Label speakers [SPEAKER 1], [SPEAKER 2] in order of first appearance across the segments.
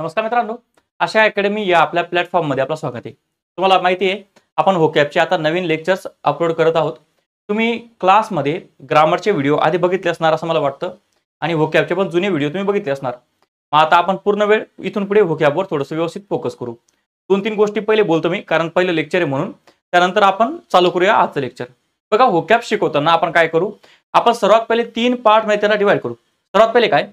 [SPEAKER 1] नमस्कार मित्रांनो आशा अकॅडमी या आपल्या प्लॅटफॉर्ममध्ये आपलं स्वागत आहे तुम्हाला माहिती आहे आपण होकॅपचे आता नवीन लेक्चर्स अपलोड करत आहोत तुम्ही क्लासमध्ये ग्रामरचे व्हिडिओ आधी बघितले असणार असं मला वाटतं आणि होकॅपचे पण जुने व्हिडिओ तुम्ही बघितले असणार मग आता आपण पूर्ण वेळ इथून पुढे होकॅपवर थोडंसं व्यवस्थित फोकस करू दोन तीन गोष्टी पहिले बोलतो मी कारण पहिलं लेक्चर आहे म्हणून त्यानंतर आपण चालू करूया आजचं लेक्चर बघा होकॅप शिकवताना आपण काय करू आपण सर्वात पहिले तीन पार्ट त्यांना डिवाईड करू सर्वात पहिले काय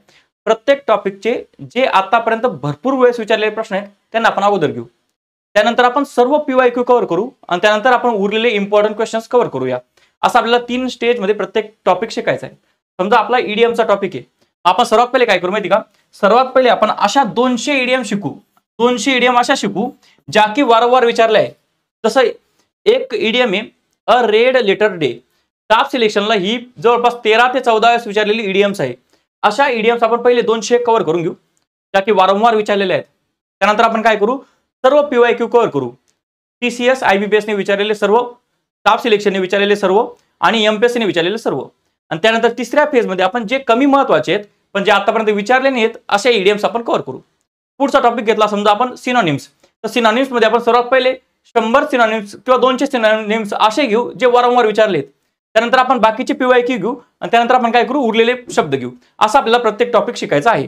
[SPEAKER 1] प्रत्येक टॉपिकचे जे आतापर्यंत भरपूर वेळेस विचारलेले प्रश्न आहेत त्यांना आपण अगोदर घेऊ त्यानंतर आपण सर्व पीवाय क्यू कव्हर करू आणि त्यानंतर आपण उरलेले इम्पॉर्टंट क्वेश्चन्स कव्हर करूया असं आपल्याला तीन स्टेजमध्ये प्रत्येक टॉपिक शिकायचा आहे समजा आपला ईडीएमचा e टॉपिक आहे आपण सर्वात पहिले काय करू माहिती का सर्वात पहिले आपण अशा दोनशे ईडीएम e शिकू दोनशे ईडीएम e अशा शिकू ज्या की वारंवार विचारले आहे जसं एक ईडीएम आहे a red letter day staff सिलेक्शनला ही जवळपास तेरा ते चौदा वेळेस विचारलेली ईडीएम्स आहे अशा ईडीएम्स e आपण पहिले दोनशे कव्हर करून घेऊ ज्या की वारंवार विचारलेल्या आहेत त्यानंतर आपण काय करू सर्व पीवाय क्यू कव्हर करू T C S I B P एसने विचारलेले सर्व स्टाफ सिलेक्शनने विचारलेले सर्व आणि एम पी एसने विचारलेले सर्व आणि त्यानंतर तिसऱ्या फेजमध्ये आपण जे कमी महत्वाचे आहेत पण जे आतापर्यंत विचारले नाहीत अशा ईडीएम्स e आपण कव्हर करू पुढचा टॉपिक घेतला समजा आपण सिनॉनिम्स तर सिनॉनिम्समध्ये आपण सर्वात पहिले शंभर सिनॉनिम्स किंवा दोनशे सिनॉनिम्स असे घेऊ जे वारंवार विचारलेत त्यानंतर आपण बाकीचे पीवाय घेऊ आणि त्यानंतर आपण काय करू उरलेले शब्द घेऊ असं आपल्याला प्रत्येक टॉपिक शिकायचा आहे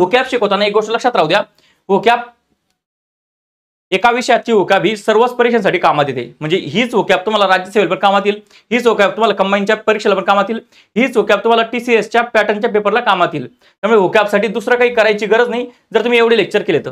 [SPEAKER 1] ओकॅप शिकवताना एक गोष्ट लक्षात राहू द्या ओकॅप एका विषयाची ओकॅप ही सर्वच परीक्षांसाठी कामात येते म्हणजे हीच ओकॅप तुम्हाला सेवेल पण कामात येईल हीच ओकॅप तुम्हाला कंबाईनच्या परीक्षेला पण कामात येईल हीच ओकॅप तुम्हाला टी सी एसच्या पॅटर्नच्या पेपरला कामात येईल त्यामुळे ओकॅपसाठी दुसरं काही करायची गरज नाही जर तुम्ही एवढे लेक्चर केले तर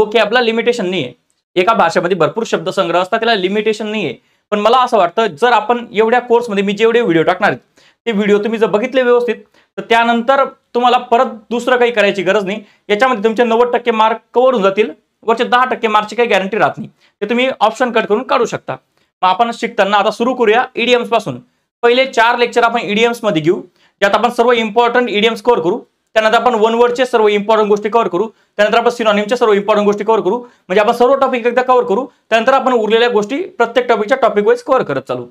[SPEAKER 1] ओकॅपला लिमिटेशन नाही आहे एका भाषेमध्ये भरपूर शब्दसंग्रह असतात त्याला लिमिटेशन नाही पण मला असं वाटतं जर आपण एवढ्या कोर्समध्ये मी जेवढे व्हिडिओ टाकणार आहेत ते व्हिडिओ तुम्ही जर बघितले व्यवस्थित तर त्यानंतर तुम्हाला परत दुसरं काही करायची गरज नाही याच्यामध्ये तुमचे नव्वद टक्के मार्क कव्हर होऊन जातील वरचे दहा टक्के मार्कची काही गॅरंटी राहत नाही ते तुम्ही ऑप्शन कट करून काढू शकता मग आपण शिकताना आता सुरू करूया ईडीएम्स पासून पहिले चार लेक्चर आपण ईडीएम्स मध्ये घेऊ ज्यात आपण सर्व इम्पॉर्टंट ईडीएम कव्हर करू त्यानंतर आपण वन वर्डचे सर्व इम्पॉर्टंट गोष्टी कव्हर करू त्यानंतर आपण सिनॉनिमच्या सर्व इम्पॉर्टंट गोष्टी कव्हर करू म्हणजे आपण सर्व टॉपिक एकदा कव्हर करू त्यानंतर आपण उरलेल्या गोष्टी प्रत्येक टॉपिकच्या टॉपिक वाईज कव्हर करत चालू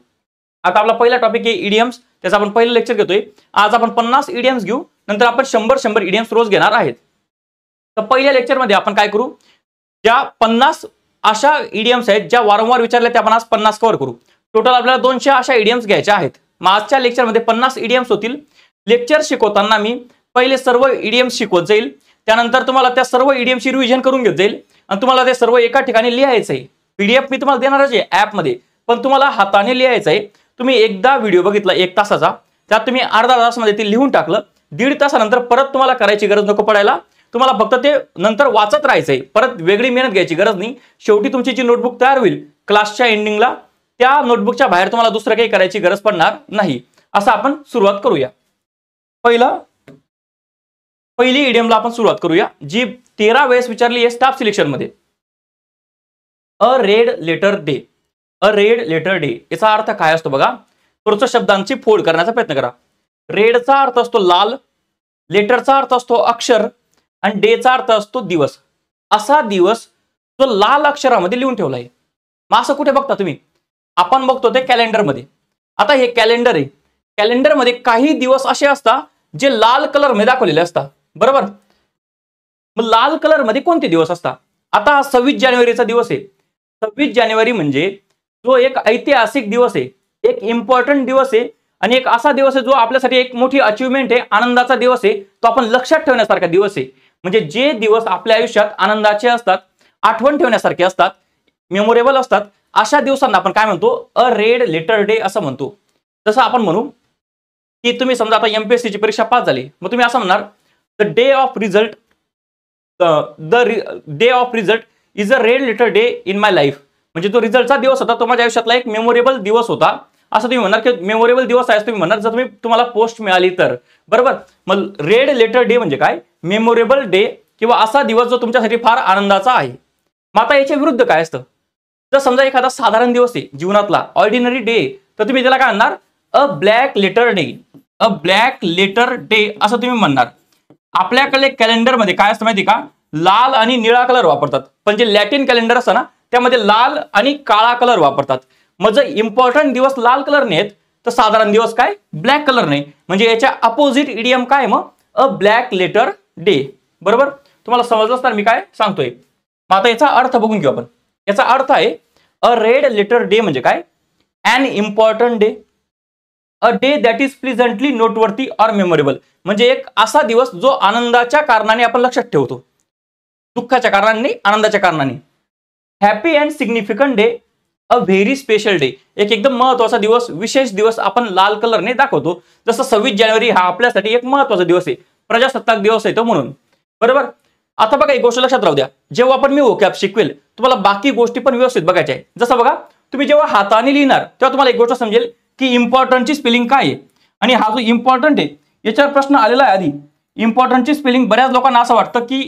[SPEAKER 1] आता आपला पहिला टॉपिक आहे ईडीएम्स त्याचा आपण पहिलं लेक्चर घेतोय आज आपण पन्नास इडियम्स घेऊ नंतर आपण शंभर शंभर इडियम्स रोज घेणार आहेत तर पहिल्या लेक्चरमध्ये आपण काय करू ज्या पन्नास अशा इडियम्स आहेत ज्या वारंवार विचारल्या त्या आपण आज पन्नास कव्हर करू टोटल आपल्याला दोनशे अशा इडियम्स घ्यायच्या आहेत मग आजच्या लेक्चरमध्ये पन्नास इडियम्स होतील लेक्चर शिकवताना मी पहिले सर्व ईडीएम शिकवत जाईल त्यानंतर तुम्हाला त्या सर्व ईडीएमची रिव्हिजन करून घेत जाईल आणि तुम्हाला ते सर्व एका ठिकाणी लिहायचं आहे पीडीएफ मी तुम्हाला देणार आहे ऍपमध्ये पण तुम्हाला हाताने लिहायचं आहे तुम्ही एकदा व्हिडिओ बघितला एक तासाचा त्यात तुम्ही अर्धा तासामध्ये ते लिहून टाकलं दीड तासानंतर परत तुम्हाला करायची गरज नको पडायला तुम्हाला फक्त ते नंतर वाचत राहायचंय परत वेगळी मेहनत घ्यायची गरज नाही शेवटी तुमची जी नोटबुक तयार होईल क्लासच्या एंडिंगला त्या नोटबुकच्या बाहेर तुम्हाला दुसरं काही करायची गरज पडणार नाही असं आपण सुरुवात करूया पहिलं पहिली ला आपण सुरुवात करूया जी तेरा वेळेस विचारली आहे स्टाफ मध्ये a red letter day a red letter day याचा अर्थ काय असतो बघा पुढच्या शब्दांची फोड करण्याचा प्रयत्न करा रेडचा अर्थ असतो लाल लेटरचा अर्थ असतो अक्षर आणि डेचा अर्थ असतो दिवस असा दिवस जो लाल अक्षरामध्ये लिहून ठेवला आहे मग असं कुठे बघता तुम्ही आपण बघतो ते कॅलेंडरमध्ये आता हे कॅलेंडर आहे कॅलेंडरमध्ये काही दिवस असे असतात जे लाल कलरमध्ये दाखवलेले असतात बरोबर मग लाल कलर मध्ये कोणते दिवस असतात आता हा सव्वीस जानेवारीचा दिवस आहे सव्वीस जानेवारी म्हणजे जो एक ऐतिहासिक दिवस आहे एक इम्पॉर्टंट दिवस आहे आणि एक असा दिवस आहे जो आपल्यासाठी एक मोठी अचिव्हमेंट आहे आनंदाचा दिवस आहे तो आपण लक्षात ठेवण्यासारखा दिवस आहे म्हणजे जे दिवस आपल्या आयुष्यात आनंदाचे असतात आठवण ठेवण्यासारखे असतात मेमोरेबल असतात अशा दिवसांना आपण काय म्हणतो अ रेड लेटर डे असं म्हणतो जसं आपण म्हणू की तुम्ही समजा आता एमपीएससीची परीक्षा पास झाली मग तुम्ही असं म्हणणार the day of result the day of result is a red letter day in my life म्हणजे तो रिझल्टचा दिवस होता तो माझ्या आयुष्यातला एक मेमोरेबल दिवस होता असं तुम्ही म्हणणार की मेमोरेबल दिवस आहे तुम्ही म्हणणार जर तुम्ही तुम्हाला पोस्ट मिळाली तर बरोबर मग रेड लेटर डे म्हणजे काय मेमोरेबल डे किंवा असा दिवस जो तुमच्यासाठी फार आनंदाचा आहे मग आता याच्या विरुद्ध काय असतं जर समजा एखादा साधारण दिवस आहे जीवनातला ऑर्डिनरी डे तर तुम्ही त्याला काय म्हणणार a black letter day a black letter day असं तुम्ही म्हणणार आपल्याकडे कॅलेंडरमध्ये काय असतं माहिती का लाल आणि निळा कलर वापरतात पण जे लॅटिन कॅलेंडर असतं ना त्यामध्ये लाल आणि काळा कलर वापरतात मग जर इम्पॉर्टंट दिवस लाल कलर नाहीत तर साधारण दिवस काय ब्लॅक कलर नाही म्हणजे याच्या अपोजिट इडियम काय मग अ ब्लॅक लेटर डे बरोबर तुम्हाला समजलं तर मी काय सांगतोय मग आता याचा अर्थ बघून घेऊ आपण याचा अर्थ आहे अ रेड लेटर डे म्हणजे काय an important day a day that is pleasantly noteworthy or memorable म्हणजे एक असा दिवस जो आनंदाच्या कारणाने आपण लक्षात ठेवतो दुःखाच्या कारणाने आनंदाच्या कारणाने happy and significant day a very special day एक एकदम महत्वाचा दिवस विशेष दिवस आपण लाल कलरने दाखवतो जसं सव्वीस जानेवारी हा आपल्यासाठी एक महत्वाचा दिवस आहे प्रजासत्ताक दिवस आहे तो म्हणून बरोबर आता बघा एक गोष्ट लक्षात राहू द्या जेव्हा आपण मी ओकॅप शिकवेल तुम्हाला बाकी गोष्टी पण व्यवस्थित बघायच्या आहे जसं बघा तुम्ही जेव्हा हाताने लिहिणार तेव्हा तुम्हाला एक गोष्ट समजेल की इम्पॉर्टंटची स्पेलिंग काय आहे आणि हा जो इम्पॉर्टंट आहे याच्यावर प्रश्न आलेला आहे आधी इम्पॉर्टंटची स्पेलिंग बऱ्याच लोकांना असं वाटतं की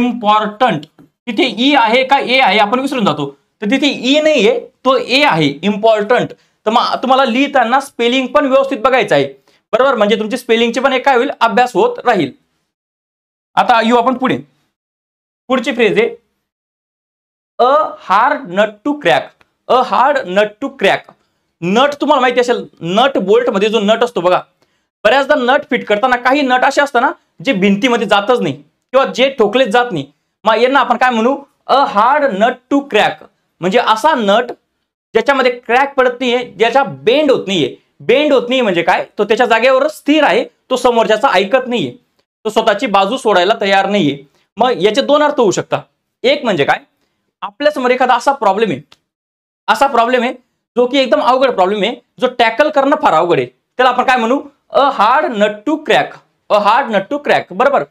[SPEAKER 1] इम्पॉर्टंट तिथे ई e आहे का ए आहे आपण विसरून जातो तर तिथे ई e नाही आहे तो ए आहे इम्पॉर्टंट तर तुम्हाला लिहिताना स्पेलिंग पण व्यवस्थित बघायचं आहे बरोबर म्हणजे तुमची स्पेलिंगचे पण एक काय होईल अभ्यास होत राहील आता येऊ आपण पुढे पुढची फ्रेज आहे a hard nut to crack a hard nut to crack nut तुम्हाला माहिती असेल नट बोल्ट मध्ये जो नट असतो बघा बऱ्याचदा नट फिट करताना काही नट असे असतात ना जे भिंतीमध्ये जातच नाही किंवा जे ठोकलेच जात नाही मग यांना आपण काय म्हणू a hard nut to crack म्हणजे असा नट ज्याच्यामध्ये क्रॅक पडत नाहीये ज्याचा बेंड होत नाहीये बेंड होत नाही म्हणजे काय तो त्याच्या जागेवर स्थिर आहे तो समोरच्याचा ऐकत नाहीये तो स्वतःची बाजू सोडायला तयार नाहीये मग याचे दोन अर्थ होऊ शकतात एक म्हणजे काय आपल्यासमोर एखादा असा प्रॉब्लेम आहे असा प्रॉब्लेम आहे जो की एकदम अवघड प्रॉब्लेम आहे जो टॅकल करणं फार अवघड आहे त्याला आपण काय म्हणू a hard nut to crack a hard nut to crack बरोबर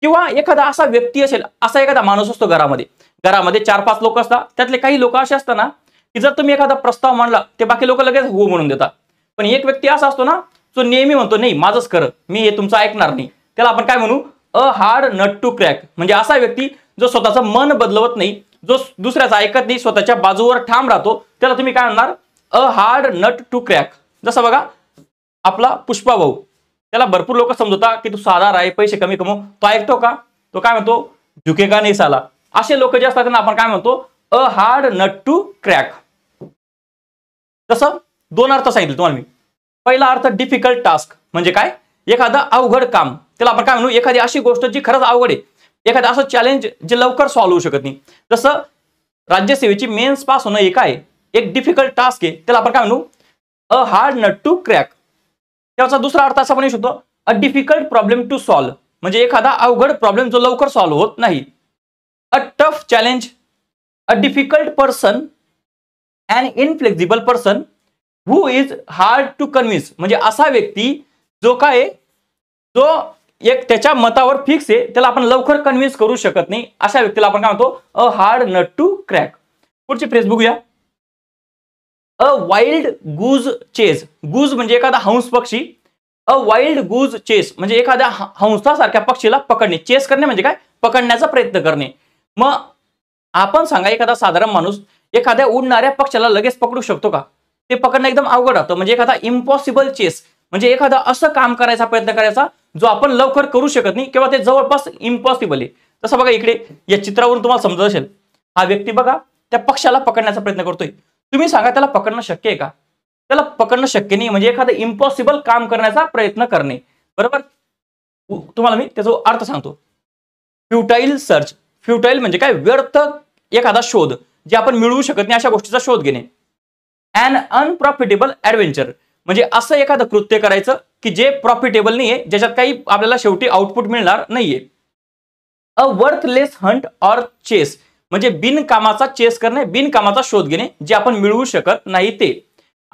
[SPEAKER 1] किंवा एखादा असा व्यक्ती असेल असा एखादा माणूस असतो घरामध्ये घरामध्ये चार पाच लोक असतात त्यातले काही लोक असे असतात ना की जर तुम्ही एखादा प्रस्ताव मांडला ते बाकी लोक लगेच हो म्हणून देतात पण एक व्यक्ती असा असतो ना जो नेहमी म्हणतो नाही माझंच खरं मी हे तुमचं ऐकणार नाही त्याला आपण काय म्हणू a hard nut to crack म्हणजे असा व्यक्ती जो स्वतःचं मन बदलवत नाही जो दुसऱ्याचं ऐकत नाही स्वतःच्या बाजूवर ठाम राहतो त्याला तुम्ही काय म्हणणार a hard nut to crack जसं बघा आपला पुष्पा भाऊ त्याला भरपूर लोक समजवता की तू साधार आहे पैसे कमी कमव तो ऐकतो का तो काय म्हणतो झुके का नाही साला असे लोक जे असतात त्यांना आपण काय म्हणतो a hard nut to crack तसं दोन अर्थ सांगितले तुम्हाला मी पहिला अर्थ डिफिकल्ट टास्क म्हणजे काय एखादं अवघड काम त्याला आपण काय म्हणू एखादी अशी गोष्ट जी खरंच अवघड आहे एखादं असं चॅलेंज जे लवकर सॉल्व्ह होऊ शकत नाही जसं राज्यसेवेची मेन्स पास होणं एक आहे एक डिफिकल्ट टास्क आहे त्याला आपण काय म्हणू a hard nut to crack त्याचा दुसरा अर्थ असा म्हणू शकतो a difficult problem to solve म्हणजे एखादा अवघड प्रॉब्लेम जो लवकर सॉल्व्ह होत नाही a tough challenge a difficult person and inflexible person who is hard to convince म्हणजे असा व्यक्ती जो काय जो एक त्याच्या मतावर फिक्स आहे त्याला आपण लवकर कन्व्हिन्स करू शकत नाही अशा व्यक्तीला आपण काय म्हणतो a hard nut to crack पुढची फेसबुक या अ वाईल्ड गुज चेस गुज म्हणजे एखादा हंस पक्षी अ वाईल्ड गुज चेस म्हणजे एखाद्या हंसासारख्या पक्षीला पकडणे चेस करणे म्हणजे काय पकडण्याचा प्रयत्न करणे मग आपण सांगा एखादा साधारण माणूस एखाद्या उडणाऱ्या पक्षाला लगेच पकडू शकतो का ते पकडणं एकदम अवघड राहतं म्हणजे एखादा इम्पॉसिबल चेस म्हणजे एखादा असं काम करायचा प्रयत्न करायचा जो आपण लवकर करू शकत नाही किंवा ते जवळपास इम्पॉसिबल आहे तसं बघा इकडे या चित्रावरून तुम्हाला समजत असेल हा व्यक्ती बघा त्या पक्षाला पकडण्याचा प्रयत्न करतोय तुम्ही सांगा त्याला पकडणं शक्य आहे का त्याला पकडणं शक्य नाही म्हणजे एखादं इम्पॉसिबल काम करण्याचा प्रयत्न करणे बरोबर तुम्हाला मी त्याचा अर्थ सांगतो फ्युटाईल सर्च फ्युटाईल म्हणजे काय व्यर्थ एखादा शोध जे आपण मिळवू शकत नाही अशा गोष्टीचा शोध घेणे अन अनप्रॉफिटेबल ऍडव्हेंचर म्हणजे असं एखादं कृत्य करायचं की जे प्रॉफिटेबल नाही आहे ज्याच्यात काही आपल्याला शेवटी आउटपुट मिळणार नाहीये a worthless hunt or chase म्हणजे बिनकामाचा चेस करणे बिनकामाचा शोध घेणे जे आपण मिळवू शकत नाही ते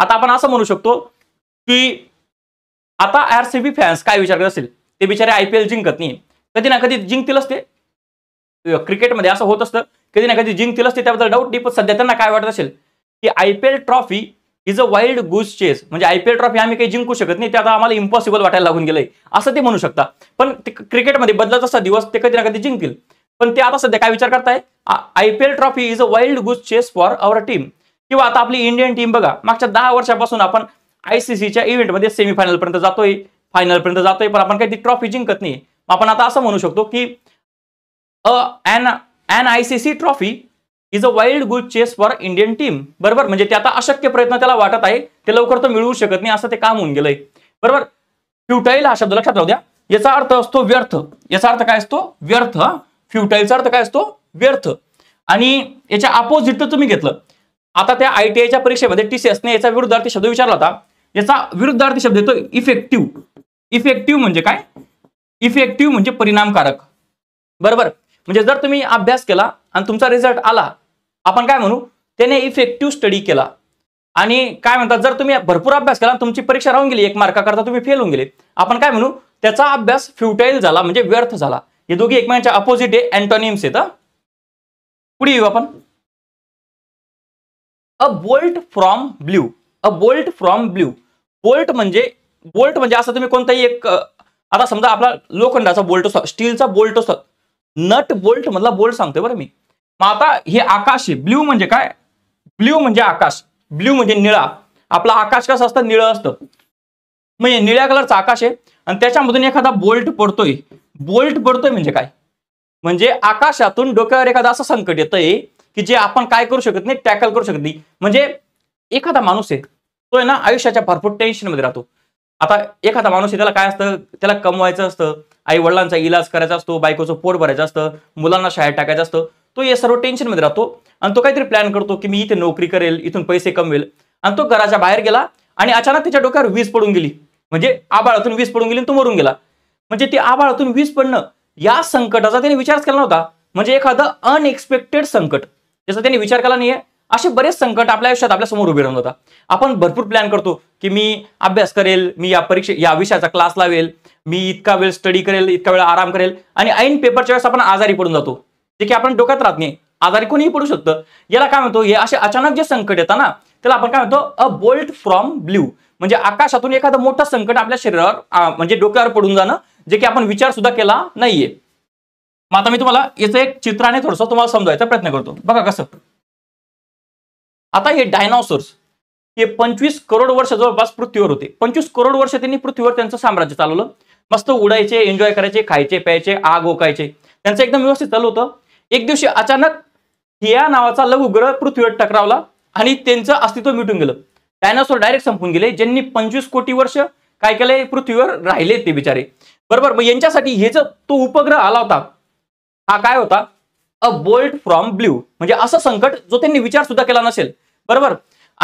[SPEAKER 1] आता आपण असं म्हणू शकतो की आता आर सी बी फॅन्स काय विचार करत असेल ते बिचारे आय पी एल जिंकत नाही कधी ना कधी जिंकतील असते क्रिकेटमध्ये असं होत असतं कधी ना कधी जिंकतील असते त्याबद्दल डाऊट नाही पण सध्या त्यांना काय वाटत असेल की I P L trophy is a wild goose chase म्हणजे आय ट्रॉफी आम्ही काही जिंकू शकत नाही ते आता आम्हाला इम्पॉसिबल वाटायला लागून गेलंय असं ते म्हणू शकता पण क्रिकेटमध्ये बदलत असा दिवस ते कधी ना कधी जिंकतील पण ते आता सध्या काय विचार करताय IPL trophy is a wild goose chase for our team किंवा आता आपली इंडियन टीम बघा मागच्या दहा वर्षापासून आपण आयसीसीच्या इव्हेंटमध्ये फायनल पर्यंत जातोय फायनल पर्यंत जातोय पण आपण काही ती ट्रॉफी जिंकत नाही आपण आता असं म्हणू शकतो की an an an ICC trophy is a wild goose chase for Indian team बरोबर म्हणजे ते आता अशक्य प्रयत्न त्याला वाटत आहे ते लवकर तो मिळवू शकत नाही असं ते काम होऊन गेलंय बरोबर फ्युटाईल हा शब्द लक्षात राहू द्या याचा अर्थ असतो व्यर्थ याचा अर्थ काय असतो व्यर्थ फ्युटाईलचा अर्थ काय असतो व्यर्थ आणि याच्या अपोजिट तुम्ही घेतलं आता त्या आयटीआयच्या परीक्षेमध्ये टी सी एसने याचा विरुद्धार्थी शब्द विचारला होता याचा विरुद्धार्थी शब्द येतो इफेक्टिव्ह इफेक्टिव्ह म्हणजे काय इफेक्टिव्ह म्हणजे परिणामकारक बरोबर म्हणजे जर तुम्ही अभ्यास केला आणि तुमचा रिझल्ट आला आपण काय म्हणू त्याने इफेक्टिव्ह स्टडी केला आणि काय म्हणतात जर तुम्ही भरपूर अभ्यास केला तुमची परीक्षा राहून गेली एक मार्काकरता तुम्ही फेल होऊन गेले आपण काय म्हणू त्याचा अभ्यास फ्युटाईल झाला म्हणजे व्यर्थ झाला हे दोघे एकमेकांच्या अपोजिट आहे अँटोनियम्स आहेत पुढे येऊ आपण a bolt from blue a bolt from blue bolt म्हणजे बोल्ट म्हणजे असं तुम्ही कोणताही एक आता समजा आपला लोखंडाचा बोल्ट असतो स्टीलचा बोल्ट असतो नट बोल्ट मधला बोल्ट सांगतोय बरं मी मग आता हे आकाश आहे ब्ल्यू म्हणजे काय ब्ल्यू म्हणजे आकाश ब्ल्यू म्हणजे निळा आपला आकाश कसं असतं निळं असतं म्हणजे निळ्या कलरचा आकाश आहे आणि त्याच्यामधून एखादा बोल्ट पडतोय बोल्ट पडतोय म्हणजे काय म्हणजे आकाशातून डोक्यावर एखादा असं संकट येतंय की जे आपण काय करू शकत नाही टॅकल करू शकत नाही म्हणजे एखादा माणूस आहे तो आहे ना आयुष्याच्या भरपूर टेन्शन मध्ये राहतो आता एखादा माणूस आहे त्याला काय असतं त्याला कमवायचं असतं आई वडिलांचा इलाज करायचा असतो बायकोचं पोट भरायचं असतं मुलांना शाळेत टाकायचं असतं तो हे सर्व मध्ये राहतो आणि तो काहीतरी प्लॅन करतो की मी इथे नोकरी करेल इथून पैसे कमवेल आणि तो घराच्या बाहेर गेला आणि अचानक त्याच्या डोक्यावर वीज पडून गेली म्हणजे आबाळातून वीज पडून गेली तो मरून गेला म्हणजे ते आभाळातून वीज पडणं या संकटाचा त्यांनी विचार केला नव्हता म्हणजे एखादं अनएक्सपेक्टेड संकट ज्याचा त्यांनी विचार केला नाहीये असे बरेच संकट आपल्या आयुष्यात आपल्या समोर उभे राहून होता आपण भरपूर प्लॅन करतो की मी अभ्यास करेल मी या परीक्षे या विषयाचा क्लास लावेल मी इतका वेळ स्टडी करेल इतका वेळ आराम करेल आणि ऐन पेपरच्या वेळेस आपण आजारी पडून जातो जे की आपण डोक्यात राहत नाही आजारी कोणीही पडू शकतं याला काय म्हणतो हे असे अचानक जे संकट येतात ना त्याला आपण काय म्हणतो अ बोल्ट फ्रॉम ब्ल्यू म्हणजे आकाशातून एखादं मोठं संकट आपल्या शरीरावर म्हणजे डोक्यावर पडून जाणं जे की आपण विचार सुद्धा केला नाहीये मग आता मी तुम्हाला याचं एक चित्राने थोडस तुम्हाला समजायचा प्रयत्न करतो बघा कसं आता हे डायनॉसोर्स हे पंचवीस करोड वर्ष जवळपास पृथ्वीवर होते पंचवीस करोड वर्ष त्यांनी पृथ्वीवर त्यांचं साम्राज्य चालवलं मस्त उडायचे एन्जॉय करायचे खायचे प्यायचे आग ओकायचे त्यांचं एकदम व्यवस्थित चालू होतं एक दिवशी अचानक हिया नावाचा लघुग्रह पृथ्वीवर टकरावला आणि त्यांचं अस्तित्व मिटून गेलं डायनॉसोर डायरेक्ट संपून गेले ज्यांनी पंचवीस कोटी वर्ष काय केलंय पृथ्वीवर राहिले ते बिचारे बरोबर मग यांच्यासाठी हे जो तो उपग्रह आला होता हा काय होता अ बोल्ट फ्रॉम ब्ल्यू म्हणजे असं संकट जो त्यांनी विचार सुद्धा केला नसेल बरोबर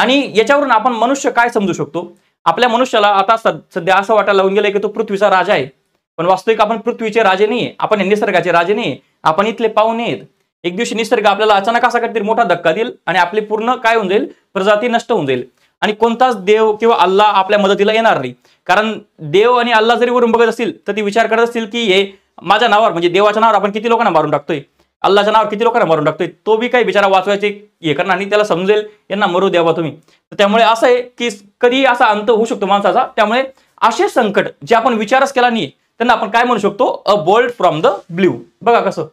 [SPEAKER 1] आणि याच्यावरून आपण मनुष्य काय समजू शकतो आपल्या मनुष्याला आता सध्या असं वाटायला लावून गेलं की तो पृथ्वीचा राजा आहे पण वास्तविक आपण पृथ्वीचे राजे नाही आपण निसर्गाचे राजे नाही आपण इथले पाहुणे येत एक दिवशी निसर्ग आपल्याला अचानक असा काहीतरी मोठा धक्का देईल आणि आपली पूर्ण काय होऊन जाईल प्रजाती नष्ट होऊन जाईल आणि कोणताच देव किंवा अल्ला आपल्या मदतीला येणार नाही कारण देव आणि अल्ला जरी वरून बघत असतील तर ती विचार करत असतील की हे माझ्या नावावर म्हणजे देवाच्या नावावर आपण किती लोकांना मारून टाकतोय अल्लाच्या नावावर किती लोकांना मारून टाकतोय तो बी काही बिचारा वाचवायचे हे करणार आणि त्याला समजेल यांना मरू द्यावा तुम्ही तर त्यामुळे असं आहे की कधी असा अंत होऊ शकतो माणसाचा त्यामुळे असे संकट जे आपण विचारच केला नाही त्यांना आपण काय म्हणू शकतो a bolt from the blue बघा कसं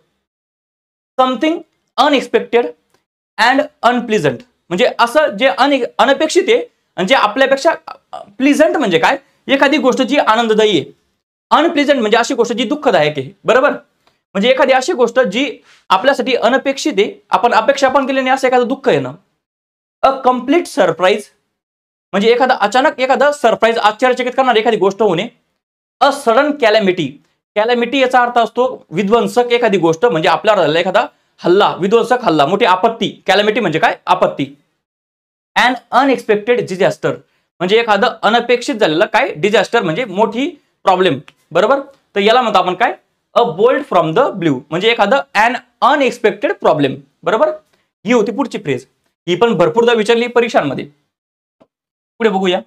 [SPEAKER 1] समथिंग अनएक्सपेक्टेड अँड अनप्लिझंट म्हणजे असं जे अनेक अनपेक्षित आहे आणि जे आपल्यापेक्षा प्लिझंट म्हणजे काय एखादी गोष्ट जी आनंददायी आहे अनप्लिझंट म्हणजे अशी गोष्ट जी दुःखदायक आहे बरोबर म्हणजे एखादी अशी गोष्ट जी आपल्यासाठी अनपेक्षित आहे आपण अपेक्षा पण केली नाही असं एखादं दुःख येणं अ कम्प्लीट सरप्राईज म्हणजे एखादा अचानक एखादा सरप्राईज आश्चर्यचकित करणार एखादी गोष्ट होणे अ सडन कॅलॅमिटी कॅलॅमिटी याचा अर्थ असतो विध्वंसक एखादी गोष्ट म्हणजे आपल्याला एखादा हल्ला विध्वंसक हल्ला मोठी आपत्ती कॅलॅमिटी म्हणजे काय आपत्ती अँड अनएक्सपेक्टेड डिझास्टर म्हणजे एखादं अनपेक्षित झालेलं काय डिझास्टर म्हणजे मोठी प्रॉब्लेम बरोबर तर याला म्हणतो आपण काय a bolt from the blue म्हणजे एखादं अँड अनएक्सपेक्टेड प्रॉब्लेम बरोबर ही होती पुढची फ्रेज ही पण भरपूरदा विचारली परीक्षांमध्ये पुढे बघूया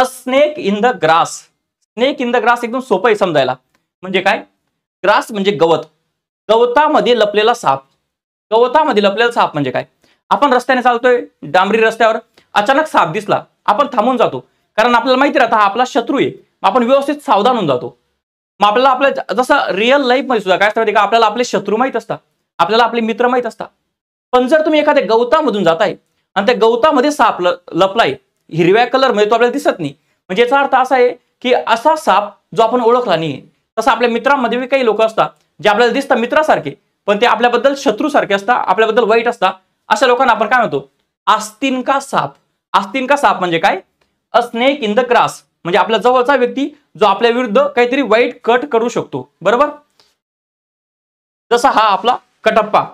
[SPEAKER 1] a snake in the grass snake in the grass एकदम सोपं आहे समजायला म्हणजे काय ग्रास म्हणजे गवत गवतामध्ये लपलेला साप गवतामध्ये लपलेला साप म्हणजे काय आपण रस्त्याने चालतोय डांबरी रस्त्यावर अचानक साप दिसला आपण थांबून जातो कारण आपल्याला माहिती राहतं हा आपला शत्रू आहे आपण व्यवस्थित सावधान होऊन जातो मग आपल्याला आपल्या जसं रिअल लाईफमध्ये सुद्धा काय असतं का आपल्याला आपले शत्रू माहीत असतात आपल्याला आपले मित्र माहीत असतात पण जर तुम्ही एखाद्या गवतामधून जाताय आणि त्या गवतामध्ये साप लपलाय हिरव्या कलर मध्ये तो आपल्याला दिसत नाही म्हणजे याचा अर्थ असा आहे की असा साप जो आपण ओळखला नाही तसं आपल्या मित्रांमध्ये काही लोक असतात जे आपल्याला दिसतात मित्रासारखे पण ते आपल्याबद्दल शत्रूसारखे असतात आपल्याबद्दल वाईट असतात अशा लोकांना आपण काय म्हणतो आस्तीन का साप आस्तीन का साप म्हणजे काय अ स्नेक इन द क्रास म्हणजे आपल्या जवळचा व्यक्ती जो आपल्या विरुद्ध काहीतरी वाईट कट करू शकतो बरोबर जसा हा आपला कटप्पा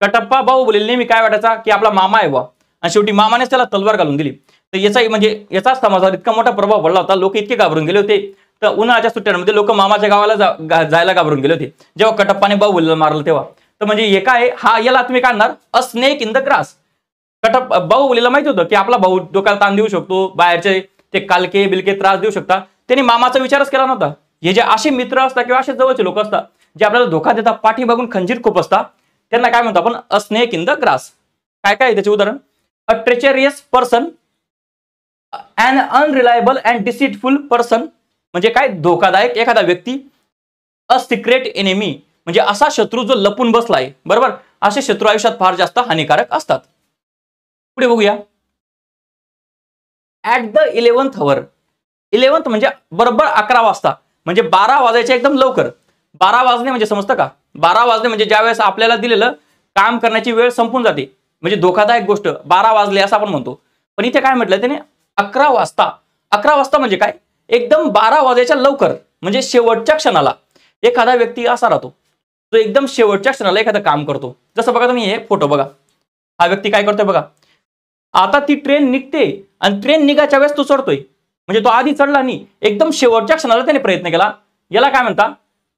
[SPEAKER 1] कटप्पा भाऊ बोलेल नेहमी काय वाटायचा की आपला मामा आहे वा आणि शेवटी मामाने त्याला तलवार घालून दिली तर याचा म्हणजे याचा समाजावर इतका मोठा प्रभाव पडला होता लोक इतके घाबरून गेले होते तर उन्हाळ्याच्या सुट्ट्यांमध्ये म्हणजे लोक मामाच्या गावाला जायला घाबरून गेले होते जेव्हा कटप्पाने बाहुलीला मारले तेव्हा तर म्हणजे हे आहे हा याला तुम्ही काढणार a snake in the grass कटप उलीला माहिती होतं की आपला भाऊ डोक्याला ताण देऊ शकतो बाहेरचे ते कालके बिलके त्रास देऊ शकता त्यांनी मामाचा विचारच केला नव्हता हे जे असे मित्र असतात किंवा असे जवळचे लोक असतात जे आपल्याला धोका देतात पाठी बघून खंजीर खूप असतात त्यांना काय म्हणतो आपण a snake in the grass काय काय त्याचे उदाहरण a treacherous person and unreliable and deceitful person म्हणजे काय धोकादायक एखादा व्यक्ती अ सिक्रेट एनिमी म्हणजे असा शत्रू जो लपून बसला आहे बरोबर असे शत्रू आयुष्यात फार जास्त हानिकारक असतात पुढे बघूया at the eleventh hour eleventh म्हणजे बरोबर अकरा वाजता म्हणजे बारा वाजायचे एकदम लवकर बारा वाजणे म्हणजे समजतं का बारा वाजणे म्हणजे ज्या वेळेस आपल्याला दिलेलं काम करण्याची वेळ संपून जाते म्हणजे धोकादायक गोष्ट बारा वाजले असं आपण म्हणतो पण इथे काय म्हटलं त्याने अकरा वाजता अकरा वाजता म्हणजे काय एकदम बारा वाजायच्या लवकर म्हणजे शेवटच्या क्षणाला एखादा व्यक्ती असा राहतो तो एकदम शेवटच्या क्षणाला एखादं काम करतो जसं बघा तुम्ही हे फोटो बघा हा व्यक्ती काय करतोय बघा आता ती ट्रेन निघते आणि ट्रेन निघायच्या वेळेस तो चढतोय म्हणजे तो आधी चढला नाही एकदम शेवटच्या क्षणाला त्याने प्रयत्न केला याला काय म्हणता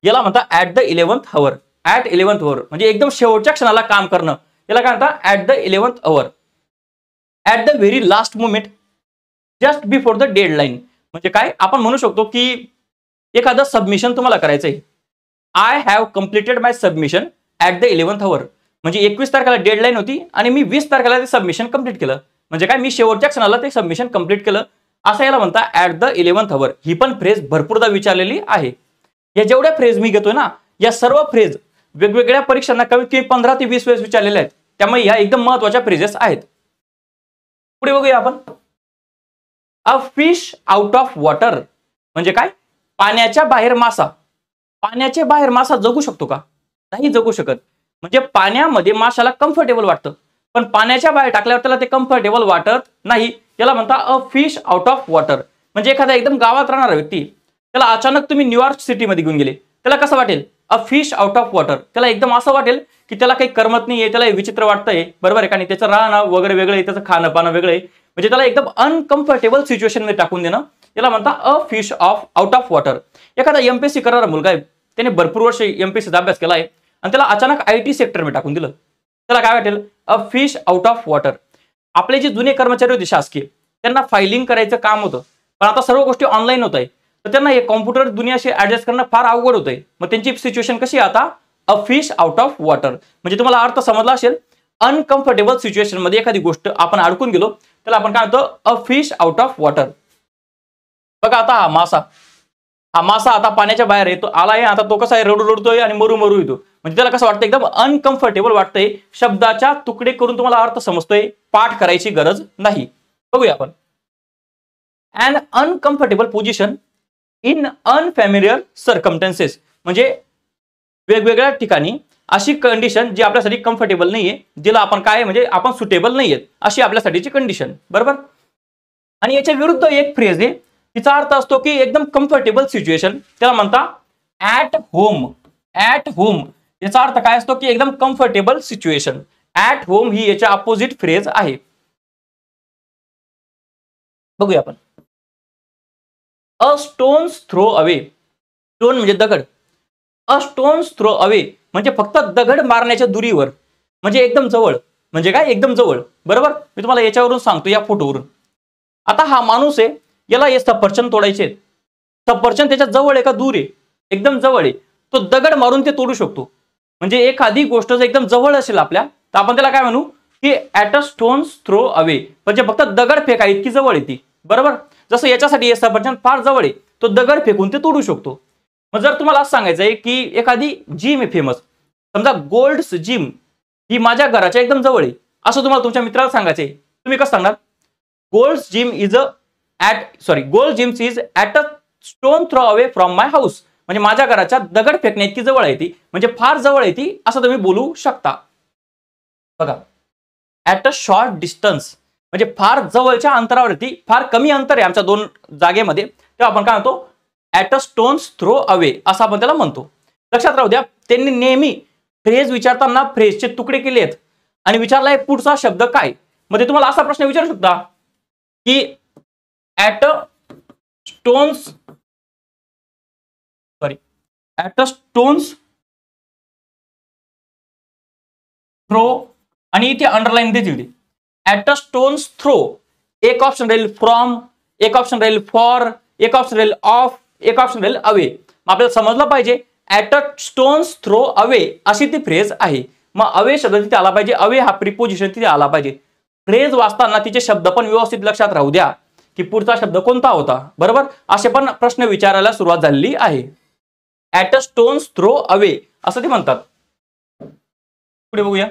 [SPEAKER 1] याला म्हणता at the eleventh hour at eleventh hour म्हणजे एकदम शेवटच्या क्षणाला काम करणं याला काय म्हणता at the eleventh hour at the very last moment just before the deadline म्हणजे काय आपण म्हणू शकतो की एखादं सबमिशन तुम्हाला करायचं आहे I have completed my submission at the eleventh hour म्हणजे एकवीस तारखेला डेडलाईन होती आणि मी वीस तारखेला ते सबमिशन कम्प्लीट केलं म्हणजे काय मी शेवटच्या क्षणाला ते सबमिशन कम्प्लीट केलं असं याला म्हणता ऍट द इलेव्हन्थ अवर ही पण फ्रेज भरपूरदा विचारलेली आहे या जेवढ्या फ्रेज मी घेतोय ना या सर्व फ्रेज वेगवेगळ्या परीक्षांना कमीत कमी पंधरा ते वीस वेळेस विचारलेल्या आहेत त्यामुळे ह्या एकदम महत्वाच्या फ्रेजेस आहेत पुढे बघूया आपण a fish out of water म्हणजे काय पाण्याच्या बाहेर मासा पाण्याच्या बाहेर मासा जगू शकतो का नाही जगू शकत म्हणजे पाण्यामध्ये माशाला कम्फर्टेबल वाटतं पण पाण्याच्या बाहेर टाकल्यावर त्याला ते कम्फर्टेबल वाटत नाही याला म्हणता a fish out of water म्हणजे एखादा एकदम गावात राहणारा व्यक्ती त्याला अचानक तुम्ही न्यूयॉर्क सिटीमध्ये घेऊन गेले त्याला कसं वाटेल a fish out of water त्याला एकदम असं वाटेल की त्याला काही करमत नाहीये त्याला विचित्र वाटतंय बरोबर आहे का नाही त्याचं राहणं वगैरे वेगळं आहे त्याचं खाणं पाणं वेगळं आहे म्हणजे त्याला एकदम अनकम्फर्टेबल सिच्युएशनमध्ये टाकून देणं त्याला म्हणता a fish of out of water एखादा एमपीएससी करणारा मुलगा आहे त्याने भरपूर वर्ष एमपीएससीचा अभ्यास केला आहे आणि त्याला अचानक आय टी सेक्टरमध्ये टाकून दिलं त्याला काय वाटेल a fish out of water आपले जे जुने कर्मचारी होते शासकीय त्यांना फायलिंग करायचं काम होतं पण आता सर्व गोष्टी ऑनलाईन होत आहे तर त्यांना हे कॉम्प्युटर दुनियाशी ऍडजस्ट करणं फार अवघड होत आहे मग त्यांची सिच्युएशन कशी आता a fish out of water म्हणजे तुम्हाला अर्थ समजला असेल अनकम्फर्टेबल सिच्युएशन मध्ये एखादी गोष्ट आपण अडकून गेलो त्याला आपण काय म्हणतो a fish out of water बघा आता हा मासा हा मासा आता पाण्याच्या बाहेर येतो आला आहे आता तो कसा आहे रडू रडतोय आणि मरू मरू येतो म्हणजे त्याला कसं वाटतं एकदम अनकम्फर्टेबल वाटतंय शब्दाच्या तुकडे करून तुम्हाला अर्थ समजतोय पाठ करायची गरज नाही बघूया आपण an uncomfortable position in unfamiliar circumstances म्हणजे वेगवेगळ्या ठिकाणी अशी कंडिशन जी आपल्यासाठी कम्फर्टेबल नाहीये जिला आपण काय म्हणजे आपण सुटेबल नाही आहेत अशी आपल्यासाठीची कंडिशन बरोबर आणि याच्या विरुद्ध एक फ्रेज आहे तिचा अर्थ असतो की एकदम कम्फर्टेबल सिच्युएशन त्याला म्हणता ऍट होम ऍट होम याचा अर्थ काय असतो की एकदम कम्फर्टेबल सिच्युएशन ॲट होम ही याच्या अपोजिट फ्रेज आहे
[SPEAKER 2] बघूया आपण a stone's throw away
[SPEAKER 1] stone म्हणजे दगड अ स्टोन्स थ्रो अवे म्हणजे फक्त दगड मारण्याच्या दुरीवर म्हणजे एकदम जवळ म्हणजे काय एकदम जवळ बरोबर मी तुम्हाला याच्यावरून सांगतो या फोटोवरून आता हा माणूस आहे याला हे सफरचंद तोडायचे सफरचंद त्याच्या जवळ आहे का दूर आहे एकदम जवळ आहे तो दगड मारून ते तोडू शकतो म्हणजे एखादी गोष्ट जर एकदम जवळ असेल आपल्या तर आपण त्याला काय म्हणू की at a stone throw away म्हणजे फक्त दगड फेका इतकी जवळ येते बरोबर जसं याच्यासाठी हे सफरचंद फार जवळ आहे तो दगड फेकून ते तोडू शकतो मग जर तुम्हाला असं सांगायचं आहे की एखादी जिम आहे फेमस समजा गोल्ड्स जिम ही माझ्या घराच्या एकदम जवळ आहे असं तुम्हाला तुमच्या मित्राला सांगायचं तुम्ही कसं सांगणार Gold's Gym is a sorry Gold Gyms is at a stone throw away from my house म्हणजे माझ्या घराच्या दगड फेकण्या इतकी जवळ आहे ती म्हणजे फार जवळ आहे ती असं तुम्ही बोलू शकता बघा ऍट अ शॉर्ट डिस्टन्स म्हणजे फार जवळच्या अंतरावरती फार कमी अंतर आहे आमच्या दोन जागेमध्ये तेव्हा आपण काय म्हणतो at a stone's throw away असं आपण त्याला म्हणतो लक्षात राहू द्या त्यांनी नेहमी फ्रेज विचारताना फ्रेजचे तुकडे केले आहेत आणि विचारला हे पुढचा शब्द काय मग ते तुम्हाला असा प्रश्न विचारू शकता की at a stone's
[SPEAKER 2] sorry at a stone's
[SPEAKER 1] throw आणि इथे अंडरलाईन देते ते ॲट अ स्टोन्स थ्रो एक ऑप्शन राहील फ्रॉम एक ऑप्शन राहील फॉर एक ऑप्शन राहील ऑफ एक ऑप्शन राहील अवे मग आपल्याला समजलं पाहिजे at a stone's throw away अशी ती फ्रेज आहे मग अवे शब्द तिथे आला पाहिजे अवे हा प्रिपोजिशन तिथे आला पाहिजे फ्रेज वाचताना तिचे शब्द पण व्यवस्थित लक्षात राहू द्या की पुढचा शब्द कोणता होता बरोबर असे पण प्रश्न विचारायला सुरुवात झालेली आहे at a stone's throw away असं ते म्हणतात पुढे बघूया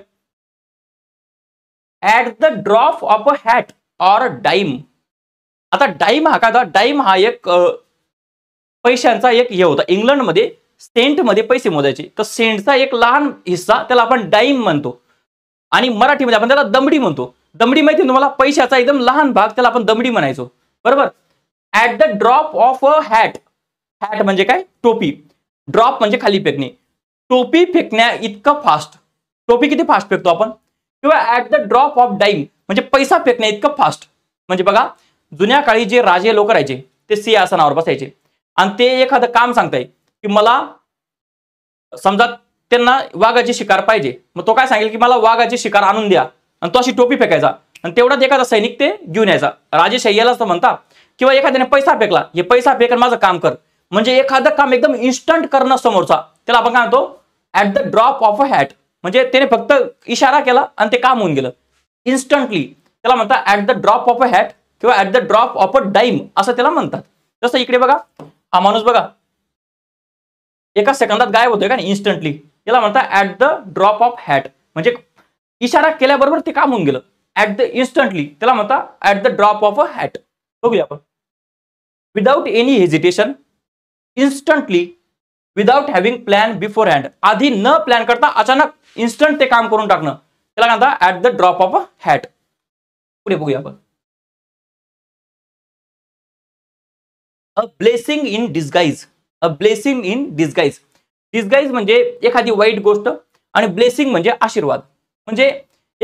[SPEAKER 1] at the drop of a hat or a dime आता डाईम हा का डाईम हा एक पैशांचा एक हे होता इंग्लंडमध्ये सेंटमध्ये पैसे मोजायचे तर सेंटचा एक लहान हिस्सा त्याला आपण डाईम म्हणतो आणि मराठीमध्ये आपण त्याला दमडी म्हणतो दमडी माहिती तुम्हाला पैशाचा एकदम लहान भाग त्याला आपण दमडी म्हणायचो बरोबर at the drop of a hat hat म्हणजे काय टोपी ड्रॉप म्हणजे खाली फेकणे टोपी फेकण्या इतकं फास्ट टोपी किती फास्ट फेकतो आपण किंवा at the drop of dime म्हणजे पैसा फेकण्या इतकं फास्ट म्हणजे बघा जुन्या काळी जे राजे लोक राहायचे ते सिंहासनावर बसायचे आणि ते एखादं काम सांगताय की मला समजा त्यांना वाघाची शिकार पाहिजे मग तो काय सांगेल की मला वाघाची शिकार आणून द्या आणि तो अशी टोपी फेकायचा आणि तेवढाच एखादा सैनिक ते घेऊन यायचा राजेशाही यालाच म्हणता किंवा एखाद्याने पैसा फेकला हे पैसा फेक माझं काम कर म्हणजे एखादं काम एकदम इन्स्टंट करणं समोरचा त्याला आपण काय म्हणतो at the drop of a hat म्हणजे त्याने फक्त इशारा केला आणि ते काम होऊन गेलं इन्स्टंटली त्याला म्हणतात at the drop of a hat किंवा at the drop of a dime असं त्याला म्हणतात जसं इकडे बघा हा माणूस बघा एका सेकंदात गायब होतोय का इन्स्टंटली याला म्हणतात at the drop of hat म्हणजे इशारा केल्याबरोबर ते काम होऊन गेलं ऍट द इन्स्टंटली त्याला म्हणता at the drop of a hat बघूया आपण without any hesitation instantly without having plan beforehand आधी न प्लॅन करता अचानक इन्स्टंट ते काम करून टाकणं त्याला म्हणता at the drop of a hat पुढे बघूया आपण
[SPEAKER 2] a blessing in disguise
[SPEAKER 1] a blessing in disguise disguise म्हणजे एखादी वाईट गोष्ट आणि ब्लेसिंग म्हणजे आशीर्वाद म्हणजे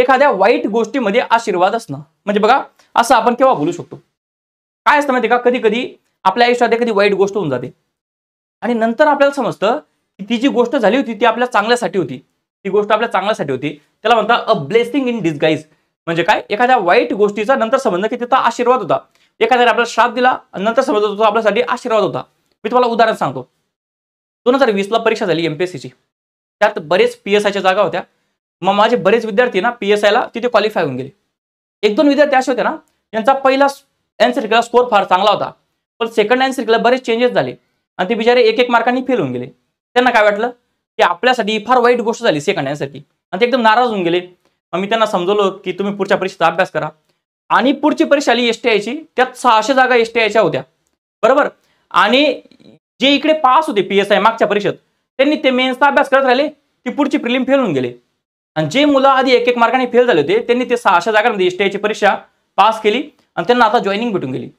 [SPEAKER 1] एखाद्या वाईट गोष्टीमध्ये आशीर्वाद असणं म्हणजे बघा असं आपण केव्हा बोलू शकतो काय असतं माहिती का कधी कधी आपल्या आयुष्यात एखादी वाईट गोष्ट होऊन जाते आणि नंतर आपल्याला समजतं की ती जी गोष्ट झाली होती ती आपल्या चांगल्यासाठी होती ती गोष्ट आपल्या चांगल्यासाठी होती त्याला म्हणतात अ ब्लेसिंग इन डिस्गाईज म्हणजे काय एखाद्या वाईट गोष्टीचा नंतर समजणं की तिथं आशीर्वाद होता एखाद्याने आपल्याला श्राप दिला नंतर समजत होतो आपल्यासाठी आशीर्वाद होता मी तुम्हाला उदाहरण सांगतो दोन हजार वीसला परीक्षा झाली एमपीएससीची त्यात बरेच पी एस आयच्या जागा होत्या मग माझे बरेच विद्यार्थी ना पी एस आयला तिथे क्वालिफाय होऊन गेले एक दोन विद्यार्थी असे होते ना यांचा पहिला अँसर केला स्कोर फार चांगला होता पण सेकंड अँसर केला बरेच चेंजेस झाले आणि ते बिचारे एक एक मार्कांनी फेल होऊन गेले त्यांना काय वाटलं की आपल्यासाठी फार वाईट गोष्ट झाली सेकंड अँसर आणि ते एकदम नाराज होऊन गेले मग मी त्यांना समजवलं की तुम्ही पुढच्या परीक्षेचा अभ्यास करा आणि पुढची परीक्षा आली एस आयची त्यात सहाशे जागा एस आयच्या होत्या बरोबर आणि जे इकडे पास होते पी एस आय मागच्या परीक्षेत त्यांनी ते मेन्सचा अभ्यास करत राहिले की पुढची प्रिलिम फेल होऊन गेले आणि जे मुलं आधी एक एक मार्गाने फेल झाले होते त्यांनी ते सहाशे जागांमध्ये एस आयची परीक्षा पास केली आणि त्यांना आता जॉईनिंग भेटून गेली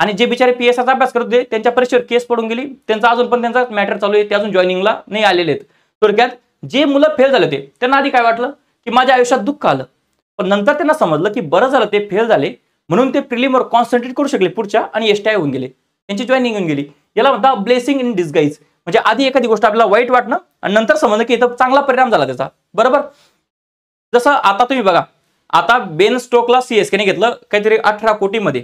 [SPEAKER 1] आणि जे बिचारे पी एस अभ्यास करत होते त्यांच्या परीक्षेवर केस पडून गेली त्यांचा अजून पण त्यांचा मॅटर चालू आहे ते अजून जॉईनिंगला नाही आलेले आहेत थोडक्यात जे मुलं फेल झाले होते त्यांना आधी काय वाटलं की माझ्या आयुष्यात दुःख आलं पण नंतर त्यांना समजलं की बरं झालं ते फेल झाले म्हणून ते प्रिलिमवर कॉन्सन्ट्रेट करू शकले पुढच्या आणि एसटी होऊन गेले त्यांची जॉईनिंग होऊन गेली याला म्हणता ब्लेसिंग इन डिस्गाईज म्हणजे आधी एखादी गोष्ट आपल्याला वाईट वाटणं आणि नंतर समजलं की इथं चांगला परिणाम झाला त्याचा बरोबर जसं आता तुम्ही बघा आता बेन स्टोकला सीएसकेने घेतलं काहीतरी अठरा कोटीमध्ये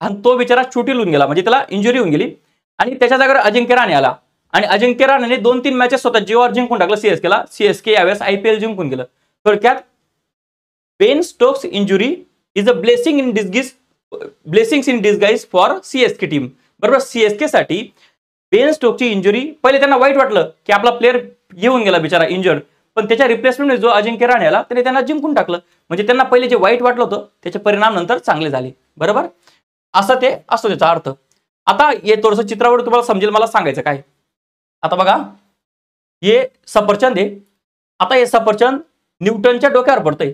[SPEAKER 1] आणि तो बिचारा चुटील होऊन गेला म्हणजे त्याला इंजुरी होऊन गेली आणि त्याच्या जागेवर अजिंक्य राणे आला आणि अजिंक्य राणेने दोन तीन मॅचेस स्वतः जीवावर जिंकून टाकलं सीएसकेला सीएसके यावेळेस आयपीएल जिंकून गेलं थोडक्यात Ben Stokes injury is a blessing in disguise blessing in disguise for CSK team बरोबर के साठी बेन स्टोकची इंजुरी पहिले त्यांना वाईट वाटलं की आपला प्लेअर येऊन गेला बिचारा इंजर्ड पण त्याच्या रिप्लेसमेंट जो अजिंक्य राणे आला त्याने त्यांना जिंकून टाकलं म्हणजे त्यांना पहिले जे वाईट वाटलं होतं त्याचे परिणाम नंतर चांगले झाले बरोबर असं ते असतो त्याचा अर्थ आता हे थोडंसं चित्रावर तुम्हाला समजेल मला सांगायचं काय आता बघा हे सफरचंद आहे आता हे सफरचंद न्यूटनच्या डोक्यावर पडतंय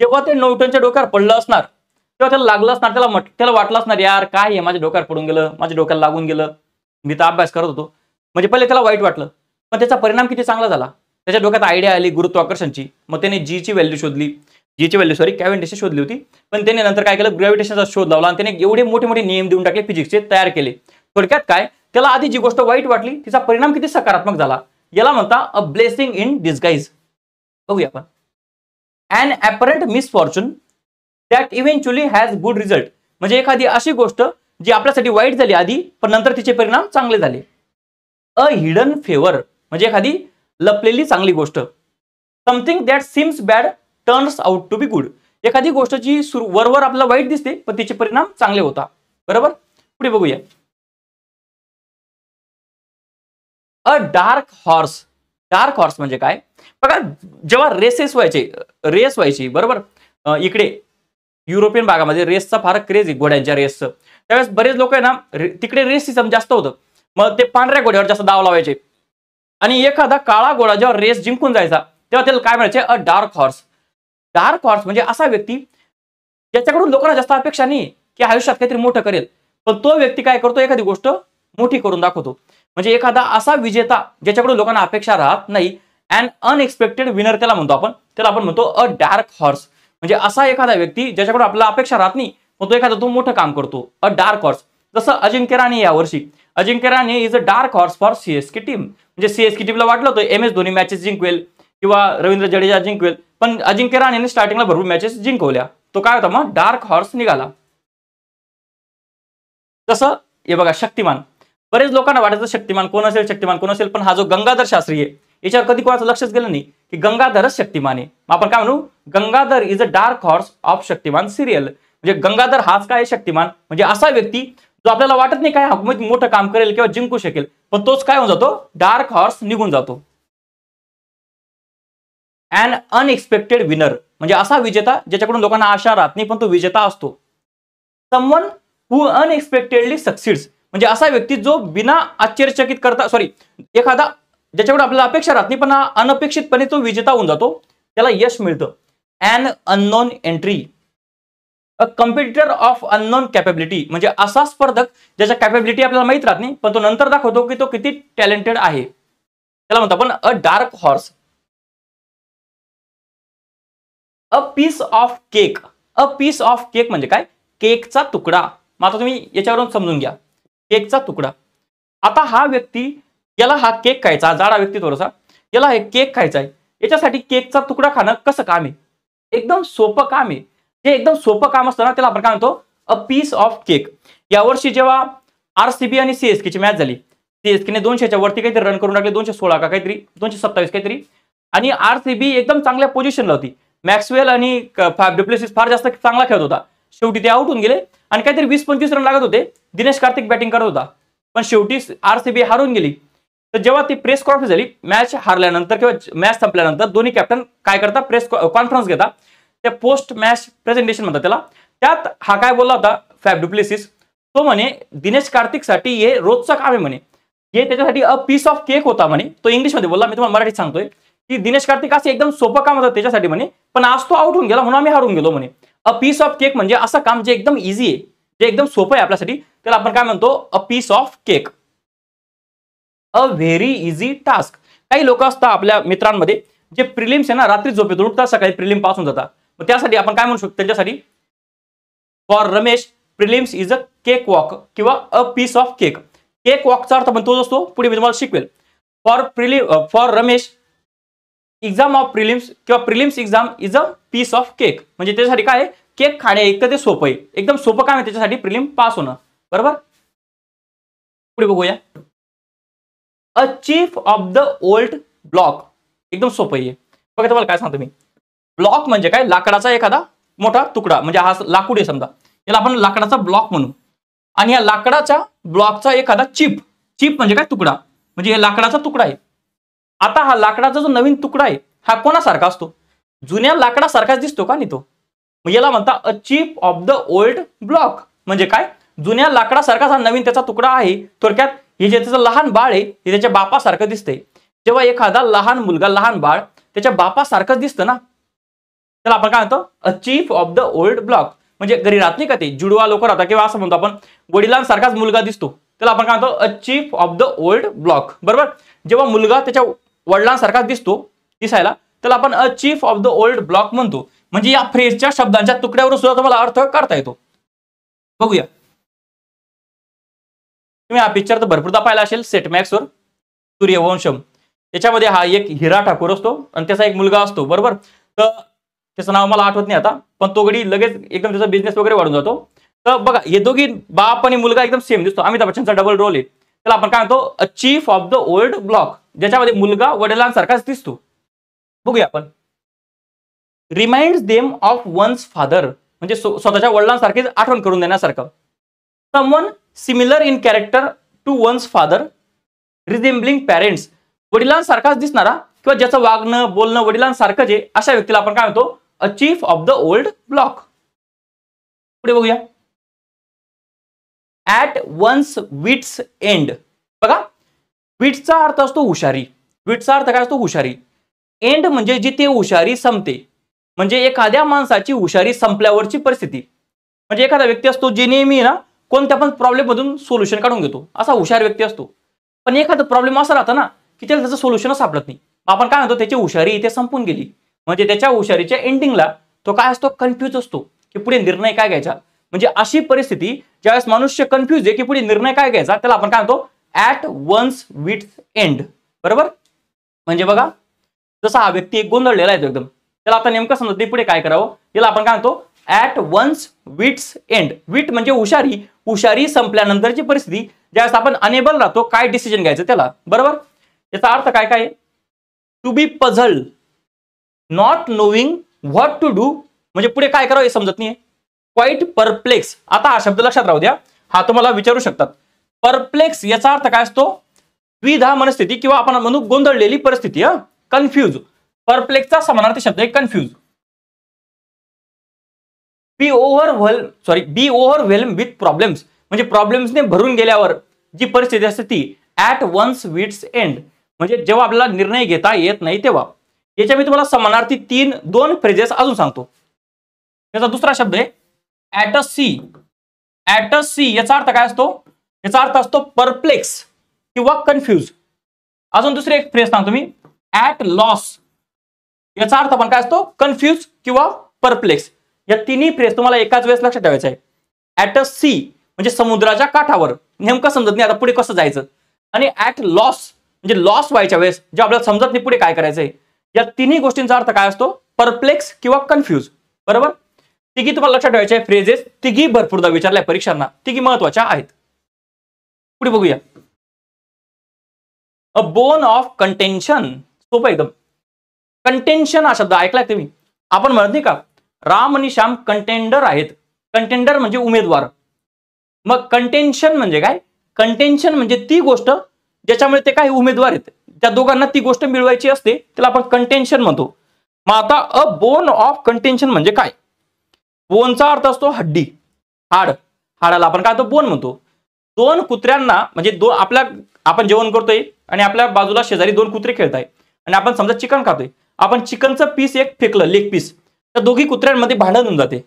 [SPEAKER 1] जेव्हा ते नौटनच्या डोक्यावर पडलं असणार तेव्हा त्याला लागलं असणार त्याला त्याला वाटलं असणार यार काय आहे माझ्या डोक्यावर पडून गेलं माझ्या डोक्याला लागून गेलं मी तर अभ्यास करत होतो म्हणजे पहिले त्याला वाईट वाटलं पण त्याचा परिणाम किती चांगला झाला त्याच्या डोक्यात आयडिया आली गुरुत्वाकर्षणची मग त्याने जीची व्हॅल्यू शोधली जीची व्हॅल्यू सॉरी कॅव्हेंडिसची शोधली होती पण त्याने नंतर काय केलं ग्रॅव्हिटेशनचा शोध लावला आणि त्याने एवढे मोठे मोठे नियम देऊन टाकले फिजिक्सचे तयार केले थोडक्यात काय त्याला आधी जी गोष्ट वाईट वाटली तिचा परिणाम किती सकारात्मक झाला याला म्हणता अ ब्लेसिंग इन डिस्गाईज बघूया आपण an apparent misfortune that eventually has good result म्हणजे एखादी अशी गोष्ट जी आपल्यासाठी वाईट झाली आधी पण नंतर तिचे परिणाम चांगले झाले अ हिडन फेवर म्हणजे एखादी लपलेली चांगली गोष्ट something that seems bad turns out to be good एखादी गोष्ट जी वरवर आपल्याला वाईट दिसते पण तिचे परिणाम चांगले होता बरोबर पुढे बघूया a dark horse dark horse म्हणजे काय बघा जेव्हा रेसेस व्हायचे रेस व्हायची बरोबर इकडे युरोपियन भागामध्ये रेसचा फार क्रेज आहे घोड्यांच्या रेसचं त्यावेळेस बरेच लोक आहे ना तिकडे रेसिझम जास्त होतं मग ते पांढऱ्या घोड्यावर जास्त दाव लावायचे आणि एखादा काळा घोडा जेव्हा रेस जिंकून जायचा तेव्हा त्याला काय म्हणायचे a dark horse dark horse म्हणजे असा व्यक्ती ज्याच्याकडून लोकांना जास्त अपेक्षा नाही की आयुष्यात काहीतरी मोठं करेल पण तो व्यक्ती काय करतो एखादी गोष्ट मोठी करून दाखवतो म्हणजे एखादा असा विजेता ज्याच्याकडून लोकांना अपेक्षा राहत नाही अँड अनएक्सपेक्टेड विनर त्याला म्हणतो आपण त्याला आपण म्हणतो अ डार्क हॉर्स म्हणजे असा एखादा व्यक्ती ज्याच्याकडून आपल्याला अपेक्षा राहत नाही मग तो एखादा तो मोठं काम करतो अ डार्क हॉर्स जसं अजिंक्य राणे यावर्षी Ajinkya Rane is a dark horse for CSK team म्हणजे सीएसके टीमला वाटलं होतं एम एस धोनी मॅचेस जिंकवेल किंवा रवींद्र जडेजा जिंकवेल पण अजिंक्य राणेने स्टार्टिंगला भरपूर मॅचेस जिंकवल्या तो काय होता मग डार्क हॉर्स निघाला तसं हे बघा शक्तिमान बरेच लोकांना वाटायचं शक्तिमान कोण असेल शक्तिमान कोण असेल पण हा जो गंगाधर शास्त्री आहे याच्यावर कधी कोणाचं लक्षच गेलं नाही की गंगाधरच शक्तिमान आहे मग आपण काय म्हणू Gangadhar is a dark horse of Shaktimaan serial म्हणजे गंगाधर हाच काय शक्तिमान म्हणजे असा व्यक्ती जो आपल्याला वाटत नाही काय मोठं काम करेल किंवा जिंकू शकेल पण तोच काय होऊन जातो डार्क हॉर्स निघून जातो अँड अनएक्सपेक्टेड विनर म्हणजे असा विजेता ज्याच्याकडून लोकांना आशा राहत नाही पण तो विजेता असतो समवन हु अनएक्सपेक्टेडली सक्सीड्स म्हणजे असा व्यक्ती जो बिना आश्चर्यचकित करता सॉरी एखादा ज्याच्याकडे आपल्याला अपेक्षा राहत नाही पण अनपेक्षितपणे तो विजेता होऊन जातो त्याला यश मिळतं an unknown entry a competitor of unknown capability म्हणजे असा स्पर्धक ज्याच्या कॅपेबिलिटी आपल्याला माहीत राहत नाही पण तो नंतर दाखवतो की तो किती टॅलेंटेड आहे त्याला म्हणतो आपण a dark horse a piece of cake a piece of cake म्हणजे काय केकचा तुकडा मग आता तुम्ही याच्यावरून समजून घ्या केकचा तुकडा आता हा व्यक्ती याला हा केक खायचा जाडा व्यक्ती थोडासा याला हे केक खायचा आहे याच्यासाठी केकचा तुकडा खाणं कसं काम आहे एकदम सोपं काम आहे जे एकदम सोपं काम असतं ना त्याला आपण काय म्हणतो अ पीस ऑफ केक यावर्षी जेव्हा आर सी बी आणि सीएसकेची मॅच झाली सीएसकेने दोनशेच्या वरती काहीतरी रन करून टाकले दोनशे सोळा का काहीतरी दोनशे सत्तावीस काहीतरी आणि आर सी बी एकदम चांगल्या पोझिशनला होती मॅक्सवेल आणि डुप्लेसिस फार जास्त चांगला खेळत होता शेवटी ते आउट होऊन गेले आणि काहीतरी वीस पंचवीस रन लागत होते दिनेश कार्तिक बॅटिंग करत होता पण शेवटी बी हारून गेली तर जेव्हा ती प्रेस कॉन्फरन्स झाली मॅच हारल्यानंतर किंवा मॅच संपल्यानंतर दोन्ही कॅप्टन काय करतात प्रेस कॉन्फरन्स घेतात ते पोस्ट मॅच प्रेझेंटेशन म्हणतात त्याला त्यात हा काय बोलला होता फॅब डुप्लेसिस तो म्हणे दिनेश कार्तिकसाठी हे रोजचं काम आहे म्हणे हे त्याच्यासाठी अ पीस ऑफ केक होता म्हणे तो इंग्लिशमध्ये बोलला मी तुम्हाला मराठीत सांगतोय की दिनेश कार्तिक असं एकदम सोपं काम होतं त्याच्यासाठी म्हणे पण आज तो आउट होऊन गेला म्हणून आम्ही हारून गेलो म्हणे अ पीस ऑफ केक म्हणजे असं काम जे एकदम इझी आहे जे एकदम सोपं आहे आपल्यासाठी त्याला आपण काय म्हणतो a piece of cake a very easy task काही लोक असतात आपल्या मित्रांमध्ये जे प्रिलिम्स आहे ना रात्री झोपेत उठतात सकाळी प्रिलिम पासून जातात मग त्यासाठी आपण काय म्हणू शकतो त्याच्यासाठी for Ramesh prelims is a cake walk किंवा a piece of cake cake वॉकचा अर्थ म्हणतो असतो पुढे मी तुम्हाला शिकवेल for prelim for Ramesh exam of prelims किंवा prelims exam is a piece of cake म्हणजे त्याच्यासाठी काय केक खाणे एक तर ते सोपं आहे एकदम सोपं काम आहे त्याच्यासाठी प्रिलिम पास होणं बरोबर पुढे बघूया a chief off the old block एकदम सोपं आहे बघा तुम्हाला काय सांगतो मी ब्लॉक म्हणजे काय लाकडाचा एखादा मोठा तुकडा म्हणजे हा लाकूड आहे समजा याला आपण लाकडाचा ब्लॉक म्हणू आणि या लाकडाच्या ब्लॉकचा एखादा चिप चिप म्हणजे काय तुकडा म्हणजे हे लाकडाचा तुकडा आहे आता हा लाकडाचा जो नवीन तुकडा आहे हा कोणासारखा असतो जुन्या लाकडासारखाच दिसतो का नाही तो मग याला म्हणता a chip off the old block म्हणजे काय जुन्या लाकडासारखाच हा नवीन त्याचा तुकडा आहे थोडक्यात हे जे त्याचं लहान बाळ आहे हे त्याच्या बापासारखं दिसतंय जेव्हा एखादा लहान मुलगा लहान बाळ त्याच्या बापासारखंच दिसतं ना त्याला आपण काय म्हणतो a chief off the old block म्हणजे घरी राहत नाही का ते जुडवा लोक राहतात किंवा असं म्हणतो आपण वडिलांसारखाच मुलगा दिसतो त्याला आपण काय म्हणतो a chief off the old block बरोबर जेव्हा मुलगा त्याच्या वडिलांसारखाच दिसतो दिसायला त्याला आपण a chief off the old block म्हणतो म्हणजे या फ्रेजच्या शब्दांच्या तुकड्यावरून सुद्धा तुम्हाला अर्थ करता येतो बघूया तुम्ही हा पिक्चर तर भरपूरदा पाहिला असेल सेटमॅक्सवर सूर्यवंशम त्याच्यामध्ये हा एक हिरा ठाकूर असतो आणि त्याचा एक मुलगा असतो बरोबर तर त्याचं नाव मला आठवत नाही आता पण तो गडी लगेच एकदम त्याचा बिझनेस वगैरे वाढून जातो तर बघा हे दोघी बाप आणि मुलगा एकदम सेम दिसतो अमिताभ बच्चनचा डबल रोल आहे त्याला आपण काय म्हणतो chief off the old block ज्याच्यामध्ये मुलगा वडिलांसारखाच दिसतो बघूया आपण remind them of one's father म्हणजे स्वतःच्या वडिलांसारखीच आठवण करून देण्यासारखं someone similar in character to one's father resembling parents वडिलांसारखाच दिसणारा किंवा ज्याचं वागणं बोलणं वडिलांसारखं जे अशा व्यक्तीला आपण काय म्हणतो a chief off the old block पुढे बघूया ऍट वन्स विट्स एंड बघा विट्सचा अर्थ असतो हुशारी विट्सचा अर्थ काय असतो हुशारी एंड म्हणजे जिथे हुशारी संपते म्हणजे एखाद्या माणसाची हुशारी संपल्यावरची परिस्थिती म्हणजे एखादा व्यक्ती असतो जे नेहमी ना कोणत्या पण प्रॉब्लेममधून सोल्युशन काढून घेतो असा हुशार व्यक्ती असतो पण एखादा प्रॉब्लेम असा राहतो ना की त्याला त्याचं सोल्युशन सापडत नाही आपण काय म्हणतो त्याची हुशारी इथे संपून गेली म्हणजे त्याच्या हुशारीच्या एंडिंगला तो काय असतो कन्फ्यूज असतो की पुढे निर्णय काय घ्यायचा म्हणजे अशी परिस्थिती ज्यावेळेस मनुष्य कन्फ्युज आहे की पुढे निर्णय काय घ्यायचा त्याला आपण काय म्हणतो ऍट वन्स विथ एंड बरोबर म्हणजे बघा जसा हा व्यक्ती एक गोंधळलेला आहे एकदम त्याला आता नेमकं समजत नाही पुढे काय करावं याला आपण काय म्हणतो at one's wits end wit म्हणजे हुशारी हुशारी संपल्यानंतरची परिस्थिती ज्यावेळेस आपण अनेबल राहतो काय डिसिजन घ्यायचं त्याला बरोबर याचा अर्थ काय काय to be puzzle not knowing what to do म्हणजे पुढे काय करावं हे समजत नाही क्वाईट परप्लेक्स आता हा शब्द लक्षात राहू द्या हा तुम्हाला विचारू शकतात परप्लेक्स याचा अर्थ काय असतो द्विधा मनस्थिती किंवा आपण म्हणू गोंधळलेली परिस्थिती हा कन्फ्यूज परप्लेक्सचा समानार्थी शब्द आहे confuse be over sorry be overwhelm with problems म्हणजे प्रॉब्लेम्सने भरून गेल्यावर जी परिस्थिती असते ती ऍट वन्स विट्स एंड म्हणजे जेव्हा आपल्याला निर्णय घेता येत नाही तेव्हा याच्या मी तुम्हाला समानार्थी तीन दोन फ्रेजेस अजून सांगतो याचा दुसरा शब्द आहे at a sea at a sea याचा अर्थ काय असतो याचा अर्थ असतो परप्लेक्स किंवा कन्फ्यूज अजून दुसरी एक फ्रेज सांगतो मी ऍट लॉस याचा अर्थ आपण काय असतो कन्फ्यूज किंवा परप्लेक्स या तिन्ही फ्रेज तुम्हाला एकाच वेळेस लक्षात ठेवायचं आहे ऍट अ सी म्हणजे समुद्राच्या काठावर नेमकं समजत नाही आता पुढे कसं जायचं आणि ऍट लॉस म्हणजे लॉस व्हायच्या वेळेस जे आपल्याला समजत नाही पुढे काय करायचंय या तिन्ही गोष्टींचा अर्थ काय असतो परप्लेक्स किंवा कन्फ्यूज बरोबर तिघी तुम्हाला लक्षात ठेवायचे फ्रेजेस तिघी भरपूरदा विचारल्या परीक्षांना तिघी महत्वाच्या आहेत पुढे बघूया अ बोन ऑफ कंटेन्शन सोपं एकदम कंटेन्शन हा शब्द ऐकलाय तुम्ही आपण म्हणत नाही का राम आणि श्याम कंटेंडर आहेत कंटेंडर म्हणजे उमेदवार मग कंटेन्शन म्हणजे काय कंटेन्शन म्हणजे ती गोष्ट ज्याच्यामुळे ते काही उमेदवार आहेत त्या दोघांना ती गोष्ट मिळवायची असते त्याला आपण कंटेन्शन म्हणतो मग आता अ बोन ऑफ कंटेन्शन म्हणजे काय बोनचा अर्थ असतो हड्डी हाड हाडाला आपण काय बोन म्हणतो दोन कुत्र्यांना म्हणजे दोन आपल्या आपण जेवण करतोय आणि आपल्या बाजूला शेजारी दोन कुत्रे खेळताय आणि आपण समजा चिकन खातोय आपण चिकनचं पीस एक फेकलं लेग पीस त्या दोघी कुत्र्यांमध्ये भांडण होऊन जाते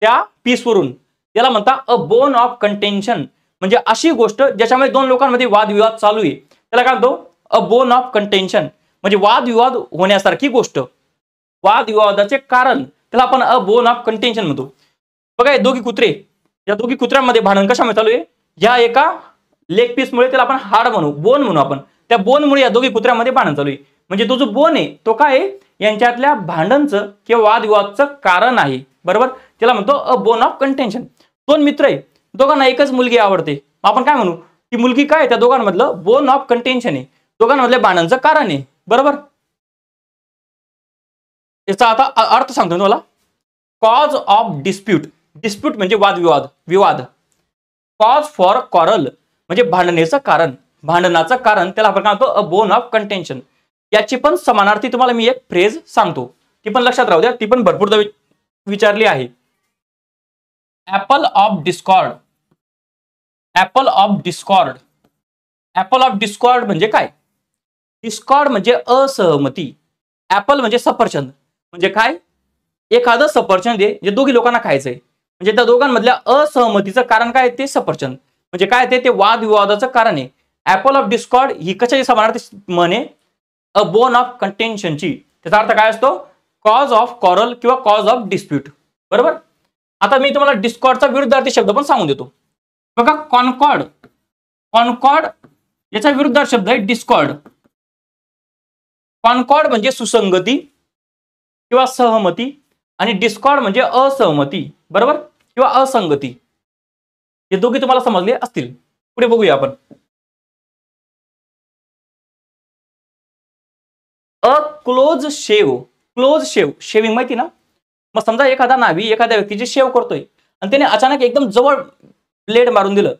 [SPEAKER 1] त्या पीसवरून याला म्हणता अ बोन ऑफ कंटेन्शन म्हणजे अशी गोष्ट ज्याच्यामध्ये दोन लोकांमध्ये वादविवाद चालू आहे त्याला काय म्हणतो अ बोन ऑफ कंटेन्शन म्हणजे वादविवाद होण्यासारखी गोष्ट वादविवादाचे कारण त्याला आपण अ बोन ऑफ कंटेन्शन म्हणतो बघा हे दोघी कुत्रे या दोघी कुत्र्यांमध्ये भांडण कशामुळे चालू आहे या एका लेग पीसमुळे त्याला आपण हाड म्हणू बोन म्हणू आपण त्या बोनमुळे या दोघी कुत्र्यांमध्ये भांडण चालू आहे म्हणजे तो जो बोन आहे तो काय आहे यांच्यातल्या भांडणचं किंवा वादविवादचं कारण आहे बरोबर त्याला म्हणतो अ बोन ऑफ कंटेन्शन दोन मित्र आहे दोघांना एकच मुलगी आवडते आपण काय म्हणू की मुलगी काय त्या दोघांमधलं बोन ऑफ कंटेन्शन आहे दोघांमधल्या भांडणचं कारण आहे बरोबर याचा आता अर्थ सांगतो तुम्हाला कॉज ऑफ डिस्प्यूट डिस्प्यूट म्हणजे वादविवाद विवाद कॉज फॉर कॉरल म्हणजे भांडणेचं कारण भांडणाचं कारण त्याला आपण काय म्हणतो अ बोन ऑफ कंटेन्शन याची पण समानार्थी तुम्हाला मी एक फ्रेज सांगतो ती पण लक्षात राहू द्या ती पण भरपूर विचारली आहे apple of discord apple of discord apple of discord म्हणजे काय डिस्कॉर्ड म्हणजे असहमती ऍपल म्हणजे सफरचंद म्हणजे काय एखादं सफरचंद आहे जे दोघी लोकांना खायचंय म्हणजे त्या दोघांमधल्या असहमतीचं कारण काय ते सफरचंद म्हणजे काय ते वादविवादाचं कारण आहे ऍपल ऑफ डिस्कॉर्ड ही कशाची समानार्थी म्हणे अ बोन ऑफ कंटेन्शनची त्याचा अर्थ काय असतो कॉज ऑफ कॉरल किंवा कॉज ऑफ डिस्प्यूट बरोबर आता मी तुम्हाला डिस्कॉर्डचा विरुद्धार्थी शब्द पण सांगून देतो बघा कॉनकॉर्ड कॉनकॉर्ड याचा विरुद्ध शब्द आहे डिस्कॉर्ड कॉनकॉर्ड म्हणजे सुसंगती किंवा सहमती आणि डिस्कॉर्ड म्हणजे असहमती बरोबर किंवा असंगती हे दोघे तुम्हाला समजले असतील पुढे बघूया आपण a close shave close shave shaving माहिती ना मग समजा एखादा नावी एखाद्या व्यक्तीची शेव करतोय आणि त्याने अचानक एकदम जवळ ब्लेड मारून दिलं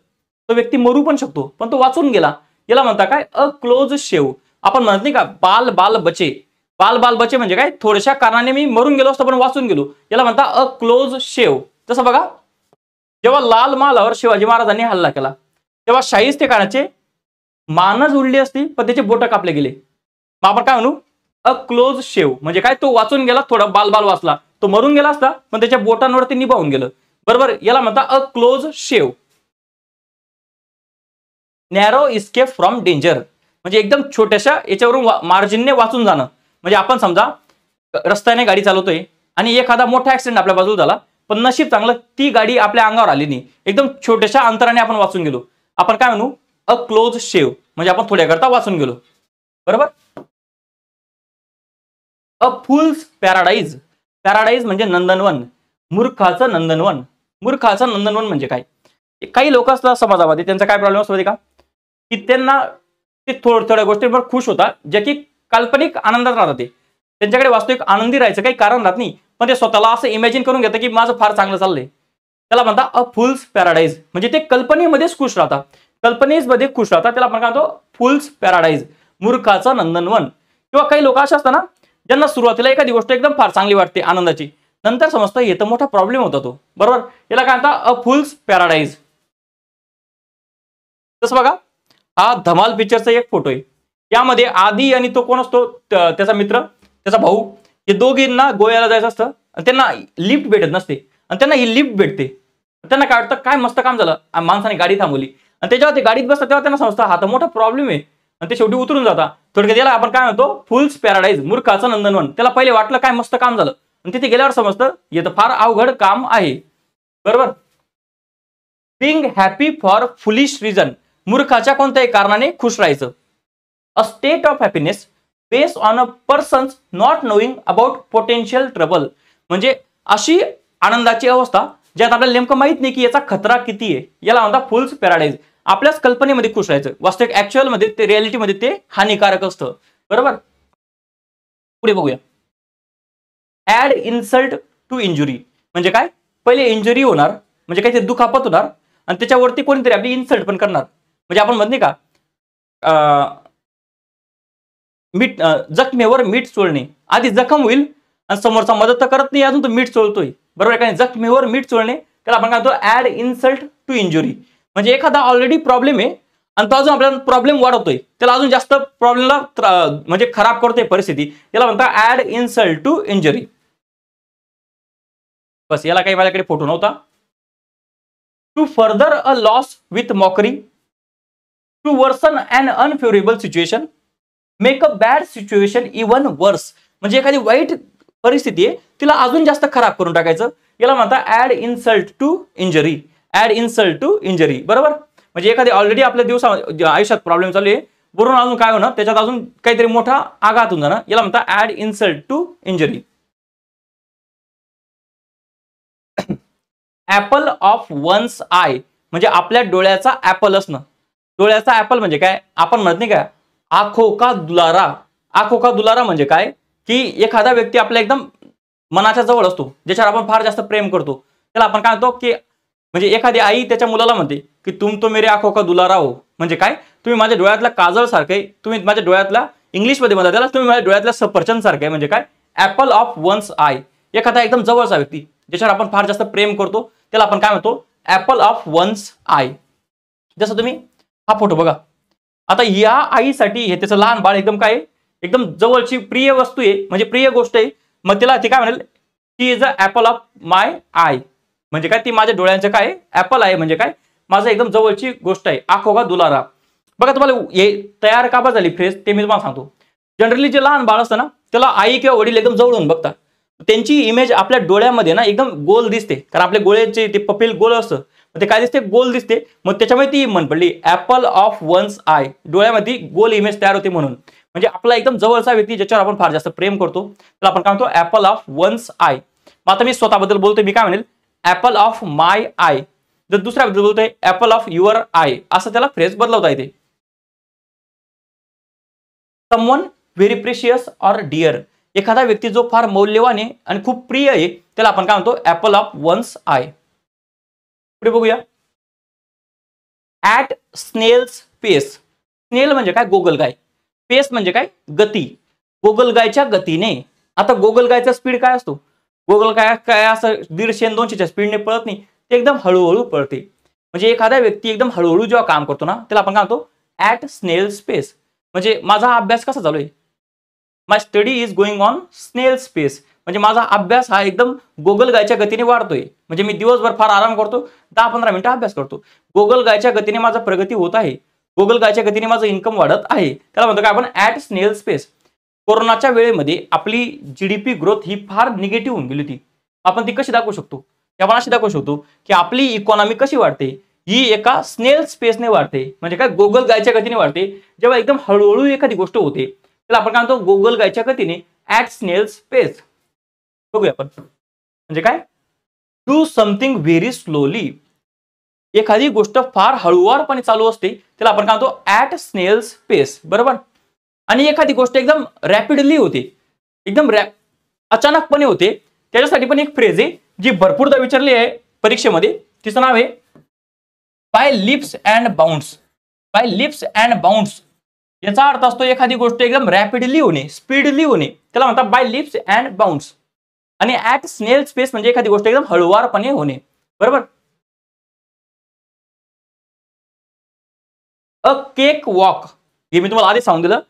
[SPEAKER 1] तो व्यक्ती मरू पण शकतो पण तो वाचून गेला याला म्हणता काय अ क्लोज शेव आपण म्हणत नाही का बाल बाल बचे बाल बाल बचे म्हणजे काय थोड्याशा कारणाने मी मरून गेलो असतो पण वाचून गेलो याला म्हणता अ क्लोज शेव जसं बघा जेव्हा लाल मालावर शिवाजी महाराजांनी हल्ला केला तेव्हा शाहीस्ते कारणाचे मानच उडली असती पण त्याचे बोट कापले गेले मग आपण काय म्हणू अ क्लोज शेव म्हणजे काय तो वाचून गेला थोडा बाल बाल वाचला तो मरून गेला असता पण त्याच्या बोटांवर ते निभावून गेलं बरोबर याला म्हणता a close shave narrow escape from danger म्हणजे एकदम छोट्याशा याच्यावरून मार्जिनने वाचून जाणं म्हणजे आपण समजा रस्त्याने गाडी चालवतोय आणि एखादा मोठा ऍक्सिडेंट आपल्या बाजूला झाला पण नशीब चांगलं ती गाडी आपल्या अंगावर आली नाही एकदम छोट्याशा अंतराने आपण वाचून गेलो आपण काय म्हणू अ क्लोज शेव म्हणजे आपण थोड्याकरता वाचून गेलो बरोबर अ फुल्स पॅराडाईज पॅराडाईज म्हणजे नंदनवन मूर्खाचं नंदनवन मूर्खाचं नंदनवन म्हणजे काय काही लोक असतात समाजामध्ये त्यांचा काय प्रॉब्लेम असतो का की त्यांना ते थोड्या थोड्या गोष्टींवर खुश होतात जे की काल्पनिक आनंदात राहतात ते त्यांच्याकडे वास्तविक आनंदी राहायचं काही कारण राहत नाही पण ते स्वतःला असं इमॅजिन करून घेतं की माझं फार चांगलं चाललंय त्याला म्हणतात अ फुल्स पॅराडाईज म्हणजे ते कल्पनेमध्येच खुश राहतात कल्पनेमध्ये खुश राहतात त्याला आपण काय म्हणतो फुल्स पॅराडाईज मूर्खाचं नंदनवन किंवा काही लोक असे असतात ना ज्यांना सुरुवातीला एखादी गोष्ट एकदम फार चांगली वाटते आनंदाची नंतर समजतं येतं मोठा प्रॉब्लेम होता तो बरोबर याला काय म्हणतात अ फुल्स पॅराडाईज तसं बघा हा धमाल पिक्चरचा एक फोटो आहे यामध्ये आधी आणि तो कोण असतो त्याचा मित्र त्याचा भाऊ हे दोघींना गोव्याला जायचं असतं आणि त्यांना लिफ्ट भेटत नसते आणि त्यांना ही लिफ्ट भेटते त्यांना काय वाटतं काय मस्त काम झालं माणसाने गाडी थांबवली आणि त्याच्यावर ते गाडीत बसतात तेव्हा त्यांना समजतं हा तर मोठा प्रॉब्लेम आहे आणि ते शेवटी उतरून जातात थोडक्यात याला आपण काय म्हणतो फुल्स पॅराडाईज मूर्खाचं नंदनवन त्याला पहिले वाटलं काय मस्त काम झालं आणि तिथे गेल्यावर समजतं येतं फार अवघड काम आहे बरोबर being happy for foolish reason मूर्खाच्या कोणत्याही कारणाने खुश राहायचं a state of happiness based on a person not knowing about potential trouble म्हणजे अशी आनंदाची अवस्था ज्यात आपल्याला नेमकं माहित नाही की याचा खतरा किती आहे याला म्हणतात फुल्स पॅराडाईज आपल्याच कल्पनेमध्ये खुश राहायचं वास्तविक ऍक्च्युअल मध्ये ते मध्ये ते हानिकारक असतं बरोबर पुढे बघूया ऍड इन्सल्ट टू इंजुरी म्हणजे काय पहिले इंजुरी होणार म्हणजे ते दुखापत होणार आणि त्याच्यावरती कोणीतरी आपली इन्सल्ट पण करणार म्हणजे आपण म्हणते का मीठ जखमेवर मीठ चोळणे आधी जखम होईल आणि समोरचा मदत तर करत नाही अजून तो मीठ चोळतोय बरोबर आहे जखमेवर मीठ चोळणे त्याला आपण काय म्हणतो ऍड इन्सल्ट टू इंजुरी म्हणजे एखादा ऑलरेडी प्रॉब्लेम आहे आणि तो अजून आपल्याला प्रॉब्लेम वाढवतोय त्याला अजून जास्त प्रॉब्लेमला म्हणजे खराब करतोय परिस्थिती याला म्हणतात ऍड इन्सल्ट टू इंजरी बस याला काही माझ्याकडे फोटो नव्हता to further a loss with mockery to worsen and unfavourable situation make a bad situation even worse म्हणजे एखादी वाईट परिस्थिती आहे तिला अजून जास्त खराब करून टाकायचं याला म्हणता add insult to injury add insult to injury बरोबर म्हणजे एखादी ऑलरेडी आपल्या दिवसा आयुष्यात प्रॉब्लेम चालू आहे वरून अजून काय होणार त्याच्यात अजून काहीतरी मोठा आघात होऊन जाणार याला म्हणतात add insult to injury apple of one's eye म्हणजे आपल्या डोळ्याचा ऍपल असणं डोळ्याचा ऍपल म्हणजे काय आपण म्हणत नाही काय आखो का दुलारा आखो का दुलारा म्हणजे काय की एखादा व्यक्ती आपल्या एकदम मनाच्या जवळ असतो ज्याच्यावर आपण फार जास्त प्रेम करतो त्याला आपण काय म्हणतो की म्हणजे एखादी आई त्याच्या मुलाला म्हणते की तुम तो मेरे आखो का दुलारा हो म्हणजे काय तुम्ही माझ्या डोळ्यातला काजळ सारखे तुम्ही माझ्या डोळ्यातला इंग्लिशमध्ये म्हणता त्याला तुम्ही माझ्या डोळ्यातल्या सफरचंद सारखे म्हणजे काय ऍपल ऑफ वन्स आय एखादा एकदम जवळचा व्यक्ती ज्याच्यावर आपण फार जास्त प्रेम करतो त्याला आपण काय म्हणतो ऍपल ऑफ वन्स आय जसं तुम्ही हा फोटो बघा आता या आईसाठी हे त्याचं लहान बाळ एकदम काय एकदम जवळची प्रिय वस्तू आहे म्हणजे प्रिय गोष्ट आहे मग तिला ती काय म्हणेल she is a apple of my eye म्हणजे काय ती माझ्या डोळ्यांचं काय ऍपल आहे म्हणजे काय माझं एकदम जवळची गोष्ट आहे आखोगा दुलारा बघा तुम्हाला हे तयार काबा झाली फ्रेस ते मी तुम्हाला सांगतो जनरली जे लहान बाळ असतं ना त्याला आई किंवा वडील एकदम जवळून बघता त्यांची इमेज आपल्या डोळ्यामध्ये ना एकदम गोल दिसते कारण आपल्या गोळ्याचे ते पपिल गोल असतं ते काय दिसते गोल दिसते मग त्याच्यामुळे ती म्हण पडली ऍपल ऑफ वन्स आय डोळ्यामध्ये गोल इमेज तयार होते म्हणून म्हणजे आपला एकदम जवळचा व्यक्ती ज्याच्यावर आपण फार जास्त प्रेम करतो त्याला आपण काय म्हणतो ऍपल ऑफ वन्स आय मग आता मी स्वतःबद्दल बोलतोय मी काय म्हणेल ऍपल ऑफ माय आय जर दुसऱ्या बोलतोय ऍपल ऑफ युअर आय असं त्याला फ्रेस बदलवता येते someone very precious or dear एखादा व्यक्ती जो फार मौल्यवान आहे आणि खूप प्रिय आहे त्याला आपण काय म्हणतो ऍपल ऑफ वन्स आय पुढे बघूया ऍट स्नेल्स पेस स्नेल म्हणजे काय गोगल गाय पेस म्हणजे काय गती गोगल गायच्या गतीने आता गोगल गायचा स्पीड काय असतो गोगल काय काय असं दीडशे दोनशेच्या स्पीडने पळत नाही ते एकदम हळूहळू पळते म्हणजे एखादा व्यक्ती एकदम हळूहळू जेव्हा काम करतो ना त्याला आपण काय म्हणतो स्नेल स्पेस म्हणजे माझा अभ्यास कसा चालू आहे my study is going on snail space म्हणजे माझा अभ्यास हा एकदम गोगल गायच्या गतीने वाढतोय म्हणजे मी दिवसभर फार आराम करतो दहा पंधरा मिनिटं अभ्यास करतो गोगल गायच्या गतीने माझा प्रगती होत आहे गोगल गायच्या गतीने माझं इन्कम वाढत आहे त्याला म्हणतो काय आपण ऍट स्नेल स्पेस कोरोनाच्या वेळेमध्ये आपली जी डी पी ग्रोथ ही फार निगेटिव्ह होऊन गेली होती आपण ती कशी दाखवू शकतो आपण अशी दाखवू शकतो की आपली इकॉनॉमी कशी वाढते ही एका स्नेल स्पेसने वाढते म्हणजे काय गोगल गायच्या गतीने वाढते जेव्हा एकदम हळूहळू एखादी गोष्ट होते त्याला आपण काय म्हणतो गोगल गायच्या गतीने ऍट स्नेल स्पेस बघूया आपण म्हणजे काय डू समथिंग व्हेरी स्लोली एखादी गोष्ट फार हळूवारपणे चालू असते त्याला आपण काय म्हणतो ऍट स्नेल स्पेस बरोबर आणि एखादी गोष्ट एकदम रॅपिडली होते एकदम रॅप अचानकपणे होते त्याच्यासाठी पण एक फ्रेज आहे जी भरपूरदा विचारली आहे परीक्षेमध्ये तिचं नाव आहे by leaps and bounds by leaps and bounds याचा अर्थ असतो एखादी गोष्ट एकदम रॅपिडली होणे स्पीडली होणे त्याला म्हणतात बाय लिप्स अँड बाउंड्स आणि ऍट स्नेल स्पेस म्हणजे एखादी गोष्ट एकदम हळुवारपणे होणे बरोबर अ केक वॉक हे मी तुम्हाला आधी सांगून दिलं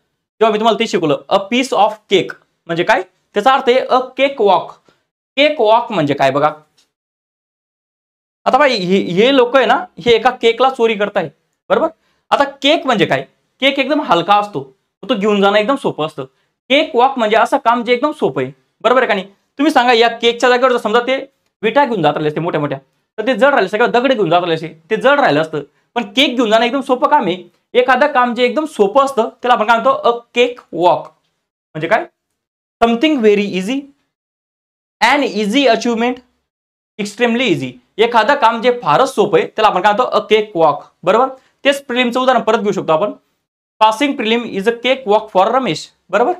[SPEAKER 1] तेव्हा मी तुम्हाला ते शिकवलं अ पीस ऑफ केक म्हणजे काय त्याचा अर्थ आहे a cake walk cake walk म्हणजे काय बघा आता बाई हे लोक आहे ना हे एका केकला चोरी करताय बरोबर आता केक म्हणजे काय केक एकदम हलका असतो तो घेऊन जाणं एकदम सोपं असतं केक वॉक म्हणजे असं काम जे एकदम सोपं आहे बरोबर आहे का नाही तुम्ही सांगा या केकच्या जागेवर जर समजा ते विटा घेऊन जात राहिले असते मोठ्या मोठ्या तर ते जड राहिले सगळं दगड घेऊन जात राहिले असते ते जड राहिलं असतं पण केक घेऊन जाणं एकदम सोपं काम आहे एखादं काम जे एकदम सोपं असतं त्याला आपण काय म्हणतो अ केक वॉक म्हणजे काय something very easy and easy achievement extremely easy एखादं काम जे फारच सोपं आहे त्याला आपण काय म्हणतो अ केक वॉक बरोबर तेच प्रिलिमचं उदाहरण परत घेऊ शकतो आपण passing prelim is a cake walk for Ramesh बरोबर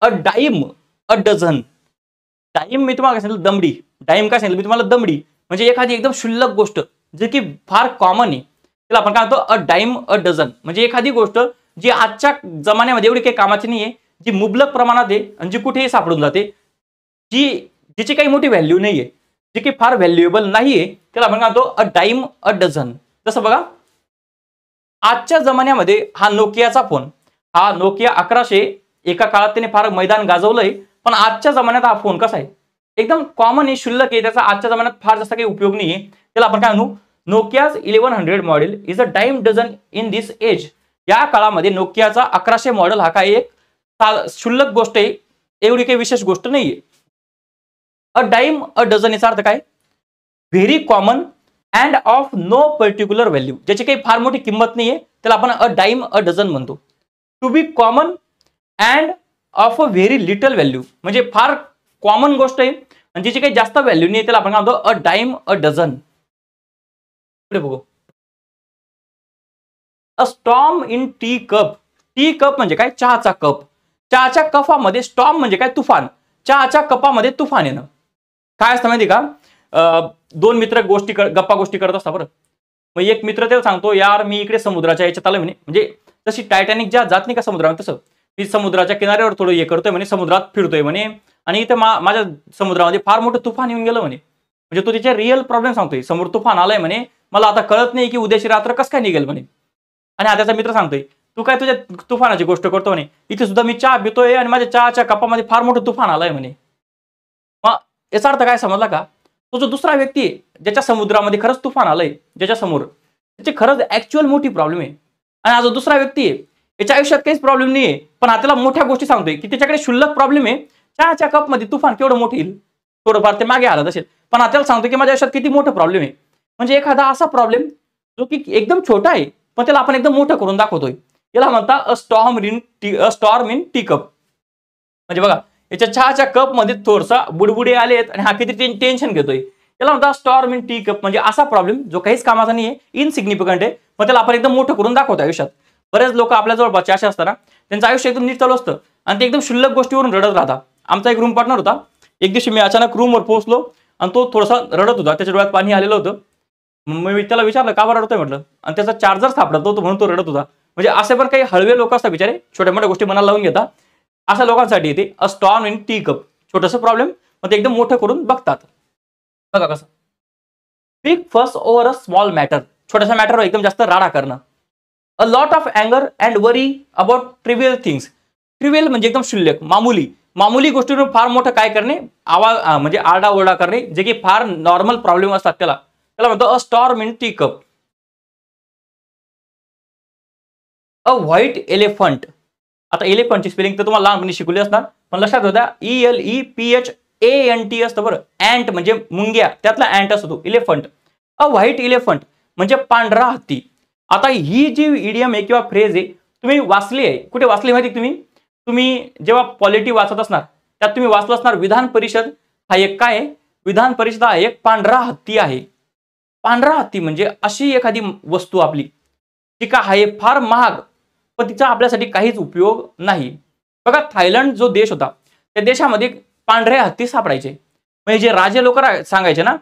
[SPEAKER 1] अ डाईम अ डझन डाईम मी तुम्हाला काय सांगितलं दमडी डाईम काय सांगितलं मी तुम्हाला दमडी म्हणजे एखादी एकदम शुल्लक गोष्ट जे की फार कॉमन आहे त्याला आपण काय म्हणतो अ डाईम अ डझन म्हणजे एखादी गोष्ट जी आजच्या जमान्यामध्ये एवढी काही कामाची नाही आहे जी मुबलक प्रमाणात आहे आणि जी कुठेही सापडून जाते जी जिची काही मोठी व्हॅल्यू नाही आहे जी की फार व्हॅल्युएबल नाही आहे त्याला आपण काय म्हणतो अ डाईम अ डझन जसं बघा आजच्या जमान्यामध्ये हा नोकियाचा फोन हा नोकिया अकराशे एका काळात त्याने फार मैदान गाजवलंय पण आजच्या जमान्यात हा फोन कसा आहे एकदम कॉमन आहे शुल्लक आहे त्याचा आजच्या जमान्यात फार जास्त काही उपयोग नाही आहे त्याला आपण काय म्हणू Nokia's eleven hundred model is a dime dozen in this age या काळामध्ये नोकियाचा अकराशे मॉडेल हा काय एक शुल्लक गोष्ट आहे एवढी काही विशेष गोष्ट नाहीये अ डाईम अ डझन याचा अर्थ काय very common and of no particular value ज्याची काही फार मोठी किंमत नाहीये त्याला आपण अ डाईम अ डझन म्हणतो to be common and of a very little value म्हणजे फार कॉमन गोष्ट आहे आणि जिची काही जास्त व्हॅल्यू नाही त्याला आपण म्हणतो अ डाईम अ डझन पुढे बघू a storm in tea cup tea cup म्हणजे काय चहाचा कप चहाच्या कफामध्ये स्टॉम म्हणजे काय तुफान चहाच्या कपामध्ये तुफान येणं काय असतं माहिती का दोन मित्र गोष्टी गप्पा गोष्टी करत असतात बरं मग एक मित्र ते सांगतो यार मी इकडे समुद्राच्या याच्यात आलो म्हणे म्हणजे तशी टायटॅनिक ज्या जात नाही का समुद्रामध्ये तसं मी समुद्राच्या किनाऱ्यावर थोडं हे करतोय म्हणे समुद्रात फिरतोय म्हणे आणि इथे माझ्या समुद्रामध्ये फार मोठं तुफान येऊन गेलं म्हणे म्हणजे तो तिचे रिअल प्रॉब्लेम सांगतोय समोर तुफान आलाय म्हणे मला आता कळत नाही की उद्याची रात्र कसं काय निघेल म्हणे आणि आताचा मित्र सांगतोय तू काय तुझ्या तुफानाची गोष्ट करतो म्हणे इथे सुद्धा मी चहा पितोय आणि माझ्या चहाच्या कपामध्ये फार मोठं तुफान आलाय म्हणे मग याचा अर्थ काय समजला का तो जो दुसरा व्यक्ती आहे ज्याच्या समुद्रामध्ये खरंच तुफान आलंय ज्याच्या समोर त्याची खरंच ऍक्च्युअल मोठी प्रॉब्लेम आहे आणि हा जो दुसरा व्यक्ती आहे याच्या आयुष्यात काहीच प्रॉब्लेम आहे पण आता मोठ्या गोष्टी सांगतोय की त्याच्याकडे शुल्लक प्रॉब्लेम आहे चहाच्या कपमध्ये तुफान केवढं मोठं येईल थोडंफार ते मागे आलं असेल पण आता सांगतो की माझ्या आयुष्यात किती मोठं प्रॉब्लेम आहे म्हणजे एखादा असा प्रॉब्लेम जो की एकदम छोटा आहे पण त्याला आपण एकदम मोठं करून दाखवतोय याला म्हणता a storm in tea a storm in tea cup म्हणजे बघा याच्या चहाच्या कपमध्ये थोडसा बुडबुडे आले आहेत आणि हा किती टेन्शन घेतोय त्याला म्हणता स्टॉर्म इन टी कप म्हणजे असा प्रॉब्लेम जो काहीच कामाचा नाही आहे इनसिग्निफिकंट आहे मग त्याला आपण एकदम मोठं करून दाखवतो आयुष्यात बरेच लोक आपल्याजवळ असतात असताना त्यांचं आयुष्य एकदम नीट चालू असतं आणि ते एकदम शुल्लक गोष्टीवरून रडत राहतात आमचा एक रूम पार्टनर होता एक दिवशी मी अचानक रूमवर पोहोचलो आणि तो थोडासा रडत होता त्याच्या डोळ्यात पाणी आलेलं होतं मग मी त्याला विचारलं का रडतोय म्हटलं आणि त्याचा चार्जर सापडत होतो म्हणून तो रडत होता म्हणजे असे पण काही हळवे लोक असतात बिचारे छोट्या मोठ्या गोष्टी मनाला लावून घेतात अशा लोकांसाठी येते a storm in tea cup छोटस प्रॉब्लेम मग ते एकदम मोठं करून बघतात बघा कसं big fuss over a small matter छोट्याशा मॅटरवर एकदम जास्त राडा करणं अ लॉट ऑफ अँगर and worry about trivial things trivial म्हणजे एकदम शुल्लक मामुली मामुली गोष्टीवर फार मोठं काय करणे आवा म्हणजे आरडाओरडा करणे जे की फार नॉर्मल प्रॉब्लेम असतात त्याला त्याला म्हणतो a storm in tea cup a white elephant आता एलिफंटची स्पेलिंग तर तुम्हाला लहानपणी शिकवली असणार पण लक्षात होत्या E L E P H A N T असतं बरं अँट म्हणजे मुंग्या त्यातला अँट असतो इलेफंट अ व्हाईट इलेफंट म्हणजे पांढरा हत्ती आता ही जी ईडीएम आहे किंवा फ्रेज आहे तुम्ही वाचली आहे कुठे वाचली माहिती तुम्ही तुम्ही जेव्हा पॉलिटी वाचत असणार त्यात तुम्ही वाचलं असणार विधान परिषद हा एक काय आहे विधान परिषद हा एक पांढरा हत्ती आहे पांढरा हत्ती म्हणजे अशी एखादी वस्तू आपली ती का आहे फार महाग पण तिचा आपल्यासाठी काहीच उपयोग नाही बघा थायलंड जो देश होता त्या देशामध्ये पांढऱ्या हत्ती सापडायचे म्हणजे जे राजे लोक सांगायचे ना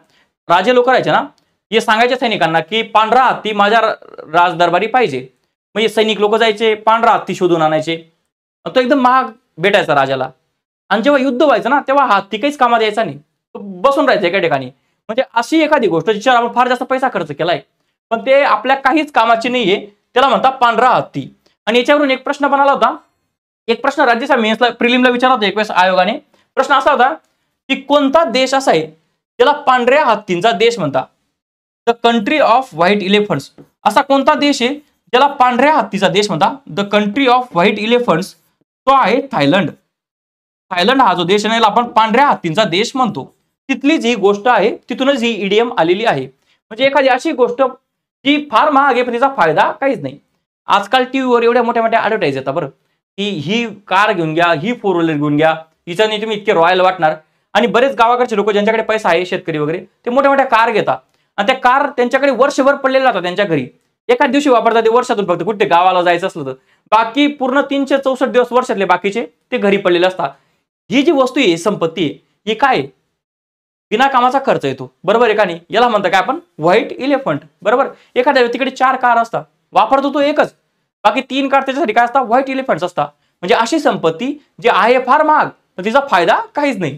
[SPEAKER 1] राजे लोक राहायचे ना हे सांगायचे सैनिकांना की पांढरा हत्ती माझ्या राजदरबारी पाहिजे म्हणजे सैनिक लोक जायचे पांढरा हत्ती शोधून आणायचे तो एकदम महाग भेटायचा राजाला आणि जेव्हा युद्ध व्हायचं ना तेव्हा हत्ती काहीच कामात यायचा नाही तो बसून राहायचा एका ठिकाणी म्हणजे अशी एखादी गोष्ट जिच्यावर आपण फार जास्त पैसा खर्च केलाय पण ते आपल्या काहीच कामाची नाहीये त्याला म्हणतात पांढरा हत्ती आणि याच्यावरून एक प्रश्न बनाला होता एक प्रश्न राज्यसभा मेन्सला प्रिलिमला विचारला होता एक वेळेस आयोगाने प्रश्न असा होता की कोणता देश असा आहे त्याला पांढऱ्या हत्तींचा देश म्हणतात the country of white elephants असा कोणता देश आहे ज्याला पांढऱ्या हत्तीचा देश म्हणता the country of white elephants तो आहे थायलंड थायलंड हा जो देश आहे आपण पांढऱ्या हत्तींचा देश म्हणतो तिथली जी गोष्ट आहे तिथूनच ही ईडीएम आलेली आहे म्हणजे एखादी अशी गोष्ट जी फार महाग आहे पण तिचा फायदा काहीच नाही आजकाल टीव्हीवर एवढ्या मोठ्या मोठ्या ॲडव्हर्टाईज येतात बरं की ही कार घेऊन घ्या ही फोर व्हीलर घेऊन घ्या नाही तुम्ही इतके रॉयल वाटणार आणि बरेच गावाकडचे लोक ज्यांच्याकडे पैसा आहे शेतकरी वगैरे ते मोठ्या मोठ्या कार घेतात आणि त्या कार त्यांच्याकडे वर्षभर पडलेला राहतात त्यांच्या घरी एका दिवशी वापरतात ते वर्षातून फक्त कुठे गावाला जायचं असलं तर बाकी पूर्ण तीनशे चौसष्ट दिवस वर्षातले बाकीचे ते घरी पडलेले असतात ही जी वस्तू आहे संपत्ती आहे ही काय बिना कामाचा खर्च येतो बरोबर आहे का नाही याला म्हणतात काय आपण व्हाईट इलेफंट बरोबर एखाद्या व्यक्तीकडे चार कार असतात वापरतो तो एकच बाकी तीन कार त्याच्यासाठी काय असतात व्हाईट इलेफंट असतात म्हणजे अशी संपत्ती जी आहे फार महाग तर तिचा फायदा काहीच नाही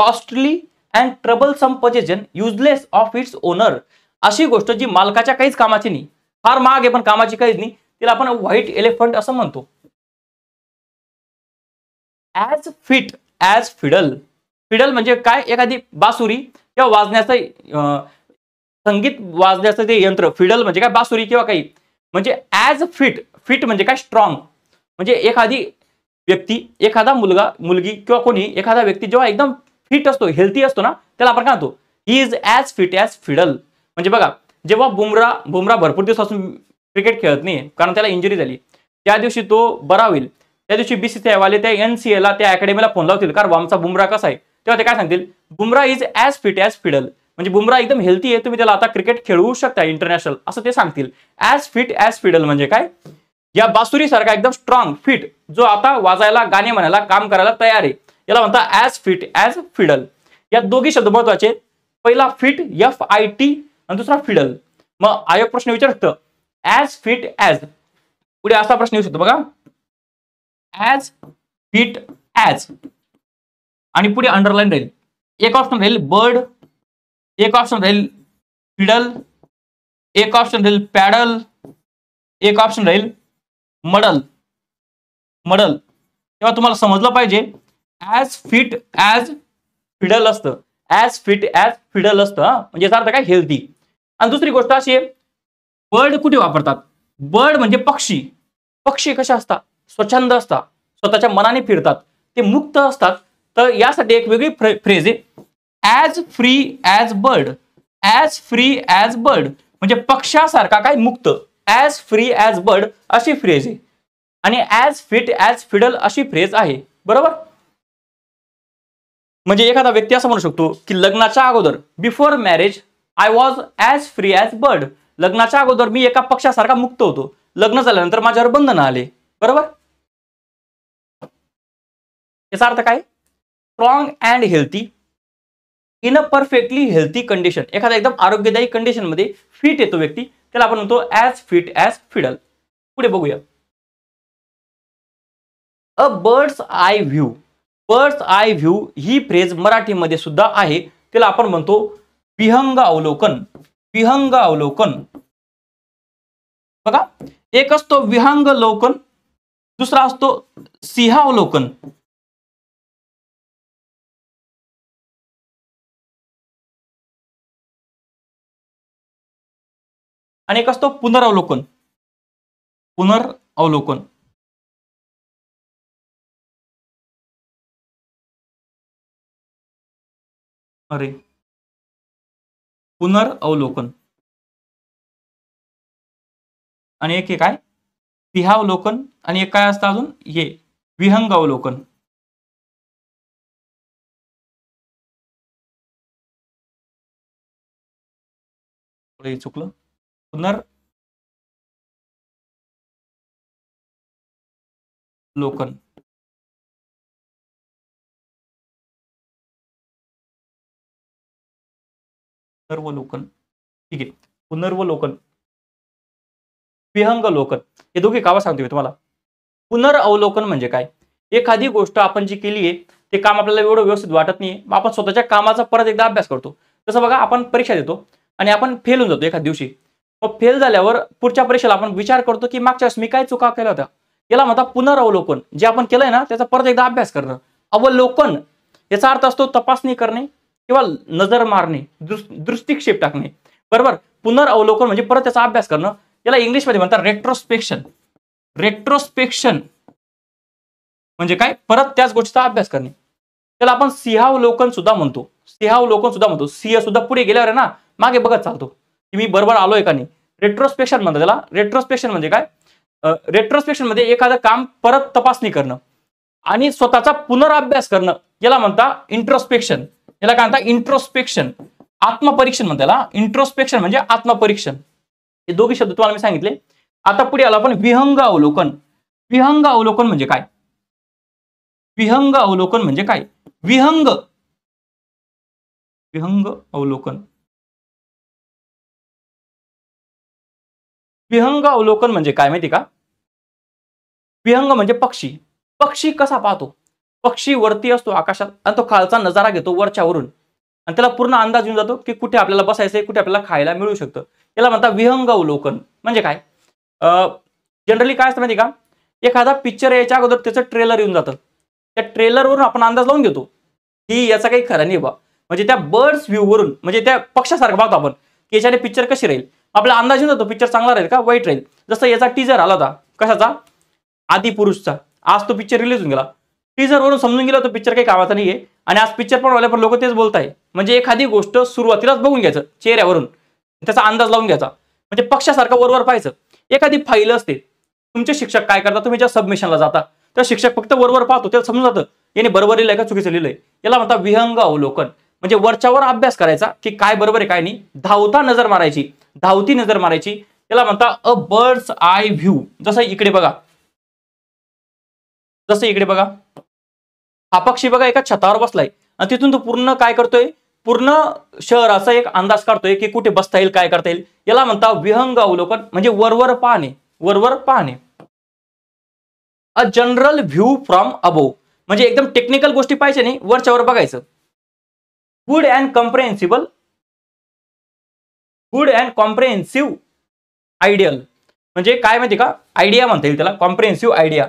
[SPEAKER 1] costly and some possession useless of its owner अशी गोष्ट जी मालकाच्या काहीच कामाची नाही फार महाग आहे पण कामाची काहीच नाही तिला आपण व्हाईट एलिफंट असं म्हणतो as fit as fiddle fiddle म्हणजे काय एखादी बासुरी किंवा वाजण्याचं संगीत वाजण्याचं ते यंत्र फिडल म्हणजे काय बासुरी किंवा काही म्हणजे ऍज फिट फिट म्हणजे काय स्ट्रॉंग म्हणजे एखादी व्यक्ती एखादा मुलगा मुलगी किंवा कोणी एखादा व्यक्ती जेव्हा एकदम फिट असतो हेल्थी असतो ना त्याला आपण काय म्हणतो he is as fit as fiddle म्हणजे बघा जेव्हा बुमरा बुमरा भरपूर दिवसापासून क्रिकेट खेळत नाही कारण त्याला इंजुरी झाली त्या दिवशी तो बरा होईल त्या दिवशी बी सी आयवाले त्या एन सी एला त्या अकॅडमीला फोन लावतील कारण आमचा बुमरा कसा आहे तेव्हा ते काय सांगतील Bumrah is as fit as fiddle म्हणजे बुमरा एकदम हेल्थी आहे तुम्ही त्याला आता क्रिकेट खेळवू शकता इंटरनॅशनल असं ते सांगतील ॲज फिट ॲज फिडल म्हणजे काय या बासुरी सारखा एकदम स्ट्रॉंग फिट जो आता वाजायला गाणे म्हणायला काम करायला तयार आहे याला म्हणता ॲज फिट ऍज फिडल या दोघी शब्द महत्वाचे पहिला फिट एफ आय टी आणि दुसरा फिडल मग आयोग प्रश्न विचारतो ऍज फिट ऍज पुढे असा प्रश्न येऊ शकतो बघा ऍज फिट ऍज आणि पुढे अंडरलाईन राहील एक ऑप्शन राहील बर्ड एक ऑप्शन राहील फिडल एक ऑप्शन राहील पॅडल एक ऑप्शन राहील मडल मडल तेव्हा तुम्हाला समजलं पाहिजे ऍज फिट ऍज फिडल असतं ऍज फिट ऍज फिडल असतं म्हणजे याचा अर्थ काय हेल्दी आणि दुसरी गोष्ट अशी आहे बर्ड कुठे वापरतात बर्ड म्हणजे पक्षी पक्षी कशा असतात स्वच्छंद असतात स्वतःच्या मनाने फिरतात ते मुक्त असतात तर यासाठी एक वेगळी फ्रे फ्रेज आहे as free as bird as free as bird म्हणजे पक्षासारखा काय मुक्त ऍज फ्री ॲज बर्ड अशी फ्रेज आहे आणि ऍज फिट ॲज फिडल अशी फ्रेज आहे बरोबर म्हणजे एखादा व्यक्ती असं म्हणू शकतो की लग्नाच्या अगोदर before marriage I was as free as bird लग्नाच्या अगोदर मी एका पक्षासारखा मुक्त होतो लग्न झाल्यानंतर माझ्यावर बंधन आले बरोबर याचा अर्थ काय strong and healthy in a perfectly healthy condition एखादा एकदम आरोग्यदायी कंडिशनमध्ये फिट येतो व्यक्ती त्याला आपण म्हणतो ॲज फिट ॲज फिडल पुढे बघूया a bird's eye view bird's eye view ही फ्रेज मराठीमध्ये सुद्धा आहे त्याला आपण म्हणतो विहंग अवलोकन विहंग अवलोकन बघा एक असतो विहंग अवलोकन
[SPEAKER 2] दुसरा असतो सिंहावलोकन आणि एक असतो पुनरावलोकन पुनरावलोकन अरे पुनर्वलोकन आणि एक काय तिहावलोकन आणि एक काय असतं अजून हे विहंग अवलोकन चुकलं पुनर् लोकन पुनर्वलोकन
[SPEAKER 1] ठीक आहे पुनर्वलोकन विहंगलोकन हे दोघे कावा सांगतो मी तुम्हाला पुनर्वलोकन म्हणजे काय एखादी गोष्ट आपण जी केली आहे ते काम आपल्याला एवढं व्यवस्थित वाटत नाही आपण स्वतःच्या कामाचा परत एकदा अभ्यास करतो तसं बघा आपण परीक्षा देतो आणि आपण फेल होऊन जातो एखाद्या दिवशी मग फेल झाल्यावर पुढच्या परीक्षेला आपण विचार करतो की मागच्या वेळेस मी काय चुका केल्या होत्या याला म्हणता पुनरावलोकन जे आपण केलंय ना त्याचा परत एकदा अभ्यास करणं अवलोकन याचा अर्थ असतो तपासणी करणे किंवा नजर मारणे दृष्टिक्षेप टाकणे बरोबर पुनर्वलोकन म्हणजे परत त्याचा अभ्यास करणं याला इंग्लिशमध्ये म्हणतात रेट्रोस्पेक्शन रेट्रोस्पेक्शन म्हणजे काय परत त्याच गोष्टीचा अभ्यास करणे त्याला आपण सिंहावलोकन सुद्धा म्हणतो सिंहावलोकन सुद्धा म्हणतो सिंह सुद्धा पुढे गेल्यावर ना मागे बघत चालतो की मी बरोबर आलोय का नाही रेट्रोस्पेक्शन म्हणतात त्याला रेट्रोस्पेक्शन म्हणजे काय रेट्रोस्पेक्शन म्हणजे एखादं काम परत तपासणी करणं आणि स्वतःचा पुनराभ्यास करणं याला म्हणता इंट्रोस्पेक्शन याला काय म्हणतात इंट्रोस्पेक्शन आत्मपरीक्षण म्हणताला इंट्रोस्पेक्शन म्हणजे आत्मपरीक्षण हे दोघे शब्द तुम्हाला मी सांगितले आता पुढे आला आपण विहंग अवलोकन विहंग अवलोकन म्हणजे काय विहंग अवलोकन म्हणजे काय
[SPEAKER 2] विहंग विहंग अवलोकन
[SPEAKER 1] विहंग अवलोकन म्हणजे काय माहिती का विहंग म्हणजे पक्षी पक्षी कसा पाहतो पक्षी वरती असतो आकाशात आणि तो खालचा नजारा घेतो वरच्यावरून आणि त्याला पूर्ण अंदाज येऊन जातो की कुठे आपल्याला बसायचंय कुठे आपल्याला खायला मिळू शकतं याला म्हणतात अवलोकन म्हणजे काय जनरली काय असतं माहिती का एखादा पिक्चर याच्या अगोदर त्याचं ट्रेलर येऊन जातं त्या ट्रेलरवरून आपण अंदाज लावून घेतो की याचा काही खरा नाही बा म्हणजे त्या बर्ड्स व्ह्यूवरून म्हणजे त्या पक्षासारखं पाहतो आपण की याच्याने पिक्चर कशी राहील आपला अंदाज येऊन जातो पिक्चर चांगला राहील का वाईट राहील जसं याचा टीजर आला होता कशाचा आदिपुरुषचा आज तो पिक्चर रिलीज होऊन गेला टी वरून समजून गेलं तर पिक्चर काही कामाचा नाहीये आणि आज पिक्चर पण लोक तेच बोलत आहे म्हणजे एखादी गोष्ट सुरुवातीलाच बघून घ्यायचं चेहऱ्यावरून त्याचा अंदाज लावून घ्यायचा म्हणजे पक्षासारखं वरवर पाहायचं एखादी फाईल असते तुमचे शिक्षक काय करतात तुम्ही ज्या सबमिशनला जाता तर शिक्षक फक्त वरवर पाहतो त्याला समजून जातं याने बरोबर लिहिलंय का चुकीचं लिहिलंय याला म्हणता विहंग अवलोकन म्हणजे वरच्यावर अभ्यास करायचा की काय बरोबर आहे काय नाही धावता नजर मारायची धावती नजर मारायची याला म्हणता अ बर्ड्स आय व्ह्यू जसं इकडे बघा जसं इकडे बघा पक्षी बघा एका छतावर बसलाय आणि तिथून तो पूर्ण काय करतोय पूर्ण शहर असा एक अंदाज काढतोय की कुठे बसता येईल काय करता येईल याला म्हणता विहंग अवलोकन म्हणजे वरवर पाहणे वरवर पाहणे a general view from above म्हणजे एकदम टेक्निकल गोष्टी पाहिजे नाही वरच्यावर बघायचं good and comprehensible good and comprehensive ideal म्हणजे काय माहिती का आयडिया म्हणता येईल त्याला comprehensive idea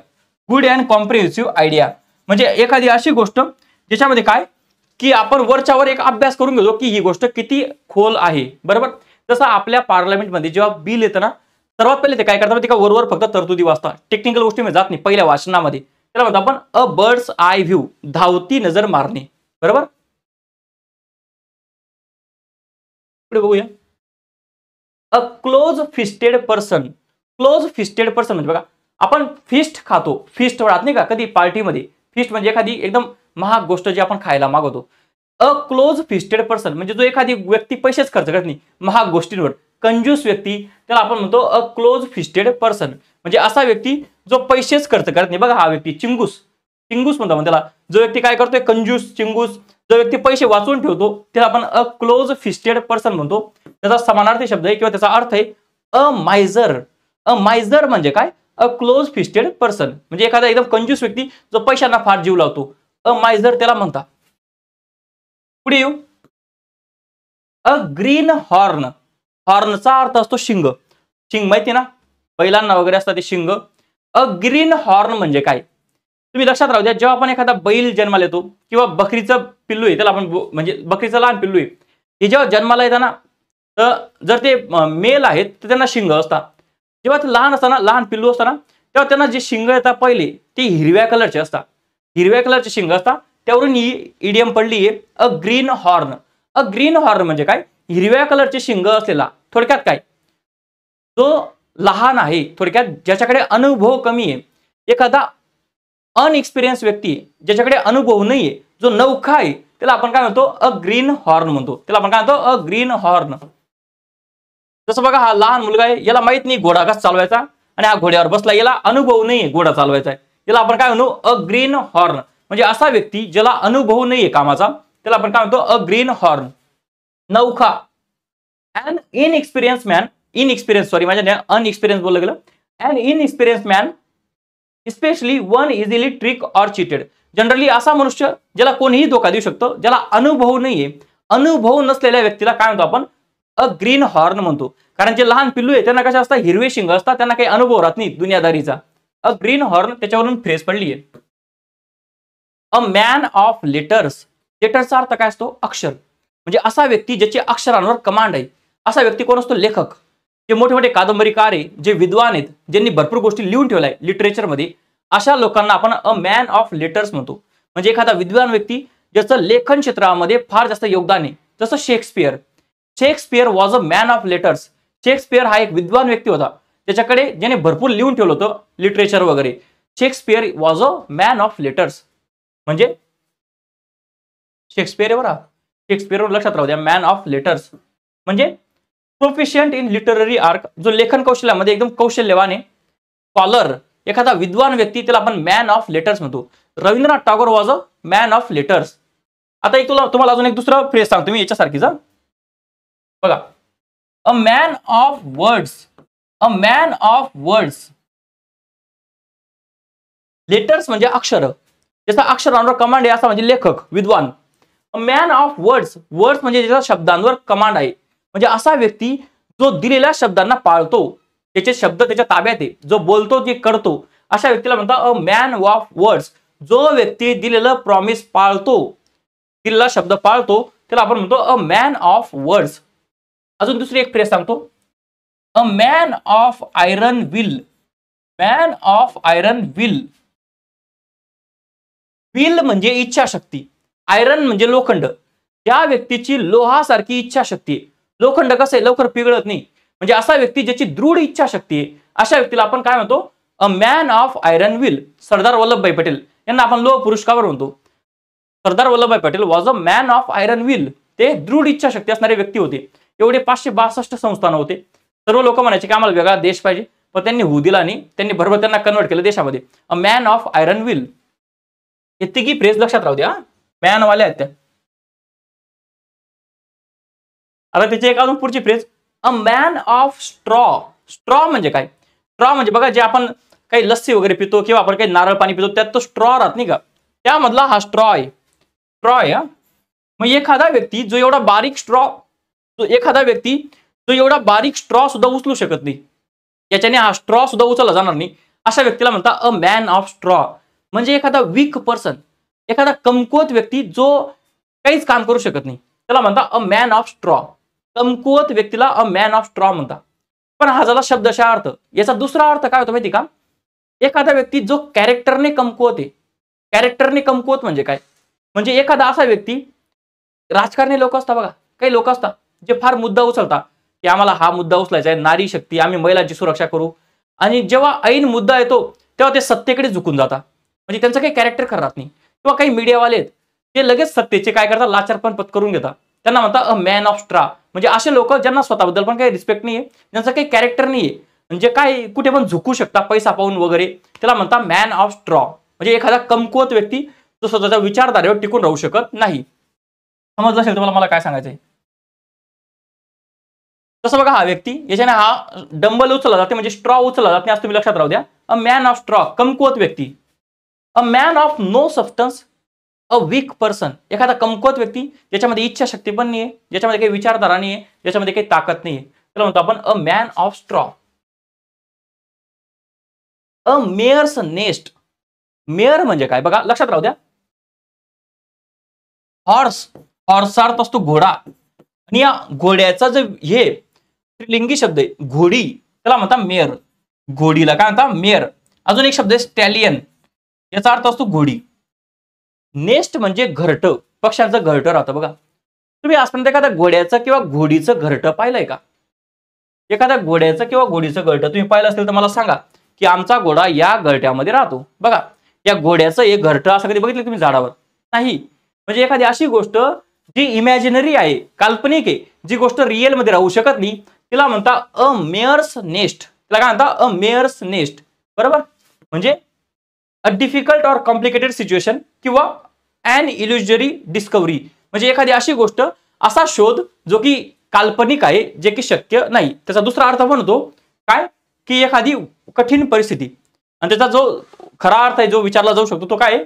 [SPEAKER 1] good and comprehensive idea म्हणजे एखादी अशी गोष्ट ज्याच्यामध्ये काय की आपण वरच्या वर एक अभ्यास करून घेतो की ही गोष्ट किती खोल आहे बरोबर जसं आपल्या पार्लमेंटमध्ये जेव्हा बिल येतं ना सर्वात पहिले ते काय करतात वरवर फक्त तरतुदी वाचतात टेक्निकल गोष्टीमध्ये जात नाही पहिल्या वाचनामध्ये त्याला म्हणतो आपण अ बर्ड्स आय व्ह्यू धावती नजर मारणे बरोबर पुढे बघूया a close fisted person close fisted person म्हणजे बघा आपण फिस्ट खातो फिस्ट वाढत नाही का कधी पार्टीमध्ये फिस्ट म्हणजे एखादी एकदम महाग गोष्ट जी आपण खायला मागवतो अ क्लोज फिस्टेड पर्सन म्हणजे जो एखादी व्यक्ती पैसेच खर्च करत नाही महाग गोष्टींवर कंजूस व्यक्ती त्याला आपण म्हणतो अ क्लोज फिस्टेड पर्सन म्हणजे असा व्यक्ती जो पैसेच खर्च करत नाही बघा हा व्यक्ती चिंगूस चिंगूस म्हणतो आपण त्याला जो व्यक्ती काय करतोय कंजूस चिंगूस जो व्यक्ती पैसे वाचवून ठेवतो त्याला आपण अ क्लोज फिस्टेड पर्सन म्हणतो त्याचा समानार्थी शब्द आहे किंवा त्याचा अर्थ आहे अ मायझर अ मायझर म्हणजे काय अ क्लोज फिस्टेड पर्सन म्हणजे एखादा एकदम कंजूस व्यक्ती जो पैशांना फार जीव लावतो अ मायझर त्याला म्हणता पुढे येऊ अ ग्रीन हॉर्न हॉर्नचा अर्थ असतो शिंग शिंग माहिती ना बैलांना वगैरे असतात ते शिंग अ ग्रीन हॉर्न म्हणजे काय तुम्ही लक्षात राहू द्या जेव्हा आपण एखादा बैल जन्माला येतो किंवा बकरीचं पिल्लू आहे त्याला आपण म्हणजे बकरीचं लहान पिल्लू आहे हे जेव्हा जन्माला येताना तर जर ते मेल आहेत तर त्यांना शिंग असतात जेव्हा ते लहान असताना लहान पिल्लू असताना तेव्हा त्यांना जे शिंग येतात पहिले ते हिरव्या कलरचे असतात हिरव्या कलरचे शिंग असतात त्यावरून ही इडियम पडली आहे a green horn a green horn म्हणजे काय हिरव्या कलरचे शिंग असलेला थोडक्यात काय जो लहान आहे थोडक्यात ज्याच्याकडे अनुभव कमी आहे एखादा अनएक्सपिरियन्स व्यक्ती ज्याच्याकडे अनुभव नाही जो नौखा आहे त्याला आपण काय म्हणतो अ ग्रीन हॉर्न म्हणतो त्याला आपण काय म्हणतो अ ग्रीन हॉर्न जसं बघा हा लहान मुलगा आहे याला माहित नाही घोडा कसा चालवायचा आणि हा घोड्यावर बसला याला अनुभव नाही घोडा चालवायचा आहे याला आपण काय म्हणू अ ग्रीन हॉर्न म्हणजे असा व्यक्ती ज्याला अनुभव नाहीये कामाचा त्याला आपण काय म्हणतो अ ग्रीन हॉर्न नौखा and in experience man in experience sorry माझ्या अनएक्सपिरियन्स बोललं गेलं and in experience man specially one easily trick or cheated generally असा मनुष्य ज्याला कोणीही धोका देऊ शकतो ज्याला अनुभव नाहीये अनुभव नसलेल्या व्यक्तीला काय म्हणतो आपण अ ग्रीन हॉर्न म्हणतो कारण जे लहान पिल्लू आहे त्यांना कशा असतात हिरवे शिंग असतात त्यांना काही अनुभव राहत नाही दुनियादारीचा अ ग्रीन हॉर्न त्याच्यावरून फ्रेस पडली आहे अ मॅन ऑफ लेटर्स लेटर्सचा अर्थ काय असतो अक्षर म्हणजे असा व्यक्ती ज्याचे अक्षरांवर कमांड आहे असा व्यक्ती कोण असतो लेखक जे मोठे मोठे कादंबरीकार आहे जे विद्वान आहेत ज्यांनी भरपूर गोष्टी लिहून ठेवल्या आहे लिटरेचरमध्ये अशा लोकांना आपण अ मॅन ऑफ लेटर्स म्हणतो म्हणजे एखादा विद्वान व्यक्ती ज्याचं लेखन क्षेत्रामध्ये फार जास्त योगदान आहे जसं Shakespeare Shakespeare was a man of letters Shakespeare हा एक विद्वान व्यक्ती होता त्याच्याकडे ज्याने भरपूर लिहून ठेवलं होतं लिटरेचर वगैरे Shakespeare was a man of letters म्हणजे शेक्सपियर बरा शेक्सपियर लक्षात राहू द्या मॅन ऑफ लेटर्स म्हणजे प्रोफिशियंट इन लिटररी आर्क जो लेखन कौशल्यामध्ये एकदम कौशल्यवान आहे एखादा विद्वान व्यक्ती त्याला आपण मॅन ऑफ लेटर्स म्हणतो Rabindranath Tagore was a man of letters आता एक तुला तुम्हाला अजून एक दुसरा फ्रेस सांगतो मी याच्यासारखीचा बघा a man of words a man of words letters म्हणजे अक्षर ज्याचा अक्षरांवर कमांड आहे असा म्हणजे लेखक विद्वान a man of words words म्हणजे ज्याचा शब्दांवर कमांड आहे म्हणजे असा व्यक्ती जो दिलेल्या शब्दांना पाळतो त्याचे शब्द त्याच्या ताब्यात आहे जो बोलतो जे करतो अशा व्यक्तीला म्हणतात अ मॅन ऑफ वर्ड्स जो व्यक्ती दिलेलं प्रॉमिस पाळतो दिलेला शब्द पाळतो त्याला आपण म्हणतो अ मॅन ऑफ वर्ड्स अजून दुसरी एक फ्रेस सांगतो a man of iron will man of iron will will म्हणजे इच्छाशक्ती आयरन म्हणजे लोखंड त्या व्यक्तीची लोहासारखी इच्छाशक्ती आहे लोखंड कसं आहे लवकर पिघळत नाही म्हणजे असा व्यक्ती ज्याची दृढ इच्छाशक्ती आहे अशा व्यक्तीला आपण काय म्हणतो a man of iron will Sardar Vallabhbhai Patel यांना आपण लोह पुरुष कावर म्हणतो Sardar Vallabhbhai Patel was a man of iron will ते दृढ इच्छाशक्ती असणारे व्यक्ती होते एवढे पाचशे बासष्ट संस्थान होते सर्व लोग म्हणायचे की आम्हाला वेगळा देश पाहिजे पण त्यांनी होऊ दिला आणि त्यांनी बरोबर कन्वर्ट केलं a man of iron will हे तिघी फ्रेज लक्षात राहू द्या मॅन वाल्या आहेत आता त्याची एक अजून पुढची phrase a man of straw straw म्हणजे स्ट्रॉ म्हणजे बघा जे का काही लस्सी वगैरे पितो किंवा आपण काही नारळ तो स्ट्रॉ रह नाही का त्यामधला हा स्ट्रॉ आहे स्ट्रॉ आहे मग एखादा व्यक्ती जो एवडा बारीक स्ट्रॉ तो एखादा व्यक्ती जो एवढा बारीक स्ट्रॉ सुद्धा उचलू शकत नाही याच्याने हा स्ट्रॉ सुद्धा उचलला जाणार नाही अशा व्यक्तीला म्हणता अ मॅन ऑफ स्ट्रॉ म्हणजे एखादा वीक पर्सन एखादा कमकुवत व्यक्ती जो काहीच काम करू शकत नाही त्याला म्हणता अ मॅन ऑफ स्ट्रॉ कमकुवत व्यक्तीला अ मॅन ऑफ स्ट्रॉ म्हणता पण हा झाला शब्दशा अर्थ याचा दुसरा अर्थ काय होतो माहिती का एखादा व्यक्ती जो कॅरेक्टरने कमकुवत आहे कॅरेक्टरने कमकुवत म्हणजे काय म्हणजे एखादा असा व्यक्ती राजकारणी लोक असतात बघा काही लोक असतात जे फार मुद्दा उचलता की आम्हाला हा मुद्दा उचलायचा आहे नारी शक्ती आम्ही महिलांची सुरक्षा करू आणि जेव्हा ऐन मुद्दा येतो तेव्हा ते सत्तेकडे झुकून जातात म्हणजे त्यांचं काही कॅरेक्टर करत नाही किंवा काही मीडियावाले आहेत ते लगेच सत्तेचे काय करतात लाचारपण पत्करून करून घेतात त्यांना म्हणतात अ मॅन ऑफ स्ट्रा म्हणजे असे लोक ज्यांना स्वतःबद्दल पण काही रिस्पेक्ट नाही आहे ज्यांचं काही कॅरेक्टर नाही आहे म्हणजे काय कुठे पण झुकू शकता पैसा पाहून वगैरे त्याला म्हणतात मॅन ऑफ स्ट्रॉ म्हणजे एखादा कमकुवत व्यक्ती जो स्वतःच्या विचारधारेवर टिकून राहू शकत नाही समजलं असेल तुम्हाला मला काय सांगायचंय तसं बघा हा व्यक्ती याच्याने हा डंबल उचलला जाते म्हणजे स्ट्रॉ उचलला जात नाही आज तुम्ही लक्षात राहू द्या अ मॅन ऑफ स्ट्रॉ कमकुवत व्यक्ती a man of no substance a weak person एखादा कमकुवत व्यक्ती ज्याच्यामध्ये इच्छाशक्ती पण नाही आहे ज्याच्यामध्ये काही विचारधारा नाही आहे ज्याच्यामध्ये काही ताकद नाही आहे त्याला म्हणतो आपण a man of straw a mare's nest mare म्हणजे काय बघा लक्षात राहू द्या हॉर्स हॉर्सार्थ असतो घोडा आणि या घोड्याचा जे हे स्त्रीलिंगी शब्द आहे घोडी त्याला म्हणता मेयर घोडीला काय म्हणता मेयर अजून एक शब्द आहे स्टॅलियन याचा अर्थ असतो घोडी नेस्ट म्हणजे घरट पक्ष्यांचं घरट राहतं बघा तुम्ही आजपर्यंत एखाद्या घोड्याचं किंवा घोडीचं घरट पाहिलंय का एखाद्या घोड्याचं किंवा घोडीचं घरट तुम्ही पाहिलं असेल तर मला सांगा की आमचा घोडा या घरट्यामध्ये राहतो बघा या घोड्याचं एक घरट असं कधी बघितलं तुम्ही झाडावर नाही म्हणजे एखादी अशी गोष्ट जी इमॅजिनरी आहे काल्पनिक आहे जी गोष्ट मध्ये राहू शकत नाही तिला म्हणता अ मेअर्स नेस्ट तिला काय म्हणता अ मेअर्स नेस्ट बरोबर म्हणजे a difficult or complicated situation किंवा अन इल्युजरी डिस्कवरी म्हणजे एखादी अशी गोष्ट असा शोध जो की काल्पनिक आहे जे की शक्य नाही त्याचा दुसरा अर्थ म्हणतो काय की एखादी कठीण परिस्थिती आणि त्याचा जो खरा अर्थ आहे जो विचारला जाऊ शकतो तो काय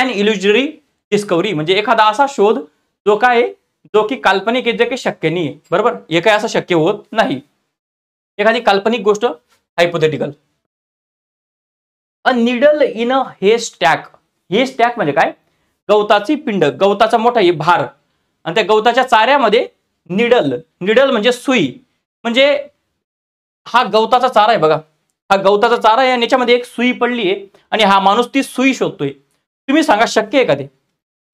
[SPEAKER 1] अन इल्युजरी डिस्कवरी म्हणजे एखादा असा शोध जो काय जो की काल्पनिक आहे जे शक्य नाही आहे बरोबर हे काय असं शक्य होत नाही एखादी काल्पनिक गोष्ट hypothetical a needle in a hay stack हे स्टॅक म्हणजे काय गवताची पिंड गवताचा मोठा ये भार आणि त्या गवताच्या चाऱ्यामध्ये निडल निडल म्हणजे सुई म्हणजे हा गवताचा चारा आहे बघा हा गवताचा चारा आहे आणि याच्यामध्ये एक सुई पडली आहे आणि हा माणूस ती सुई शोधतोय तुम्ही सांगा शक्य आहे का ते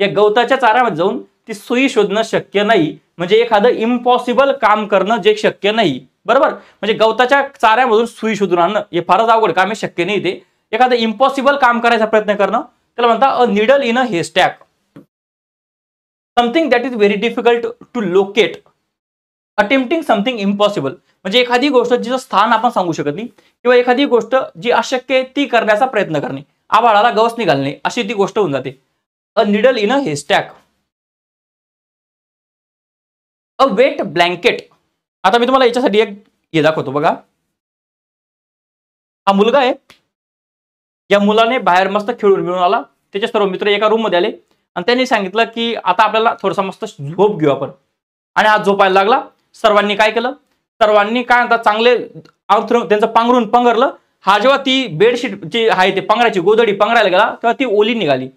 [SPEAKER 1] या गवताच्या चाऱ्यामध्ये जाऊन ती सुई शोधणं शक्य नाही म्हणजे एखादं इम्पॉसिबल काम करणं जे शक्य नाही बरोबर म्हणजे गवताच्या चाऱ्यामधून सुई शोधून आणणं हे फारच अवघड काम हे शक्य नाही ते एखादं इम्पॉसिबल काम करायचा प्रयत्न करणं त्याला म्हणतात a needle in a stack something that is very difficult to locate attempting something impossible म्हणजे एखादी गोष्ट जिचं स्थान आपण सांगू शकत नाही किंवा एखादी गोष्ट जी अशक्य आहे ती करण्याचा प्रयत्न करणे आबाळाला गवस निघालणे अशी ती गोष्ट होऊन जाते a needle in a stack a wet blanket आता मी तुम्हाला याच्यासाठी एक हे दाखवतो बघा हा मुलगा आहे या मुलाने बाहेर मस्त खेळून मिळून आला त्याचे सर्व मित्र एका रूममध्ये आले आणि त्यांनी सांगितलं की आता आपल्याला थोडासा मस्त झोप घेऊ आपण आणि आज झोपायला लागला सर्वांनी काय केलं सर्वांनी काय आता चांगले त्यांचं पांघरून पंगरलं हा जेव्हा ती बेडशीट जी आहे ते पंगराची गोदडी पंगरायला गेला तेव्हा ती ओली निघाली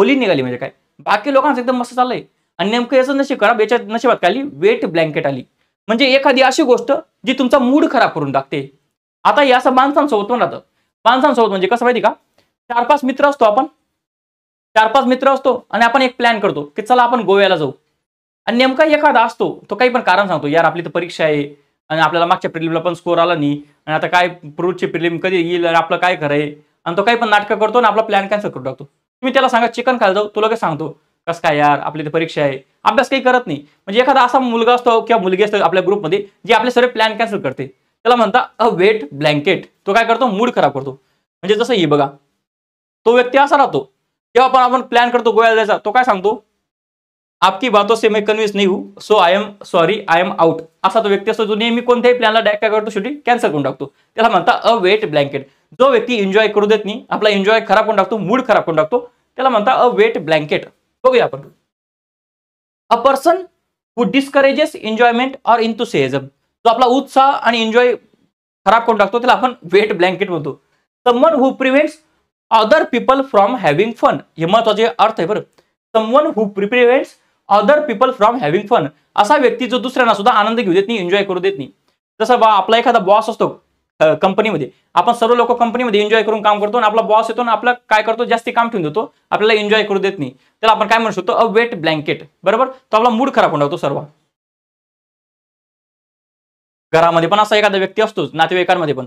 [SPEAKER 1] ओली निघाली म्हणजे काय बाकी लोकांचं एकदम मस्त चाललंय आणि नेमकं याचं नशीब खराब याच्या नशिबात काय वेट ब्लँकेट आली म्हणजे एखादी अशी गोष्ट जी तुमचा मूड खराब करून टाकते आता या असं माणसांसोबत पण राहतं माणसांसोबत म्हणजे कसं माहिती का चार पाच मित्र असतो आपण चार पाच मित्र असतो आणि आपण एक प्लॅन करतो की चला आपण गोव्याला जाऊ आणि नेमका एखादा असतो तो काही पण कारण सांगतो यार आपली तर परीक्षा आहे आणि आपल्याला मागच्या प्रिलिमला पण स्कोर आला नाही आणि आता काय प्रूटची प्रिलिम कधी येईल आणि आपलं काय खरं आणि तो काही पण नाटकं करतो आणि आपला प्लॅन कॅन्सल करून टाकतो तुम्ही त्याला सांगा चिकन खायला जाऊ तुला काय सांगतो कस काय यार आपली परीक्षा आहे अभ्यास काही करत नाही म्हणजे एखादा असा मुलगा असतो किंवा मुलगी असतो आपल्या ग्रुपमध्ये जे आपले सर्व प्लॅन कॅन्सल करते त्याला म्हणता अ वेट ब्लँकेट तो काय करतो मूड खराब करतो म्हणजे जसं ही बघा तो व्यक्ती असा राहतो जेव्हा आपण आपण प्लॅन करतो गोव्याला जायचा तो काय सांगतो आपकी बातो से मैं कन्व्हिन्स नाही हूं so I am sorry I am out असा तो व्यक्ती असतो जो नेहमी कोणत्याही प्लॅनला डॅक काय करतो शेवटी कॅन्सल करून टाकतो त्याला म्हणता अ वेट ब्लँकेट जो व्यक्ती एन्जॉय करू देत नाही आपला एन्जॉय खराब करून टाकतो मूड खराब करून टाकतो त्याला म्हणता अ वेट ब्लँकेट बघूया आपण a person who discourages enjoyment और इंथुसिएझम जो आपला उत्साह आणि एन्जॉय खराब करून टाकतो त्याला आपण वेट ब्लँकेट म्हणतो someone who prevents other people from having fun हे महत्वाचे अर्थ आहे बरं someone who prevents other people from having fun असा व्यक्ती जो दुसऱ्यांना सुद्धा आनंद घेऊ देत नाही एन्जॉय करू देत नाही जसं बा आपला एखादा बॉस असतो कंपनीमध्ये आपण सर्व लोक कंपनीमध्ये एन्जॉय करून काम करतो आणि आपला बॉस येतो आणि आपला काय करतो जास्त काम ठेवून देतो आपल्याला एन्जॉय करू देत नाही तर आपण काय म्हणू शकतो अ वेट ब्लँकेट बरोबर तो आपला मूड खराब होऊन सर्व घरामध्ये पण असा एखादा व्यक्ती असतोच नातेवाईकांमध्ये पण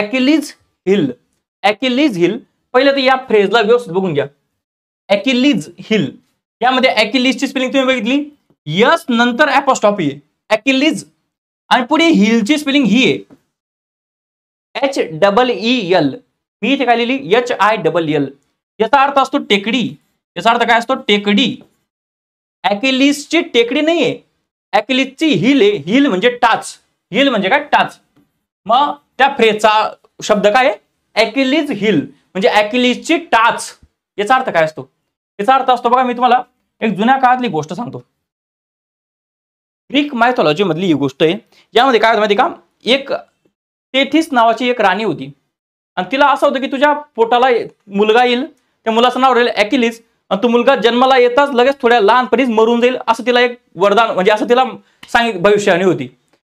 [SPEAKER 1] अॅकिलीज हिल अॅकिलीज हिल पहिले तर या फ्रेजला व्यवस्थित बघून घ्या अॅकिलीज हिल यामध्ये ची स्पेलिंग तुम्ही बघितली यस नंतर ॲपॉस्टॉपी अॅकिलीज आणि पुढे हिलची स्पेलिंग ही आहे एच डबल ई एल मी इथे काय लिहिली एच आय डबल एल याचा अर्थ असतो टेकडी याचा अर्थ काय असतो टेकडी ची टेकडी नाही आहे अॅकेलिसची हिल आहे हिल म्हणजे टाच हिल म्हणजे काय टाच मग त्या फ्रेचा शब्द काय आहे हिल म्हणजे ची टाच याचा अर्थ काय असतो याचा अर्थ असतो बघा मी तुम्हाला एक जुन्या काळातली गोष्ट सांगतो ग्रीक मधली ही गोष्ट आहे यामध्ये काय होतं माहिती का एक तेथीस नावाची एक राणी होती आणि तिला असं होतं की तुझ्या पोटाला मुलगा येईल त्या मुलाचं नाव राहील ॲकिलीस आणि तो मुलगा जन्माला येताच लगेच थोड्या लहानपणीच मरून जाईल असं तिला एक वरदान म्हणजे असं तिला सांगित भविष्यवाणी होती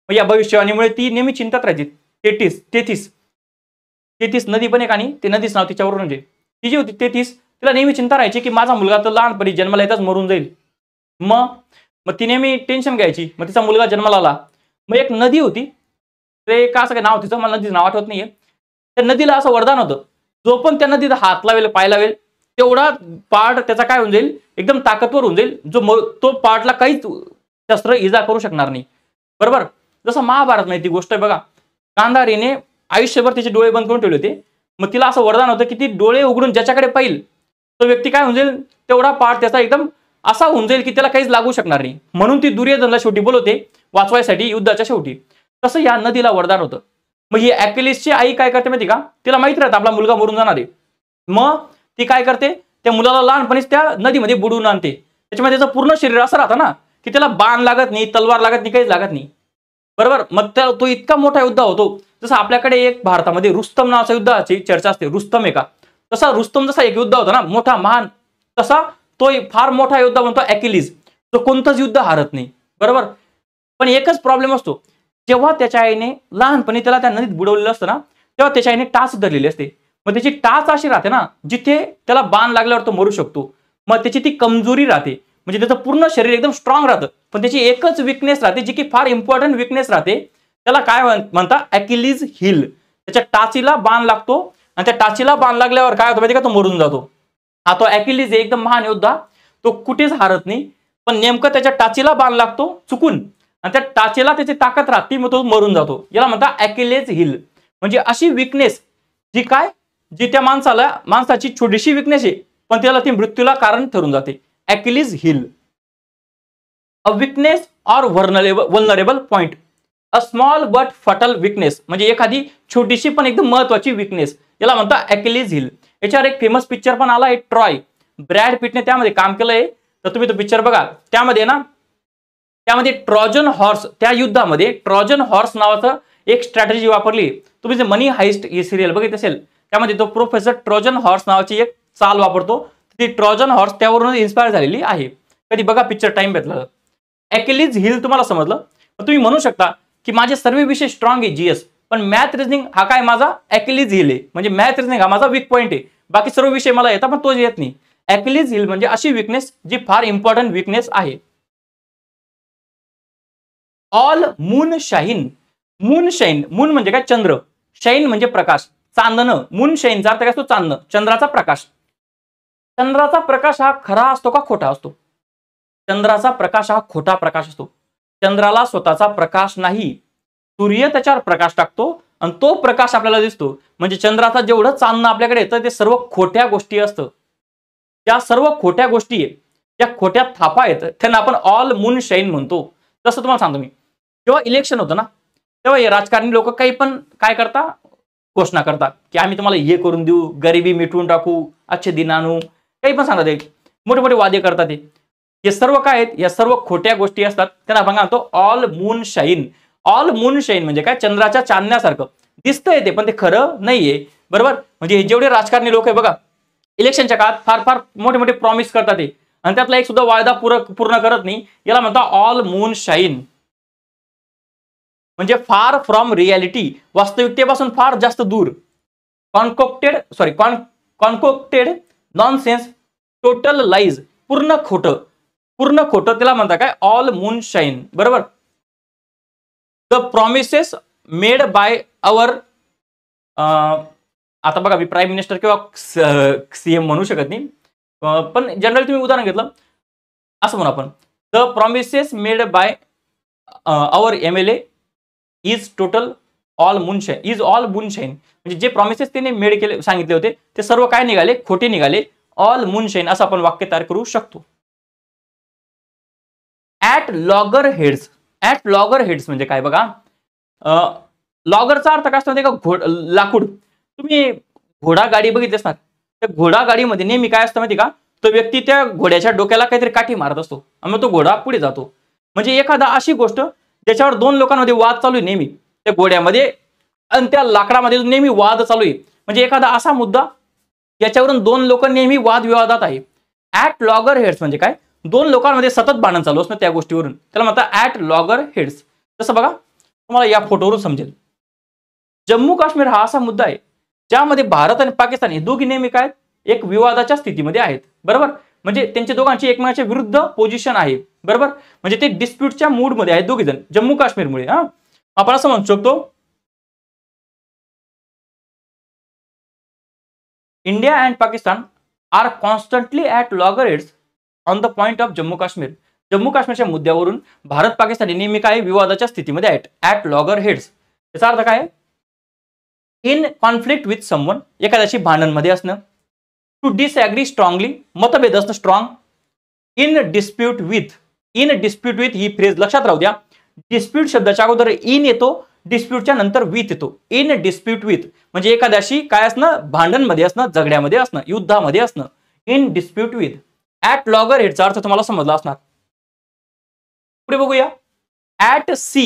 [SPEAKER 1] मग या भविष्यवाणीमुळे ती नेहमी चिंतात राहायची तेथीस तेथीस तेथीस नदी पण एक आणि ते नदीच नाव तिच्यावरून म्हणजे ती जी होती तेथीस तिला नेहमी चिंता राहायची की माझा मुलगा तर लहानपणी जन्माला येताच मरून जाईल मग मग तिने मी टेन्शन घ्यायची मग तिचा मुलगा जन्माला आला मग एक नदी होती ते का असं काय नाव तिचं मला नदीचं नाव आठवत नाहीये त्या नदीला असं वरदान होतं जो पण त्या नदीचा हात लावेल पाय लावेल तेवढा पार्ट त्याचा काय होऊन जाईल एकदम ताकदवर होऊन जाईल जो तो पार्टला काहीच शस्त्र इजा करू शकणार नाही बरोबर जसं महाभारत नाही ती गोष्ट बघा गांधारीने आयुष्यभर तिचे डोळे बंद करून ठेवले होते मग तिला असं वरदान होतं की ती डोळे उघडून ज्याच्याकडे पाहिल तो व्यक्ती काय होऊन जाईल तेवढा पार्ट त्याचा एकदम असा होऊन जाईल की त्याला काहीच लागू शकणार नाही म्हणून ती दुर्योधनला शेवटी बोलवते वाचवायसाठी युद्धाच्या शेवटी तसं या नदीला वरदान होतं मग ही अॅक्युलिसची आई काय करते माहिती का तिला माहित राहतं आपला मुलगा मरून जाणार आहे मग ती काय करते त्या मुलाला लहानपणीच त्या नदीमध्ये बुडून आणते त्याच्यामध्ये त्याचं पूर्ण शरीर असं राहतं ना की त्याला बाण लागत नाही तलवार लागत नाही काहीच लागत नाही बरोबर मग त्या तो इतका मोठा युद्ध होतो जसं आपल्याकडे एक भारतामध्ये रुस्तम नावाचा युद्धाची चर्चा असते रुस्तम एका तसा रुस्तम जसा एक युद्ध होता ना मोठा महान तसा तो फार मोठा योद्धा म्हणतो अॅकिलीज तो कोणतंच युद्ध हारत नाही बरोबर पण एकच प्रॉब्लेम असतो जेव्हा त्याच्या आईने लहानपणी त्याला त्या नदीत बुडवलेलं असतं ना तेव्हा त्याच्या आईने टाच धरलेली असते मग त्याची टाच अशी राहते ना जिथे त्याला बाण लागल्यावर तो मरू शकतो मग त्याची ती कमजोरी राहते म्हणजे त्याचं पूर्ण शरीर एकदम स्ट्रॉंग राहतं पण त्याची एकच विकनेस राहते जी की फार इम्पॉर्टंट विकनेस राहते त्याला काय म्हणता अॅकिलीज हिल त्याच्या टाचीला बाण लागतो आणि त्या टाचीला बाण लागल्यावर काय होतं म्हणजे का तो मरून जातो हा तो अॅकिलीज आहे एकदम महान योद्धा तो कुठेच हारत नाही पण नेमकं त्याच्या टाचेला बाण लागतो चुकून आणि त्या टाचेला त्याची ताकद राहते मग तो मरून जातो याला म्हणतात अॅकिलेज हिल म्हणजे अशी विकनेस जी काय जी त्या माणसाला माणसाची छोटीशी विकनेस आहे पण त्याला ती मृत्यूला कारण ठरून जाते Achilles heel a weakness or vulnerable vulnerable point a small but fatal weakness म्हणजे एखादी छोटीशी पण एकदम महत्वाची विकनेस याला म्हणतात अकिलीज हिल याच्यावर एक फेमस पिक्चर पण है आहे ट्रॉय ब्रॅड पिटने त्यामध्ये काम केलंय तर तुम्ही तो पिक्चर बघा त्यामध्ये ना त्यामध्ये ट्रॉजन हॉर्स त्या युद्धामध्ये ट्रॉजन हॉर्स नावाच एक स्ट्रैटेजी वापरली तुम्ही जे मनी हाइस्ट ये सीरियल बघित त्यामध्ये तो प्रोफेसर ट्रॉजन हॉर्स नावाची एक चाल वापरतो ती ट्रॉजन हॉर्स त्यावरून इन्स्पायर झालेली आहे कधी बघा पिक्चर टाइम भेटला ॲकिलीज हिल तुम्हाला समजलं तुम्ही म्हणू शकता की माझे सर्व विषय स्ट्रॉंग आहे जीएस पण मॅथ रिजनिंग हा काय माझा ॲकिलीज हिल आहे म्हणजे मॅथ रिजनिंग हा माझा वीक पॉइंट आहे बाकी सर्व विषय मला येतात पण तोच येत नाही ॲकिलीज हिल म्हणजे अशी विकनेस जी फार इम्पॉर्टंट विकनेस आहे all moonshine moonshine moon म्हणजे काय चंद्र शाईन म्हणजे प्रकाश चांदणं मून शाईनचा अर्थ काय असतो चांदणं चंद्राचा प्रकाश चंद्राचा प्रकाश हा खरा असतो का खोटा असतो चंद्राचा प्रकाश हा खोटा प्रकाश असतो चंद्राला स्वतःचा प्रकाश नाही सूर्य त्याच्यावर प्रकाश टाकतो आणि तो प्रकाश आपल्याला दिसतो म्हणजे चंद्राचा जेवढं चांदणं आपल्याकडे येतं ते सर्व खोट्या गोष्टी असत त्या सर्व खोट्या गोष्टी त्या खोट्या थापा आहेत त्यांना आपण ऑल मून शाईन म्हणतो जसं तुम्हाला सांगतो मी जेव्हा इलेक्शन होतं ना तेव्हा हे राजकारणी लोक काही पण काय करता घोषणा करतात की आम्ही तुम्हाला हे करून देऊ गरिबी मिटवून टाकू अच्छे दिन आणू काही पण सांगतात मोठे मोठे वादे करतात हे सर्व काय आहेत या सर्व खोट्या गोष्टी असतात त्यांना आपण सांगतो all moonshine all moonshine म्हणजे काय चंद्राच्या चांदण्यासारखं दिसतंय ते पण ते खरं नाहीये बरोबर म्हणजे हे जेवढे राजकारणी लोक आहे बघा इलेक्शनच्या काळात फार फार मोठे मोठे प्रॉमिस करतात ते आणि त्यातला एक सुद्धा वायदा पूर्ण करत नाही याला म्हणतात ऑल मून शाईन म्हणजे फार फ्रॉम रियालिटी वास्तविकतेपासून फार जास्त दूर concocted sorry con concocted nonsense total lies पूर्ण खोटं पूर्ण खोटं त्याला म्हणता काय ऑल मून शाईन बरोबर the promises made by our आता बघा मी प्राईम मिनिस्टर किंवा सीएम म्हणू शकत नाही पण जनरली तुम्ही उदाहरण घेतलं असं म्हणू आपण the promises made by our M L is total all moonshine is all moonshine म्हणजे जे प्रॉमिसेस त्यांनी मेड केले सांगितले होते ते सर्व काय निघाले खोटे निघाले ऑल मुनशाईन असं आपण वाक्य तयार करू शकतो at loggerheads at loggerheads म्हणजे काय बघा लॉगरचा अर्थ काय असतो का घोड लाकूड तुम्ही घोडा गाडी बघितली असणार त्या घोडा गाडीमध्ये नेहमी काय असतं माहिती का तो व्यक्ती त्या घोड्याच्या डोक्याला काहीतरी काठी मारत असतो आणि तो घोडा पुढे जातो म्हणजे एखादा अशी गोष्ट ज्याच्यावर दोन लोकांमध्ये वाद चालू आहे नेहमी त्या घोड्यामध्ये आणि त्या लाकडामध्ये नेहमी वाद चालू आहे म्हणजे एखादा असा मुद्दा याच्यावरून दोन लोक नेहमी वादविवादात आहे ऍट लॉगर हेड्स म्हणजे काय दोन लोकांमध्ये सतत भांडण चालू असणं त्या गोष्टीवरून त्याला म्हणतात ऍट लॉगर हेड्स तसं बघा तुम्हाला या फोटोवरून समजेल जम्मू काश्मीर हा असा मुद्दा आहे ज्यामध्ये भारत आणि पाकिस्तान हे दोघी नेहमी काय एक विवादाच्या स्थितीमध्ये आहेत बरोबर म्हणजे त्यांच्या दोघांची एकमेकांच्या विरुद्ध पोझिशन आहे बरोबर म्हणजे ते डिस्प्यूटच्या मूडमध्ये आहेत दोघी जण जम्मू काश्मीरमुळे हा आपण असं म्हणू शकतो India and Pakistan are constantly at loggerheads on the point of Jammu Kashmir Jammu काश्मीरच्या मुद्द्यावरून भारत पाकिस्तानी नेहमी काय विवादाच्या स्थितीमध्ये आहेत ऍट लॉगर हेड्स याचा अर्थ काय इन कॉन्फ्लिक्ट विथ समवन एखाद्याशी भांडणमध्ये असणं टू डिसएग्री स्ट्रॉंगली मतभेद असणं strong in dispute with in dispute with ही फ्रेज लक्षात राहू द्या डिस्प्यूट शब्दाच्या अगोदर इन येतो डिस्प्यूटच्या नंतर विथ येतो इन डिस्प्यूट विथ म्हणजे एखाद्याशी काय असणं भांडणमध्ये असणं झगड्यामध्ये असणं युद्धामध्ये असणं इन डिस्प्यूट विथ ऍट लॉगर हेडचा अर्थ तुम्हाला समजला असणार पुढे बघूया ऍट सी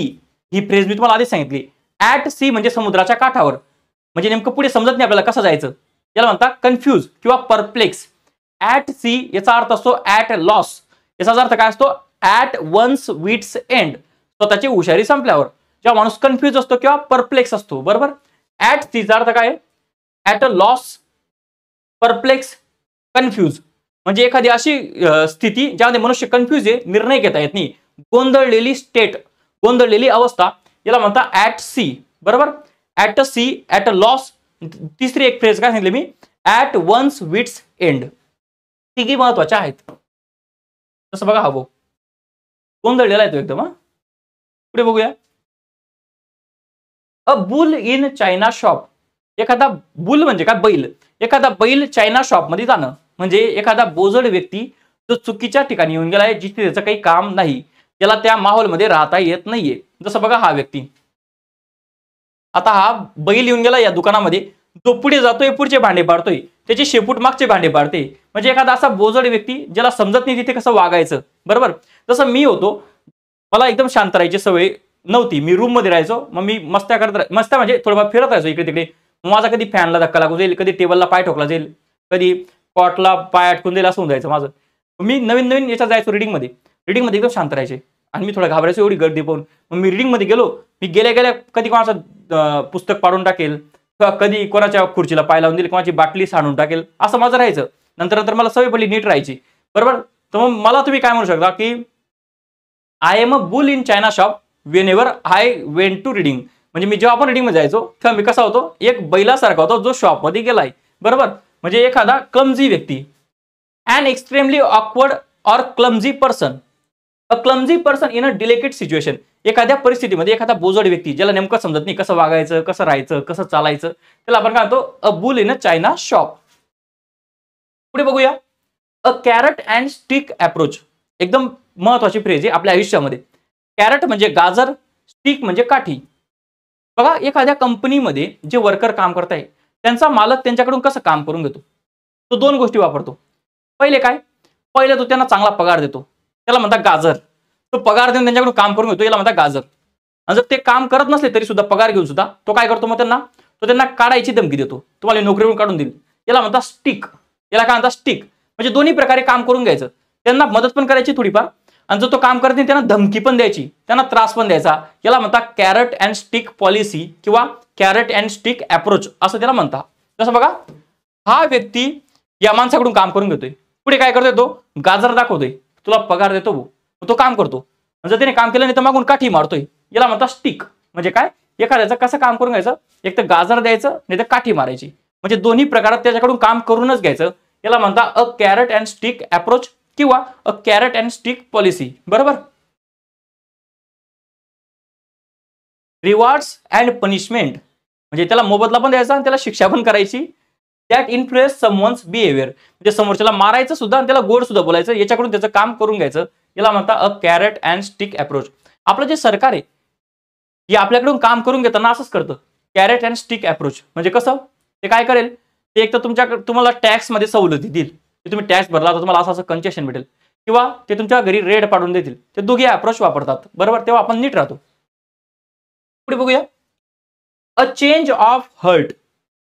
[SPEAKER 1] ही फ्रेज मी तुम्हाला आधीच सांगितली ऍट सी म्हणजे समुद्राच्या काठावर म्हणजे नेमकं पुढे समजत नाही आपल्याला कसं जायचं याला म्हणतात कन्फ्यूज किंवा परप्लेक्स ऍट सी याचा अर्थ असतो ऍट लॉस याचा अर्थ काय असतो ऍट वन्स विट्स एंड स्वतःची हुशारी संपल्यावर जेव्हा माणूस कन्फ्यूज असतो किंवा परप्लेक्स असतो बरोबर ऍट सीचा अर्थ काय at a loss perplex confuse म्हणजे एखादी अशी स्थिती ज्यामध्ये मनुष्य कन्फ्यूज आहे निर्णय घेता येत नाही गोंधळलेली स्टेट गोंधळलेली अवस्था याला म्हणता ऍट सी बरोबर at a sea at a loss तिसरी एक फ्रेज काय सांगितली मी ऍट वन्स विट्स एंड तिघी महत्वाच्या आहेत तसं बघा हा भाऊ गोंधळलेला आहे तो एकदम हा पुढे बघूया a bull in china shop एखादा बुल म्हणजे काय बैल एखादा बैल चायना मध्ये जाणं म्हणजे एखादा बोजड व्यक्ती जो चुकीच्या ठिकाणी येऊन गेला आहे जिथे त्याचं काही काम नाही त्याला त्या माहोलमध्ये राहता येत नाहीये जसं बघा हा व्यक्ती आता हा बैल येऊन गेला या दुकानामध्ये जो पुढे जातोय पुढचे भांडे पाडतोय त्याचे शेपूट मागचे भांडे पाडते म्हणजे एखादा असा बोजड व्यक्ती ज्याला समजत नाही तिथे कसं वागायचं बरोबर जसं मी होतो मला एकदम शांत राहायची सवय नव्हती मी रूममध्ये राहायचो मग मी मस्त्या करत मस्त्या म्हणजे थोडंफार फिरत राहायचो इकडे तिकडे माझा कधी फॅनला धक्का लागू जाईल कधी टेबलला पाय ठोकला जाईल कधी कॉटला पाय अटकून दिला असं होऊन जायचं माझं मी नवीन नवीन याच्यात जायचो रिडिंगमध्ये रिडिंगमध्ये एकदम शांत राहायचे आणि मी थोडा घाबरायचो एवढी गर्दी पाहून मग मी रिडिंगमध्ये गेलो मी गेल्या गेल्या कधी कोणाचं पुस्तक पाडून टाकेल किंवा कधी कोणाच्या खुर्चीला पाय लावून देईल कोणाची बाटली सांडून टाकेल असं माझं राहायचं नंतर नंतर मला सवय पडली नीट राहायची बरोबर तर मग मला तुम्ही काय म्हणू शकता की I am a bull in china shop whenever I went to reading म्हणजे मी जेव्हा आपण मध्ये जायचो तेव्हा मी कसा होतो एक बैलासारखा होतो जो शॉपमध्ये गेलाय बरोबर म्हणजे एखादा क्लमझी व्यक्ती and extremely awkward or clumsy person a clumsy person in a delicate situation एखाद्या परिस्थितीमध्ये एखादा बोजड व्यक्ती ज्याला नेमकं समजत नाही कसं वागायचं कसं राहायचं कसं चालायचं त्याला आपण काय म्हणतो a bull in a china shop पुढे बघूया a carrot and stick approach एकदम महत्वाची फ्रेज आहे आपल्या आयुष्यामध्ये कॅरट म्हणजे गाजर स्टिक म्हणजे काठी बघा एखाद्या कंपनीमध्ये जे वर्कर काम करत आहे त्यांचा मालक त्यांच्याकडून कसं काम करून घेतो तो दोन गोष्टी वापरतो पहिले काय पहिले तो त्यांना चांगला पगार देतो त्याला म्हणतात गाजर तो पगार देऊन त्यांच्याकडून काम करून घेतो याला म्हणतात गाजर आणि जर ते काम करत नसले तरी सुद्धा पगार घेऊन सुद्धा तो काय करतो मग त्यांना तो त्यांना काढायची धमकी देतो तुम्हाला नोकरीवरून काढून देईल याला म्हणतात स्टिक याला काय म्हणतात स्टिक म्हणजे दोन्ही प्रकारे काम करून घ्यायचं त्यांना मदत पण करायची थोडीफार आणि जो तो काम करत नाही त्यांना धमकी पण द्यायची त्यांना त्रास पण द्यायचा याला म्हणतात कॅरट अँड स्टिक पॉलिसी किंवा कॅरट अँड स्टिक अप्रोच असं त्याला म्हणतात जसं बघा हा व्यक्ती या माणसाकडून काम करून घेतोय पुढे काय करतोय तो गाजर दाखवतोय तुला पगार देतो तो काम करतो जर त्याने काम केलं नाही तर मागून काठी मारतोय याला म्हणतात स्टिक म्हणजे काय एखाद्याचं कसं काम करून घ्यायचं एक तर गाजर द्यायचं नाही तर काठी मारायची म्हणजे दोन्ही प्रकारात त्याच्याकडून काम करूनच घ्यायचं याला म्हणतात a carrot and stick approach किंवा a carrot and stick policy बरोबर रिवॉर्ड्स अँड पनिशमेंट म्हणजे त्याला मोबदला पण द्यायचा आणि त्याला शिक्षा पण करायची दॅट इन्फ्लुएन्स समवन्स बिहेवियर म्हणजे समोरच्याला मारायचं सुद्धा आणि त्याला गोड सुद्धा बोलायचं याच्याकडून त्याचं काम करून घ्यायचं याला म्हणतात a carrot and stick approach आपलं जे सरकार आहे हे आपल्याकडून काम करून घेताना असंच करतं कॅरेट अँड स्टिक अप्रोच म्हणजे कसं ते काय करेल ते एक तर तुमच्या तुम्हाला टॅक्समध्ये सवलती देईल तुम्ही टॅक्स भरला तर तुम्हाला असं असं कन्सेशन भेटेल किंवा ते तुमच्या घरी रेड पाडून देतील ते दोघे अप्रोच वापरतात बरोबर तेव्हा आपण नीट राहतो पुढे बघूया a change of heart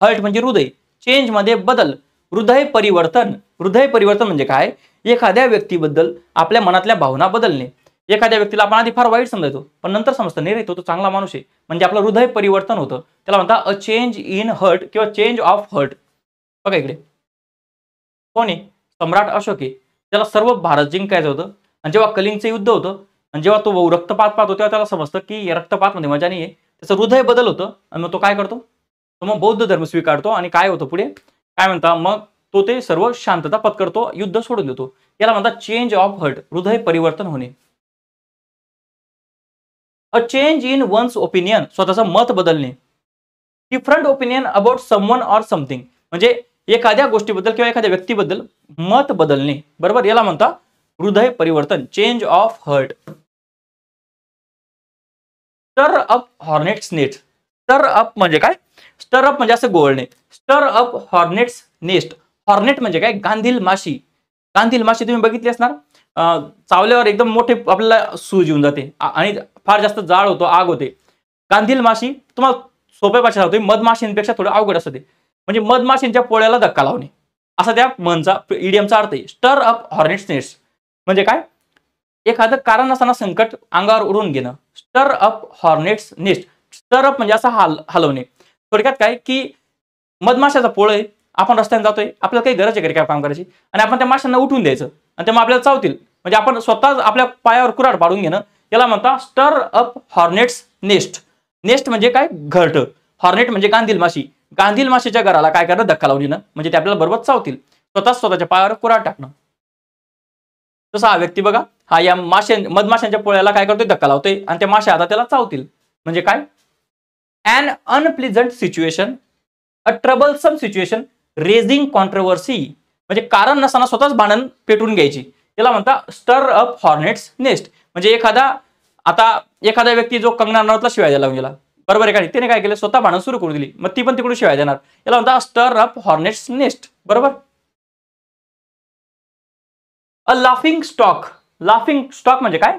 [SPEAKER 1] heart म्हणजे हृदय चेंज मध्ये बदल हृदय परिवर्तन हृदय परिवर्तन म्हणजे काय एखाद्या व्यक्तीबद्दल आपल्या मनातल्या भावना बदलणे एखाद्या व्यक्तीला आपण आधी फार वाईट समजायचो पण नंतर समजतं नाही रे तो चांगला माणूस आहे म्हणजे आपलं हृदय परिवर्तन होतं त्याला म्हणतात अ चेंज इन हर्ट किंवा चेंज ऑफ हर्ट बघा इकडे कोणी सम्राट अशोके त्याला सर्व भारत जिंकायचं होतं आणि जेव्हा कलिंगचं युद्ध होतं आणि जेव्हा तो रक्तपात पाहतो तेव्हा त्याला समजतं की रक्तपात मध्ये मजा नाही आहे त्याचं हृदय बदल होतं आणि मग तो काय करतो तो मग बौद्ध धर्म स्वीकारतो आणि काय होतं पुढे काय म्हणता मग तो ते सर्व शांतता पत्करतो युद्ध सोडून देतो याला म्हणतात चेंज ऑफ हर्ट हृदय परिवर्तन होणे a change in one's opinion स्वतःचं मत बदलणे different opinion about someone or something म्हणजे एखाद्या गोष्टीबद्दल किंवा एखाद्या व्यक्तीबद्दल मत बदलणे बरोबर याला म्हणता हृदय परिवर्तन change of heart stir up hornet's nest stir up म्हणजे काय स्टर अप म्हणजे असं गोळणे स्टर अप हॉर्नेट्स नेस्ट हॉर्नेट म्हणजे काय गांधील माशी गांधील माशी तुम्ही बघितली असणार चावल्यावर एकदम मोठे आपल्याला सूज येऊन जाते आणि फार जास्त जाळ होतो आग होते गांधील माशी तुम्हाला सोप्या भाषेत होते मधमाशींपेक्षा थोडं अवघड असते म्हणजे मधमाशींच्या पोळ्याला धक्का लावणे असा त्या मनचा इडियमचा अर्थ आहे स्टर अप हॉर्नेट्स नेट्स म्हणजे काय एखादं कारण असताना संकट अंगावर उडून घेणं stir up hornet's nest stir up म्हणजे असं हाल हलवणे थोडक्यात काय की मधमाशाचा पोळ आहे आपण रस्त्याने जातोय आपल्याला काही गरज आहे काय काम करायची आणि आपण त्या माशांना उठून द्यायचं आणि ते मग आपल्याला चावतील म्हणजे आपण स्वतःच आपल्या पायावर कुराड पाडून घेणं याला म्हणता स्टर अप हॉर्नेट्स नेस्ट नेस्ट म्हणजे काय घरट हॉर्नेट म्हणजे गांधील माशी गांधील माशेच्या घराला काय करणं धक्का लावून येणं म्हणजे ते आपल्याला बरोबर चावतील स्वतः स्वतःच्या पायावर कुऱ्हाड टाकणं तसा हा व्यक्ती बघा हा या माशे मधमाशांच्या पोळ्याला काय करतोय धक्का लावतोय आणि त्या माशा आता त्याला चावतील म्हणजे काय an unpleasant situation a some situation raising controversy म्हणजे कारण नसताना स्वतःच भांडण पेटून घ्यायची त्याला म्हणता स्टर अप हॉर्नेट्स नेस्ट म्हणजे एखादा आता एखादा व्यक्ती जो कंगना रनौतला शिवाय द्यायला गेला बरोबर आहे का तिने काय केलं स्वतः भांडण सुरू करून दिली मग ती पण तिकडून शिवाय देणार याला म्हणतात स्टर अप हॉर्नेट्स नेस्ट बरोबर a laughing stock laughing stock म्हणजे काय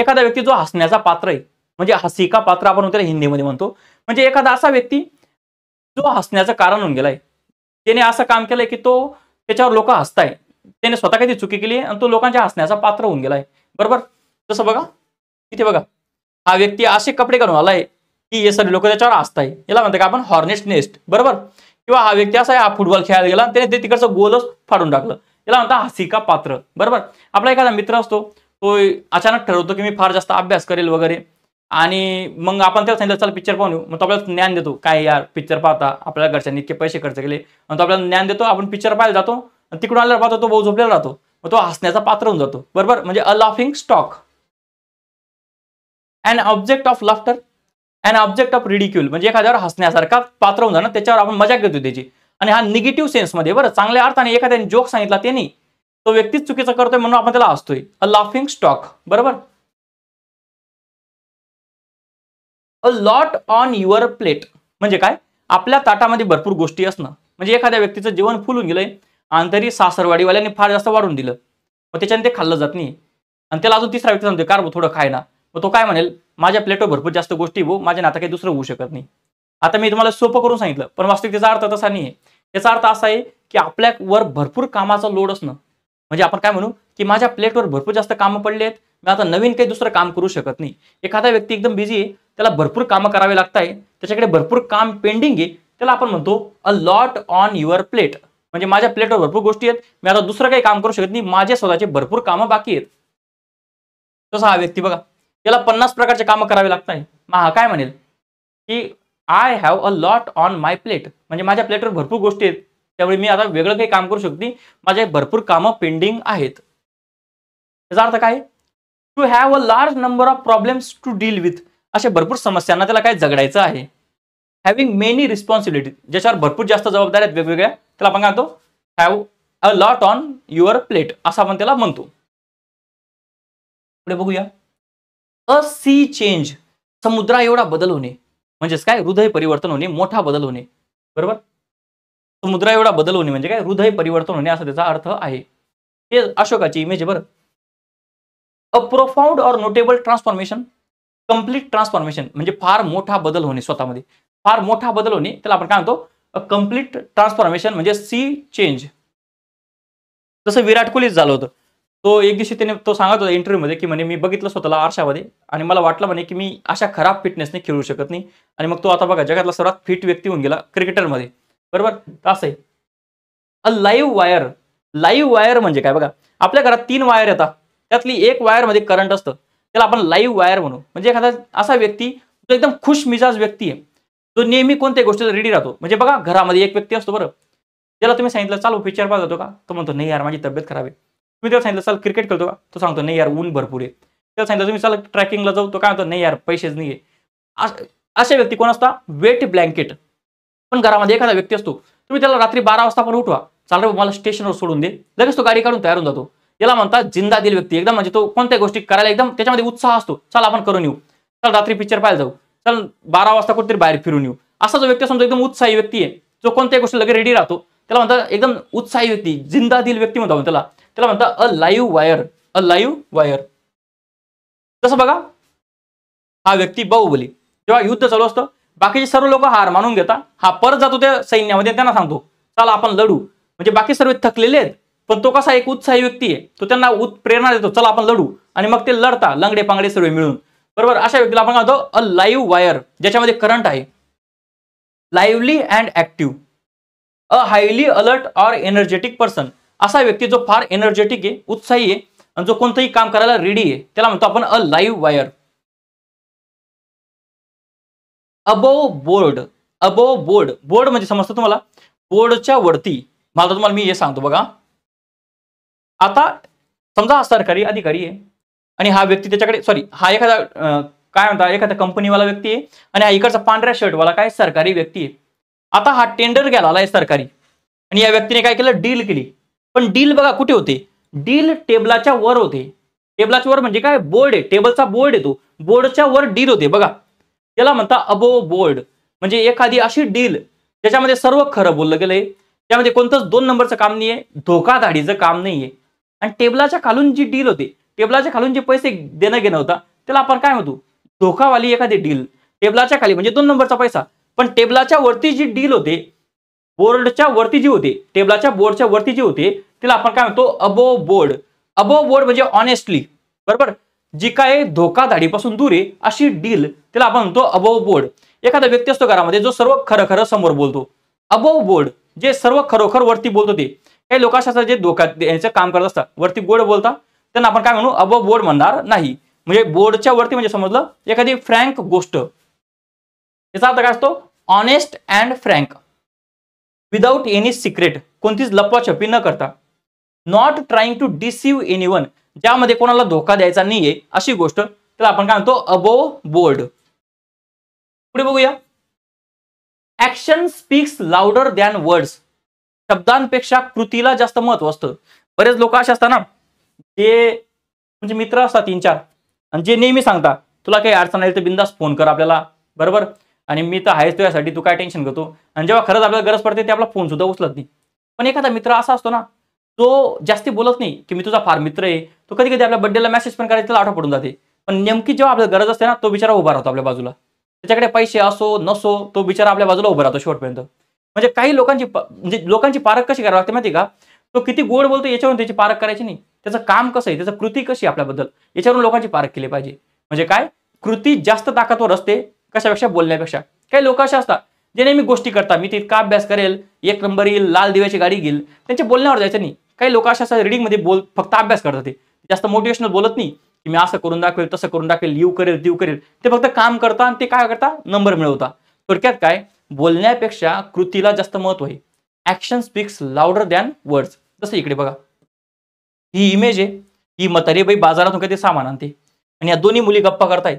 [SPEAKER 1] एखादा व्यक्ती जो हसण्याचा पात्र आहे म्हणजे हसिका पात्र आपण त्याला हिंदीमध्ये म्हणतो म्हणजे एखादा असा व्यक्ती जो हसण्याचं कारण होऊन गेलाय त्याने असं काम केलंय की तो त्याच्यावर लोक हसताय त्याने स्वतः काही चुकी केली आणि तो लोकांच्या हसण्याचा पात्र होऊन गेलाय बरोबर तसं बघा इथे बघा हा व्यक्ती असे कपडे घालून आलाय की हे सगळे लोक त्याच्यावर असताय आहे याला म्हणतात का आपण हॉर्नेस्ट नेस्ट बरोबर किंवा हा व्यक्ती असा हा फुटबॉल खेळायला गेला त्याने ते तिकडचं गोलच फाडून टाकलं याला म्हणतात हसिका पात्र बरोबर आपला एखादा मित्र असतो तो अचानक ठरवतो की मी फार जास्त अभ्यास करेल वगैरे आणि मग आपण त्याला सांगितलं चल पिक्चर पाहून मग तो आपल्याला ज्ञान देतो काय यार पिक्चर पाहता आपल्या घरच्यांनी इतके पैसे खर्च केले आणि तो आपल्याला ज्ञान देतो आपण पिक्चर पाहायला जातो आणि तिकडून आल्यावर पाहतो तो भाऊ झोपलेला राहतो मग तो हसण्याचा पात्र होऊन जातो बरोबर म्हणजे a laughing stock and object of laughter and object of ridicule म्हणजे एखाद्यावर हसण्यासारखा पात्र होऊन जाणं त्याच्यावर आपण मजा करतो त्याची आणि हा निगेटिव्ह सेन्समध्ये बरं चांगल्या अर्थाने एखाद्याने जोक सांगितला त्यांनी तो व्यक्तीच चुकीचा करतोय म्हणून आपण त्याला हसतोय अ लाफिंग स्टॉक बरोबर a lot on your plate म्हणजे काय आपल्या ताटामध्ये भरपूर गोष्टी असणं म्हणजे एखाद्या व्यक्तीचं जीवन फुलून गेलंय आणि तरी सासरवाडीवाल्याने फार जास्त वाढून दिलं मग त्याच्याने ते खाल्लं जात नाही आणि त्याला अजून तिसरा व्यक्ती सांगतोय कार थोडं खाय मग तो काय म्हणेल माझ्या प्लेटवर भरपूर जास्त गोष्टी होऊ माझ्या नाता काही दुसरं होऊ शकत नाही आता मी तुम्हाला सोपं करून सांगितलं पण त्याचा अर्थ तसा नाही आहे याचा अर्थ असा आहे की आपल्यावर भरपूर कामाचा लोड असणं म्हणजे आपण काय म्हणू की माझ्या प्लेटवर भरपूर जास्त कामं पडले आहेत मी आता नवीन काही दुसरं काम करू शकत नाही एखादा व्यक्ती एकदम बिझी आहे त्याला भरपूर कामं करावे लागत आहे त्याच्याकडे भरपूर काम पेंडिंग आहे त्याला आपण म्हणतो a lot on your plate म्हणजे माझ्या प्लेटवर भरपूर गोष्टी आहेत मी आता दुसरं काही काम करू शकत नाही माझ्या स्वतःचे भरपूर कामं बाकी आहेत तसा हा व्यक्ती बघा त्याला पन्नास प्रकारचे कामं करावे लागत नाही मग हा काय म्हणेल की I have a lot on my plate म्हणजे माझ्या प्लेटवर भरपूर गोष्टी आहेत त्यामुळे मी आता वेगळं काही काम करू शकते माझे भरपूर कामं पेंडिंग आहेत त्याचा अर्थ काय to have a large number of problems to deal with अशा भरपूर समस्यांना त्याला काय जगडायचं आहे हॅव्हिंग मेनी रिस्पॉन्सिबिलिटी ज्याच्यावर भरपूर जास्त जबाबदाऱ्या आहेत वेगवेगळ्या त्याला आपण काय म्हणतो have a lot on your plate असं आपण त्याला म्हणतो पुढे बघूया अ सी चेंज समुद्रा एवढा बदल होणे म्हणजेच काय हृदय परिवर्तन होणे मोठा बदल होणे बरोबर समुद्रा एवढा बदल होणे म्हणजे काय हृदय परिवर्तन होणे असा त्याचा अर्थ आहे हे अशोकाची इमेज आहे बरं a profound or notable transformation complete transformation म्हणजे फार मोठा बदल होणे स्वतःमध्ये फार मोठा बदल होणे त्याला आपण काय म्हणतो अ कम्प्लीट ट्रान्सफॉर्मेशन म्हणजे सी चेंज जसं विराट कोहलीच झालं होतं तो एक दिवशी त्याने तो सांगत होता इंटरव्ह्यूमध्ये की म्हणे मी बघितलं स्वतःला आरशामध्ये आणि मला वाटलं म्हणे की मी अशा खराब फिटनेसने खेळू शकत नाही आणि मग तो आता बघा जगातला सर्वात फिट व्यक्ती होऊन गेला क्रिकेटरमध्ये बरोबर असं आहे a live wire live wire म्हणजे काय बघा आपल्या घरात तीन वायर येतात त्यातली एक वायरमध्ये करंट असतं त्याला आपण लाईव्ह वायर म्हणू म्हणजे एखादा असा व्यक्ती जो एकदम खुश मिजाज व्यक्ती आहे तो नेहमी कोणत्याही गोष्टीला रेडी राहतो म्हणजे बघा घरामध्ये एक व्यक्ती असतो बरं त्याला तुम्ही सांगितलं चालू पिक्चर पाहत होतो का तो म्हणतो नाही यार माझी तब्येत खराब आहे तुम्ही त्याला सांगितलं चल क्रिकेट खेळतो का तो सांगतो नाही यार ऊन भरपूर आहे त्याला सांगितलं तुम्ही चाल ट्रॅकिंगला जाऊ तो काय म्हणतो नाही यार पैसेच नाही आहे अशा व्यक्ती कोण असता वेट ब्लँकेट पण घरामध्ये एखादा व्यक्ती असतो तुम्ही त्याला रात्री बारा वाजता पण उठवा चाल मला स्टेशनवर सोडून दे लगेच तो गाडी काढून तयार होऊन जातो त्याला म्हणतात जिंदा दिल व्यक्ती एकदम म्हणजे तो कोणत्या गोष्टी करायला एकदम त्याच्यामध्ये उत्साह असतो चल आपण करून येऊ चल रात्री पिक्चर पाहायला जाऊ चल बारा वाजता कुठेतरी बाहेर फिरून येऊ असा जो व्यक्ती समजा एकदम उत्साही व्यक्ती आहे जो कोणत्याही गोष्टी लगेच रेडी राहतो त्याला म्हणतात एकदम उत्साही व्यक्ती जिंदा दिल व्यक्ती म्हणतो त्याला त्याला म्हणतात a live wire a live wire तसं बघा हा व्यक्ती बाहुबली जेव्हा युद्ध चालू असतं बाकीचे सर्व लोक हार मानून घेतात हा परत जातो त्या सैन्यामध्ये त्यांना सांगतो चल आपण लढू म्हणजे बाकी सर्व थकलेले आहेत पण तो कसा एक उत्साही व्यक्ती आहे तो त्यांना प्रेरणा देतो चला आपण लढू आणि मग ते लढता लंगडे पांगडे सर्व मिळून बरोबर अशा व्यक्तीला आपण म्हणतो अ लाईव्ह वायर ज्याच्यामध्ये करंट आहे lively and active a highly alert or energetic person असा व्यक्ती जो फार एनर्जेटिक आहे उत्साही आहे आणि जो कोणतंही काम करायला रेडी आहे त्याला म्हणतो आपण a live wire above board above board board म्हणजे समजतो तुम्हाला बोर्डच्या वरती मला तुम्हाला मी हे सांगतो बघा आता समजा हा सरकारी अधिकारी आहे आणि हा व्यक्ती त्याच्याकडे सॉरी हा एखादा काय म्हणता एखादा कंपनीवाला व्यक्ती आहे आणि हा इकडचा पांढऱ्या शर्टवाला काय सरकारी व्यक्ती आहे आता हा टेंडर गेला आहे सरकारी आणि या व्यक्तीने काय केलं डील केली पण डील बघा कुठे होते डील टेबलाच्या वर होते टेबलाच्या वर म्हणजे काय बोर्ड आहे टेबलचा बोर्ड येतो बोर्डच्या वर डील होते बघा त्याला म्हणता अबो बोर्ड म्हणजे एखादी अशी डील ज्याच्यामध्ये सर्व खरं बोललं गेलंय त्यामध्ये कोणतंच दोन नंबरचं काम नाहीये धोकाधाडीचं काम नाहीये आणि टेबलाच्या खालून जी डील होते टेबलाच्या खालून जे पैसे देणं घेणं होता त्याला आपण काय म्हणतो धोकावाली एखादी डील टेबलाच्या खाली म्हणजे दोन नंबरचा पैसा पण टेबलाच्या वरती जी डील होते बोर्डच्या वरती जी होते टेबलाच्या बोर्डच्या वरती जी होते तिला आपण काय म्हणतो अबो बोर्ड अबो बोर्ड म्हणजे ऑनेस्टली बरोबर जी काय धोकाधाडीपासून दूर आहे अशी डील तिला आपण म्हणतो अबो बोर्ड एखादा व्यक्ती असतो घरामध्ये जो सर्व खरं खरं समोर बोलतो अबो बोर्ड जे सर्व खरोखर वरती बोलतो ते काही लोक अशा जे धोका यांचं काम करत असतात वरती बोर्ड बोलता त्यांना आपण काय म्हणू अबो बोर्ड म्हणणार नाही म्हणजे बोर्डच्या वरती म्हणजे समजलं एखादी फ्रँक गोष्ट याचा अर्थ काय असतो honest and frank without any secret कोणतीच लपवाछपी न करता not trying to deceive anyone ज्यामध्ये कोणाला धोका द्यायचा नाहीये अशी गोष्ट तर आपण काय म्हणतो अबो बोर्ड पुढे बघूया action speaks louder than words शब्दांपेक्षा कृतीला जास्त महत्व असतं बरेच लोक असे असतात ना जे म्हणजे मित्र असतात तीन चार आणि जे नेहमी सांगता तुला काही अडचण आली तर बिंदास फोन कर आपल्याला बरोबर आणि मी तर आहेच तुझ्यासाठी तू काय टेन्शन घेतो आणि जेव्हा खरंच आपल्याला गरज पडते ते आपला फोन सुद्धा उचलत नाही पण एखादा मित्र असा असतो ना तो जास्ती बोलत नाही की मी तुझा फार मित्र आहे तो कधी कधी आपल्या बड्डेला मेसेज पण करायचं त्याला आठव पडून जाते पण नेमकी जेव्हा आपल्याला गरज असते ना तो बिचारा उभा राहतो आपल्या बाजूला त्याच्याकडे पैसे असो नसो तो बिचारा आपल्या बाजूला उभा राहतो शेवटपर्यंत म्हणजे काही लोकांची म्हणजे लोकांची पारख कशी करावी लागते माहिती का तो किती गोड बोलतो याच्यावरून त्याची पारख करायची नाही त्याचं काम कसं आहे त्याचं कृती कशी आपल्याबद्दल याच्यावरून लोकांची पारख केली पाहिजे म्हणजे काय कृती जास्त ताकदवर असते कशापेक्षा बोलण्यापेक्षा काही लोक असे असतात जे नेहमी गोष्टी करतात मी तितका अभ्यास करेल एक नंबर येईल लाल दिव्याची गाडी घेईल त्यांच्या बोलण्यावर जायचं नाही काही लोक अशा असतात रिडिंगमध्ये बोल फक्त अभ्यास करतात ते जास्त मोटिवेशनल बोलत नाही की मी असं करून दाखवेल तसं करून दाखवेल येऊ करेल देऊ करेल ते फक्त काम करता आणि ते काय करता नंबर मिळवता थोडक्यात काय बोलण्यापेक्षा कृतीला जास्त महत्व आहे action speaks louder than words जसं इकडे बघा ही इमेज आहे ही म्हातारी बाई बाजारातून काही ते सामान आणते आणि या दोन्ही मुली गप्पा करतायत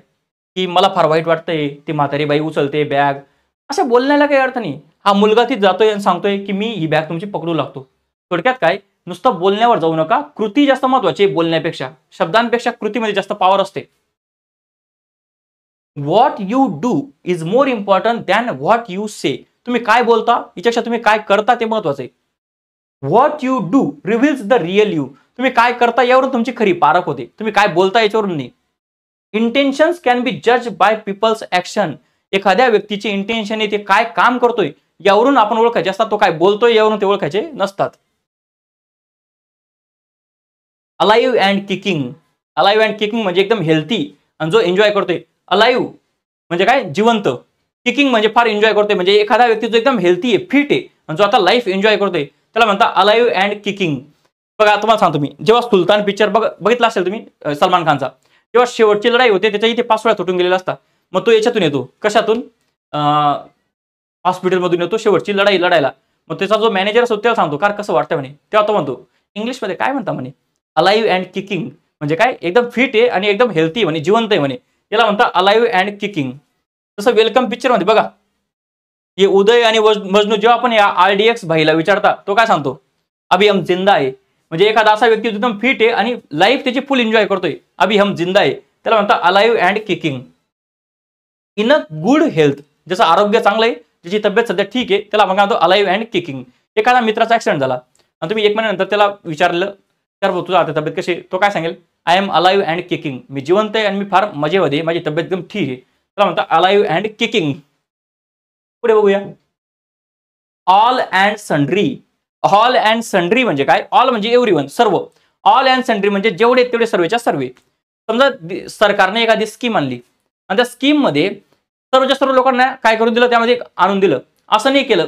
[SPEAKER 1] की मला फार वाईट वाटतंय ती म्हातारी बाई उचलते बॅग असं बोलण्याला काही अर्थ नाही हा मुलगा तिथे जातोय आणि सांगतोय की मी ही बॅग तुमची पकडू लागतो थोडक्यात काय नुसतं बोलण्यावर जाऊ नका कृती जास्त महत्वाची बोलण्यापेक्षा शब्दांपेक्षा कृतीमध्ये जास्त पॉवर असते what you do is more important than what you say तुम्ही काय बोलता याच्यापेक्षा तुम्ही काय करता ते महत्वाचं आहे what you do reveals the real you तुम्ही काय करता यावरून तुमची खरी पारख होते तुम्ही काय बोलता याच्यावरून नाही इंटेन्शन्स कॅन बी जज बाय पीपल्स ऍक्शन एखाद्या व्यक्तीचे इंटेन्शन आहे ते काय काम करतोय यावरून आपण ओळखायचे असतात तो काय बोलतोय यावरून ते ओळखायचे नसतात alive and kicking alive and kicking म्हणजे एकदम हेल्थी आणि जो एन्जॉय करतोय अलाईव्ह म्हणजे काय जिवंत किकिंग म्हणजे फार एन्जॉय करतोय म्हणजे एखादा व्यक्ती जो एकदम हेल्थी आहे फिट आहे आणि जो आता लाईफ एन्जॉय करतोय त्याला म्हणतात अलाईव्ह अँड किकिंग बघा तुम्हाला सांगतो मी जेव्हा सुलतान पिक्चर बघ बघितला असेल तुम्ही सलमान खानचा किंवा शेवटची लढाई होते त्याच्या इथे पाच तुटून गेलेला असता मग तो याच्यातून येतो कशातून हॉस्पिटलमधून येतो शेवटची लढाई लढायला मग त्याचा जो मॅनेजर असतो त्याला सांगतो कार कसं वाटतं म्हणे तेव्हा आता म्हणतो इंग्लिशमध्ये काय म्हणता म्हणे अलाईव्ह अँड किकिंग म्हणजे काय एकदम फिट आहे आणि एकदम हेल्थी म्हणे जिवंत आहे म्हणे याला म्हणतात अलाईव्ह अँड किकिंग जसं वेलकम पिक्चरमध्ये बघा हे उदय आणि मजनू जेव्हा आपण या आर डी एक्स भाईला विचारता तो काय सांगतो अभि हम जिंदा आहे म्हणजे एखादा असा व्यक्ती एकदम फिट आहे आणि लाईफ त्याची फुल एन्जॉय करतोय अभि हम जिंदा आहे त्याला म्हणतात alive and kicking in a good health जसं आरोग्य चांगलं आहे ज्याची तब्येत सध्या ठीक आहे त्याला म्हणतो अलाइव्ह अँड किकिंग एखादा मित्राचा ऍक्सिडेंट झाला आणि तुम्ही एक महिन्यानंतर त्याला विचारलं तर बघ तुझा आता तब्येत कशी तो काय सांगेल I am alive and kicking मी जिवंत आहे आणि मी फार मजेमध्ये माझी तब्येत एकदम ठीक आहे त्याला म्हणतात अलाइव्ह अँड किकिंग पुढे बघूया all and sundry all and sundry म्हणजे काय ऑल म्हणजे एव्हरी सर्व ऑल अँड सन्ड्री म्हणजे जेवढे तेवढे सर्वेच्या सर्वे समजा सरकारने एखादी स्कीम आणली आणि त्या स्कीममध्ये सर्वच्या सर्व लोकांना काय करून दिलं त्यामध्ये आणून दिलं असं नाही केलं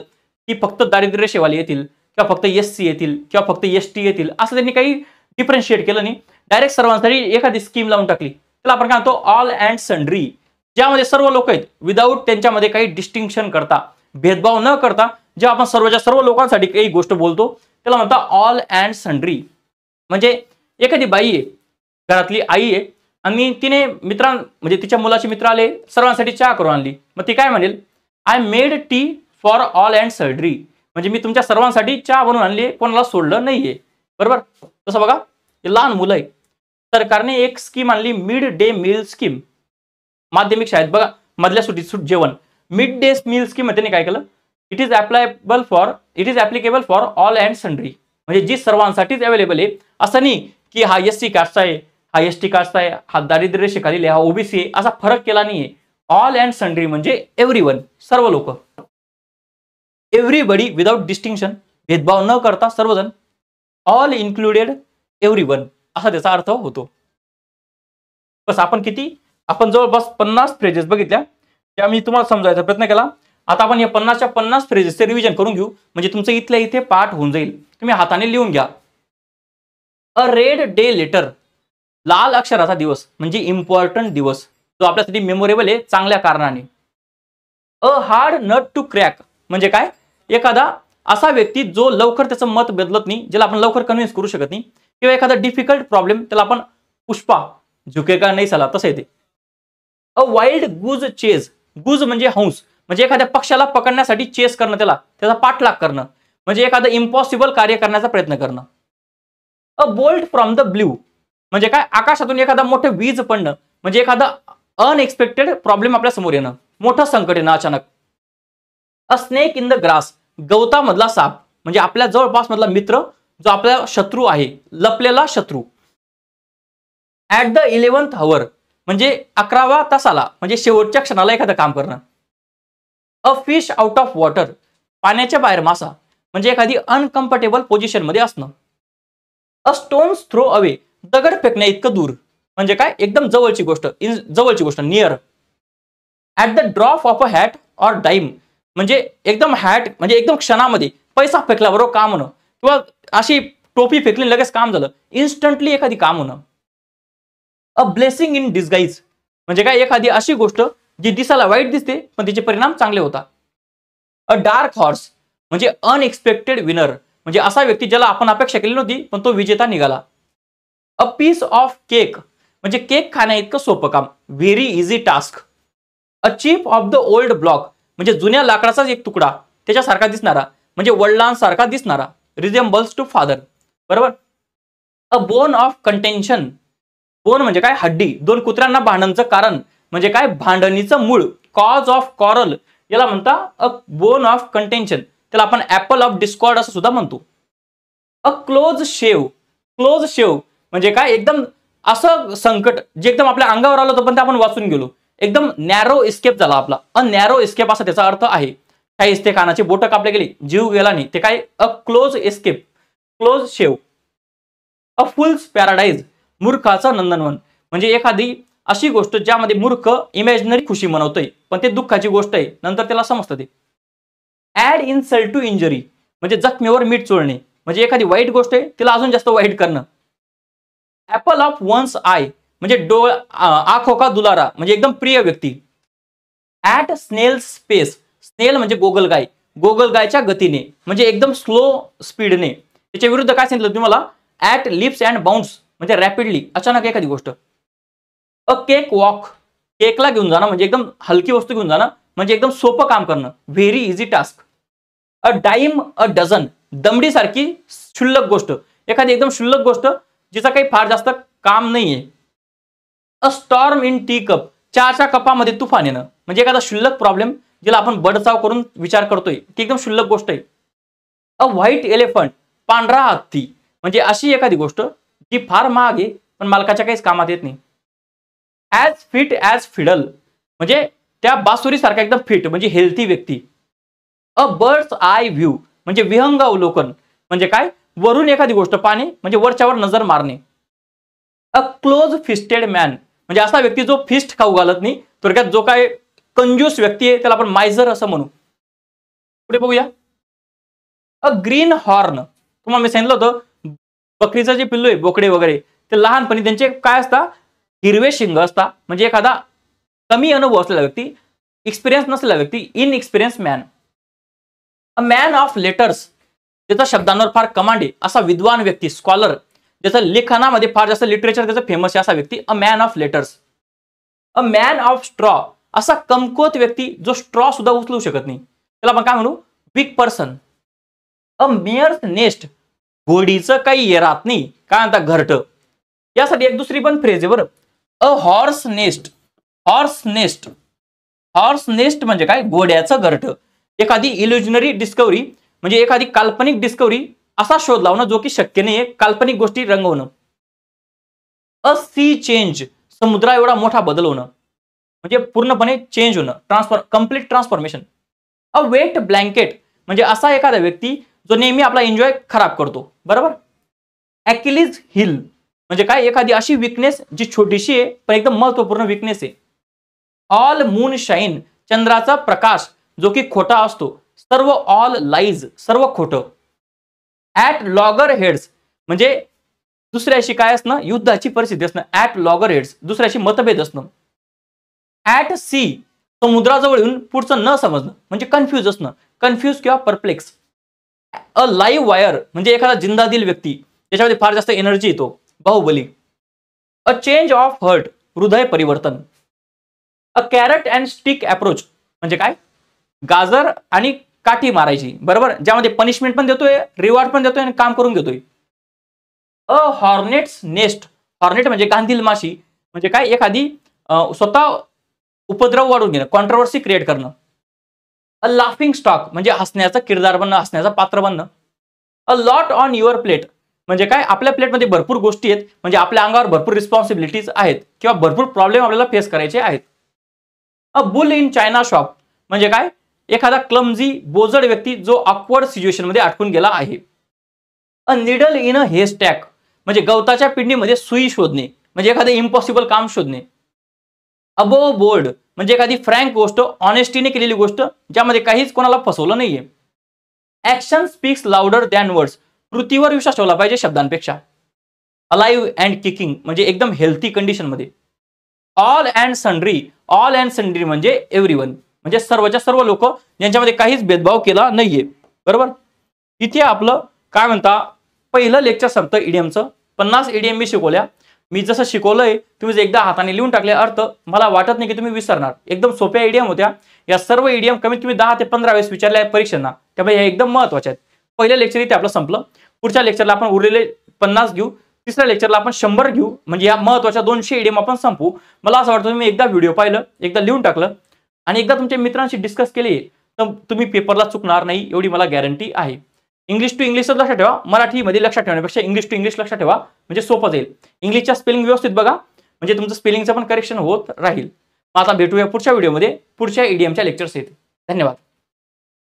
[SPEAKER 1] की फक्त दारिद्र्य शेवाली येतील किंवा फक्त एस सी येतील किंवा फक्त एस टी येतील असं त्यांनी काही डिफरन्शिएट केलं नाही डायरेक्ट सर्वांसाठी एखादी स्कीम लावून टाकली त्याला आपण काय म्हणतो ऑल अँड सन्ड्री ज्यामध्ये सर्व लोक आहेत विदाऊट त्यांच्यामध्ये काही डिस्टिंक्शन करता भेदभाव न करता जे आपण सर्वच्या सर्व लोकांसाठी एक गोष्ट बोलतो त्याला म्हणतात ऑल अँड संड्री म्हणजे एखादी बाई आहे घरातली आई आहे आणि तिने मित्रां म्हणजे तिच्या मुलाचे मित्र आले सर्वांसाठी चहा करून आणली मग ती काय म्हणेल I made tea for all and sundry म्हणजे मी तुमच्या सर्वांसाठी चहा बनवून आणली कोणाला सोडलं नाहीये बरोबर तसं बघा हे लहान मुलं आहे सरकारने एक स्कीम आणली मिड डे मील स्कीम माध्यमिक शाळेत बघा मधल्या सुटीत सुट जेवण मिड डे मील स्कीम त्यांनी काय केलं it is appliable for it is applicable for all and sundry म्हणजे जी सर्वांसाठीच अवेलेबल आहे असं नाही की हा एस सी कास्टचा आहे हा एस टी कास्ट आहे हा दारिद्र्य रेषेखाली आहे हा ओबीसी आहे असा फरक केला नाही आहे ऑल अँड सन्ड्री म्हणजे एव्हरी सर्व लोक एव्हरीबडी विदाउट डिस्टिंक्शन भेदभाव न करता सर्वजण ऑल इन्क्लुडेड एव्हरी असा त्याचा अर्थ होतो बस आपण किती आपण जवळपास पन्नास फ्रेजेस बघितल्या त्या मी तुम्हाला समजायचा प्रयत्न केला आता आपण या पन्नासच्या पन्नास फ्रेजेसचे रिव्हिजन करून घेऊ म्हणजे तुमचं इथल्या इथे पाठ होऊन जाईल तुम्ही हाताने लिहून घ्या अ रेड डे लेटर लाल अक्षराचा दिवस म्हणजे इम्पॉर्टंट दिवस जो आपल्यासाठी मेमोरेबल आहे चांगल्या कारणाने a hard nut to crack म्हणजे काय एखादा असा व्यक्ती जो लवकर त्याचं मत बदलत नाही ज्याला आपण लवकर कन्व्हिन्स करू शकत नाही किंवा एखादा डिफिकल्ट प्रॉब्लेम त्याला आपण पुष्पा झुके का नाही साला तसं येते अ वाईल्ड गुज चेज गुज म्हणजे हंस म्हणजे एखाद्या पक्षाला पकडण्यासाठी चेस करणं त्याला त्याचा पाठलाग करणं म्हणजे एखादं इम्पॉसिबल कार्य करण्याचा प्रयत्न करणं a bolt from the blue म्हणजे काय आकाशातून एखादा मोठं वीज पडणं म्हणजे एखादा अनएक्सपेक्टेड प्रॉब्लेम आपल्या समोर येणं मोठं संकट येणं अचानक a snake in the grass गवतामधला साप म्हणजे आपल्या जवळपास मधला मित्र जो आपला शत्रू आहे लपलेला शत्रू ऍट द इलेव्हन्थ हवर म्हणजे अकरावा तासाला म्हणजे शेवटच्या क्षणाला एखादं काम करणं a fish out of water पाण्याच्या बाहेर मासा म्हणजे एखादी अनकम्फर्टेबल पोझिशन मध्ये असणं अ स्टोन थ्रो अवे दगड फेकण्या इतकं दूर म्हणजे काय एकदम जवळची गोष्ट जवळची गोष्ट near at the drop of a hat or dime म्हणजे एकदम हॅट म्हणजे एकदम क्षणामध्ये पैसा बरोबर काम होणं किंवा अशी टोपी फेकली लगेच काम झालं इन्स्टंटली एखादी काम होणं अ ब्लेसिंग इन डिस्गाईज म्हणजे काय एखादी अशी गोष्ट जी दिसायला वाईट दिसते पण तिचे परिणाम चांगले होता अ डार्क हॉर्स म्हणजे अनएक्सपेक्टेड विनर म्हणजे असा व्यक्ती ज्याला आपण अपेक्षा केली नव्हती पण तो विजेता निघाला अ पीस ऑफ केक म्हणजे केक खाण्या इतकं सोपं काम very easy task a chip off the old block म्हणजे जुन्या लाकडाचाच एक तुकडा त्याच्यासारखा दिसणारा म्हणजे वडिलांसारखा दिसणारा रिझेम्बल्स टू फादर बरोबर a bone of contention bone म्हणजे काय हड्डी दोन कुत्र्यांना भांडणचं कारण म्हणजे काय भांडणीचं मूळ कॉज ऑफ कॉरल याला म्हणता अ बोन ऑफ कंटेन्शन त्याला आपण ऍपल ऑफ डिस्कॉर्ड असं सुद्धा म्हणतो अ क्लोज शेव क्लोज शेव म्हणजे काय एकदम असं संकट जे एकदम आपल्या अंगावर आलं होतं पण ते आपण वाचून गेलो एकदम नॅरो एस्केप झाला आपला अ नॅरो इस्केप असा त्याचा अर्थ आहे काय इस्ते कानाची बोटक कापले गेली जीव गेला नाही ते काय a close escape close shave a fool's paradise मूर्खाचं नंदनवन म्हणजे एखादी अशी गोष्ट ज्यामध्ये मूर्ख इमॅजिनरी खुशी मनवतोय पण ते दुःखाची गोष्ट आहे नंतर त्याला समजतं ते ऍड इन्सल्ट टू इंजरी म्हणजे जखमीवर मीठ चोळणे म्हणजे एखादी वाईट गोष्ट आहे तिला अजून जास्त वाईट करणं ऍपल ऑफ वन्स आय म्हणजे डोळ आखोका दुलारा म्हणजे एकदम प्रिय व्यक्ती ऍट स्नेल स्पेस स्नेल म्हणजे गोगल गाय गोगल गायच्या गतीने म्हणजे एकदम स्लो स्पीडने त्याच्या विरुद्ध काय सांगितलं तुम्हाला ऍट लिप्स अँड बाउन्स म्हणजे रॅपिडली अचानक एखादी गोष्ट अ केक वॉक केकला घेऊन जाणं म्हणजे एकदम हलकी वस्तू घेऊन जाणं म्हणजे एकदम सोपं काम करणं very easy task a dime a dozen दमडीसारखी क्षुल्लक गोष्ट एखादी एकदम क्षुल्लक गोष्ट जिचा काही फार जास्त काम नाहीये a storm in tea cup चारच्या कपामध्ये तुफान येणं म्हणजे एखादा क्षुल्लक प्रॉब्लेम जिला आपण बडचाव करून विचार करतोय ती एकदम क्षुल्लक गोष्ट आहे अ व्हाईट एलिफंट पांढरा हत्ती म्हणजे अशी एखादी गोष्ट जी फार महाग आहे पण मालकाच्या काहीच कामात येत नाही ऍज फिट ऍज फिडल म्हणजे त्या बासुरी सारखा एकदम फिट म्हणजे हेल्थी व्यक्ती अ बर्ड्स आय व्ह्यू म्हणजे विहंग अवलोकन म्हणजे काय वरून एखादी गोष्ट पाहणे म्हणजे वरच्यावर नजर मारणे अ क्लोज फिस्टेड मॅन म्हणजे असा व्यक्ती जो फिस्ट खाऊ घालत नाही थोडक्यात जो काय कंजूस व्यक्ती आहे त्याला आपण मायझर असं म्हणू पुढे बघूया अ ग्रीन हॉर्न तुम्हाला मी सांगितलं होतं बकरीचं जे पिल्लू आहे बोकडे वगैरे ते लहानपणी त्यांचे काय असतात हिरवे शिंग असता म्हणजे एखादा कमी अनुभव असलेला व्यक्ती एक्सपिरियन्स नसलेला व्यक्ती in experience man a man of letters ज्याचा शब्दांवर फार कमांड आहे असा विद्वान व्यक्ती स्कॉलर ज्याचं लिखाणामध्ये फार जास्त लिटरेचर त्याचं फेमस आहे असा व्यक्ती a man of letters a man of straw असा कमकुवत व्यक्ती जो स्ट्रॉ सुद्धा उचलू शकत नाही त्याला आपण काय म्हणू weak person a mare's nest गोडीचं काही येरात नाही काय म्हणता घरट यासाठी एक दुसरी पण फ्रेज आहे बरं a horse nest horse nest horse nest म्हणजे काय घोड्याचं घरट एखादी इल्युजनरी डिस्कवरी म्हणजे एखादी काल्पनिक डिस्कवरी असा शोध लावणं जो की शक्य नाहीये काल्पनिक गोष्टी रंगवणं अ सी चेंज समुद्रा एवढा मोठा बदल होणं म्हणजे पूर्णपणे चेंज होणं transform complete transformation a wet blanket म्हणजे असा एखादा व्यक्ती जो नेहमी आपला एन्जॉय खराब करतो बरोबर ॲकिलीज हिल म्हणजे काय एखादी अशी विकनेस जी छोटीशी आहे पण एकदम महत्वपूर्ण विकनेस आहे ऑल मून शाईन चंद्राचा प्रकाश जो की खोटा असतो सर्व ऑल लाईज सर्व खोट ऍट लॉगर हेड्स म्हणजे दुसऱ्याशी काय असणं युद्धाची परिस्थिती असणं ऍट लॉगर हेड्स दुसऱ्याशी मतभेद असणं ऍट सी समुद्राजवळ येऊन पुढचं न समजणं म्हणजे कन्फ्यूज असणं कन्फ्यूज किंवा परप्लेक्स अ लाईव्ह वायर म्हणजे एखादा जिंदादिल व्यक्ती त्याच्यामध्ये फार जास्त एनर्जी येतो Baahubali a change of heart हृदय परिवर्तन a carrot and stick approach म्हणजे काय गाजर आणि काठी मारायची बरोबर ज्यामध्ये पनिशमेंट पण देतोय रिवॉर्ड पण देतोय आणि काम करून घेतोय अ हॉर्नेट्स नेस्ट हॉर्नेट म्हणजे गांधील माशी म्हणजे काय एखादी स्वतः उपद्रव वाढून घेणं कॉन्ट्रोवर्सी क्रिएट करणं अ लाफिंग स्टॉक म्हणजे हसण्याचं किरदार बनणं हसण्याचं पात्र बनणं a lot on your plate म्हणजे काय आपल्या प्लेटमध्ये भरपूर गोष्टी आहेत म्हणजे आपल्या अंगावर भरपूर रिस्पॉन्सिबिलिटीज आहेत किंवा भरपूर प्रॉब्लेम आपल्याला फेस करायचे आहेत a bull in china shop म्हणजे काय एखादा क्लमझी बोजड व्यक्ती जो ऑकवर्ड सिच्युएशनमध्ये आटकून गेला आहे अ निडल इन अ हेस्टॅक म्हणजे गवताच्या पिंडीमध्ये सुई शोधणे म्हणजे एखादे इम्पॉसिबल काम शोधणे अबो बोर्ड म्हणजे एखादी फ्रँक गोष्ट ऑनेस्टीने केलेली गोष्ट ज्यामध्ये काहीच कोणाला फसवलं नाहीये action speaks louder than words कृतीवर विश्वास ठेवला पाहिजे शब्दांपेक्षा अलाईव्ह अँड किकिंग म्हणजे एकदम हेल्थी कंडिशनमध्ये all and sundry all and sundry म्हणजे एव्हरी म्हणजे सर्वच्या सर्व लोक ज्यांच्यामध्ये काहीच भेदभाव केला नाहीये बरोबर इथे आपलं काय म्हणता पहिलं लेक्चर संपतं ईडीएमचं पन्नास ईडीएम मी शिकवल्या मी जसं शिकवलंय तुम्ही जर एकदा हाताने लिहून टाकले अर्थ मला वाटत नाही की तुम्ही विसरणार एकदम सोप्या ईडीएम होत्या या सर्व ईडीएम कमीत कमी दहा ते पंधरा वेळेस विचारल्या परीक्षांना त्यामुळे हे एकदम महत्वाच्या आहेत पहिलं लेक्चर इथे आपलं संपलं पुढच्या लेक्चरला आपण उरलेले पन्नास घेऊ तिसऱ्या लेक्चरला आपण शंभर घेऊ म्हणजे या महत्वाच्या दोनशे एडीएम आपण संपू मला असं वाटतं तुम्ही एकदा व्हिडिओ पाहिलं एकदा लिहून टाकलं आणि एकदा तुमच्या मित्रांशी डिस्कस केली तर तुम्ही पेपरला चुकणार नाही एवढी मला गॅरंटी आहे इंग्लिश टू इंग्लिशच लक्षात ठेवा मराठीमध्ये लक्षात ठेवण्यापेक्षा इंग्लिश टू इंग्लिश लक्षात ठेवा म्हणजे सोपं जाईल इंग्लिशच्या स्पेलिंग व्यवस्थित बघा म्हणजे तुमचं स्पेलिंगचं पण करेक्शन होत राहील आता भेटूया पुढच्या व्हिडिओमध्ये पुढच्या ईडीएमच्या लेक्चर्स येत
[SPEAKER 2] धन्यवाद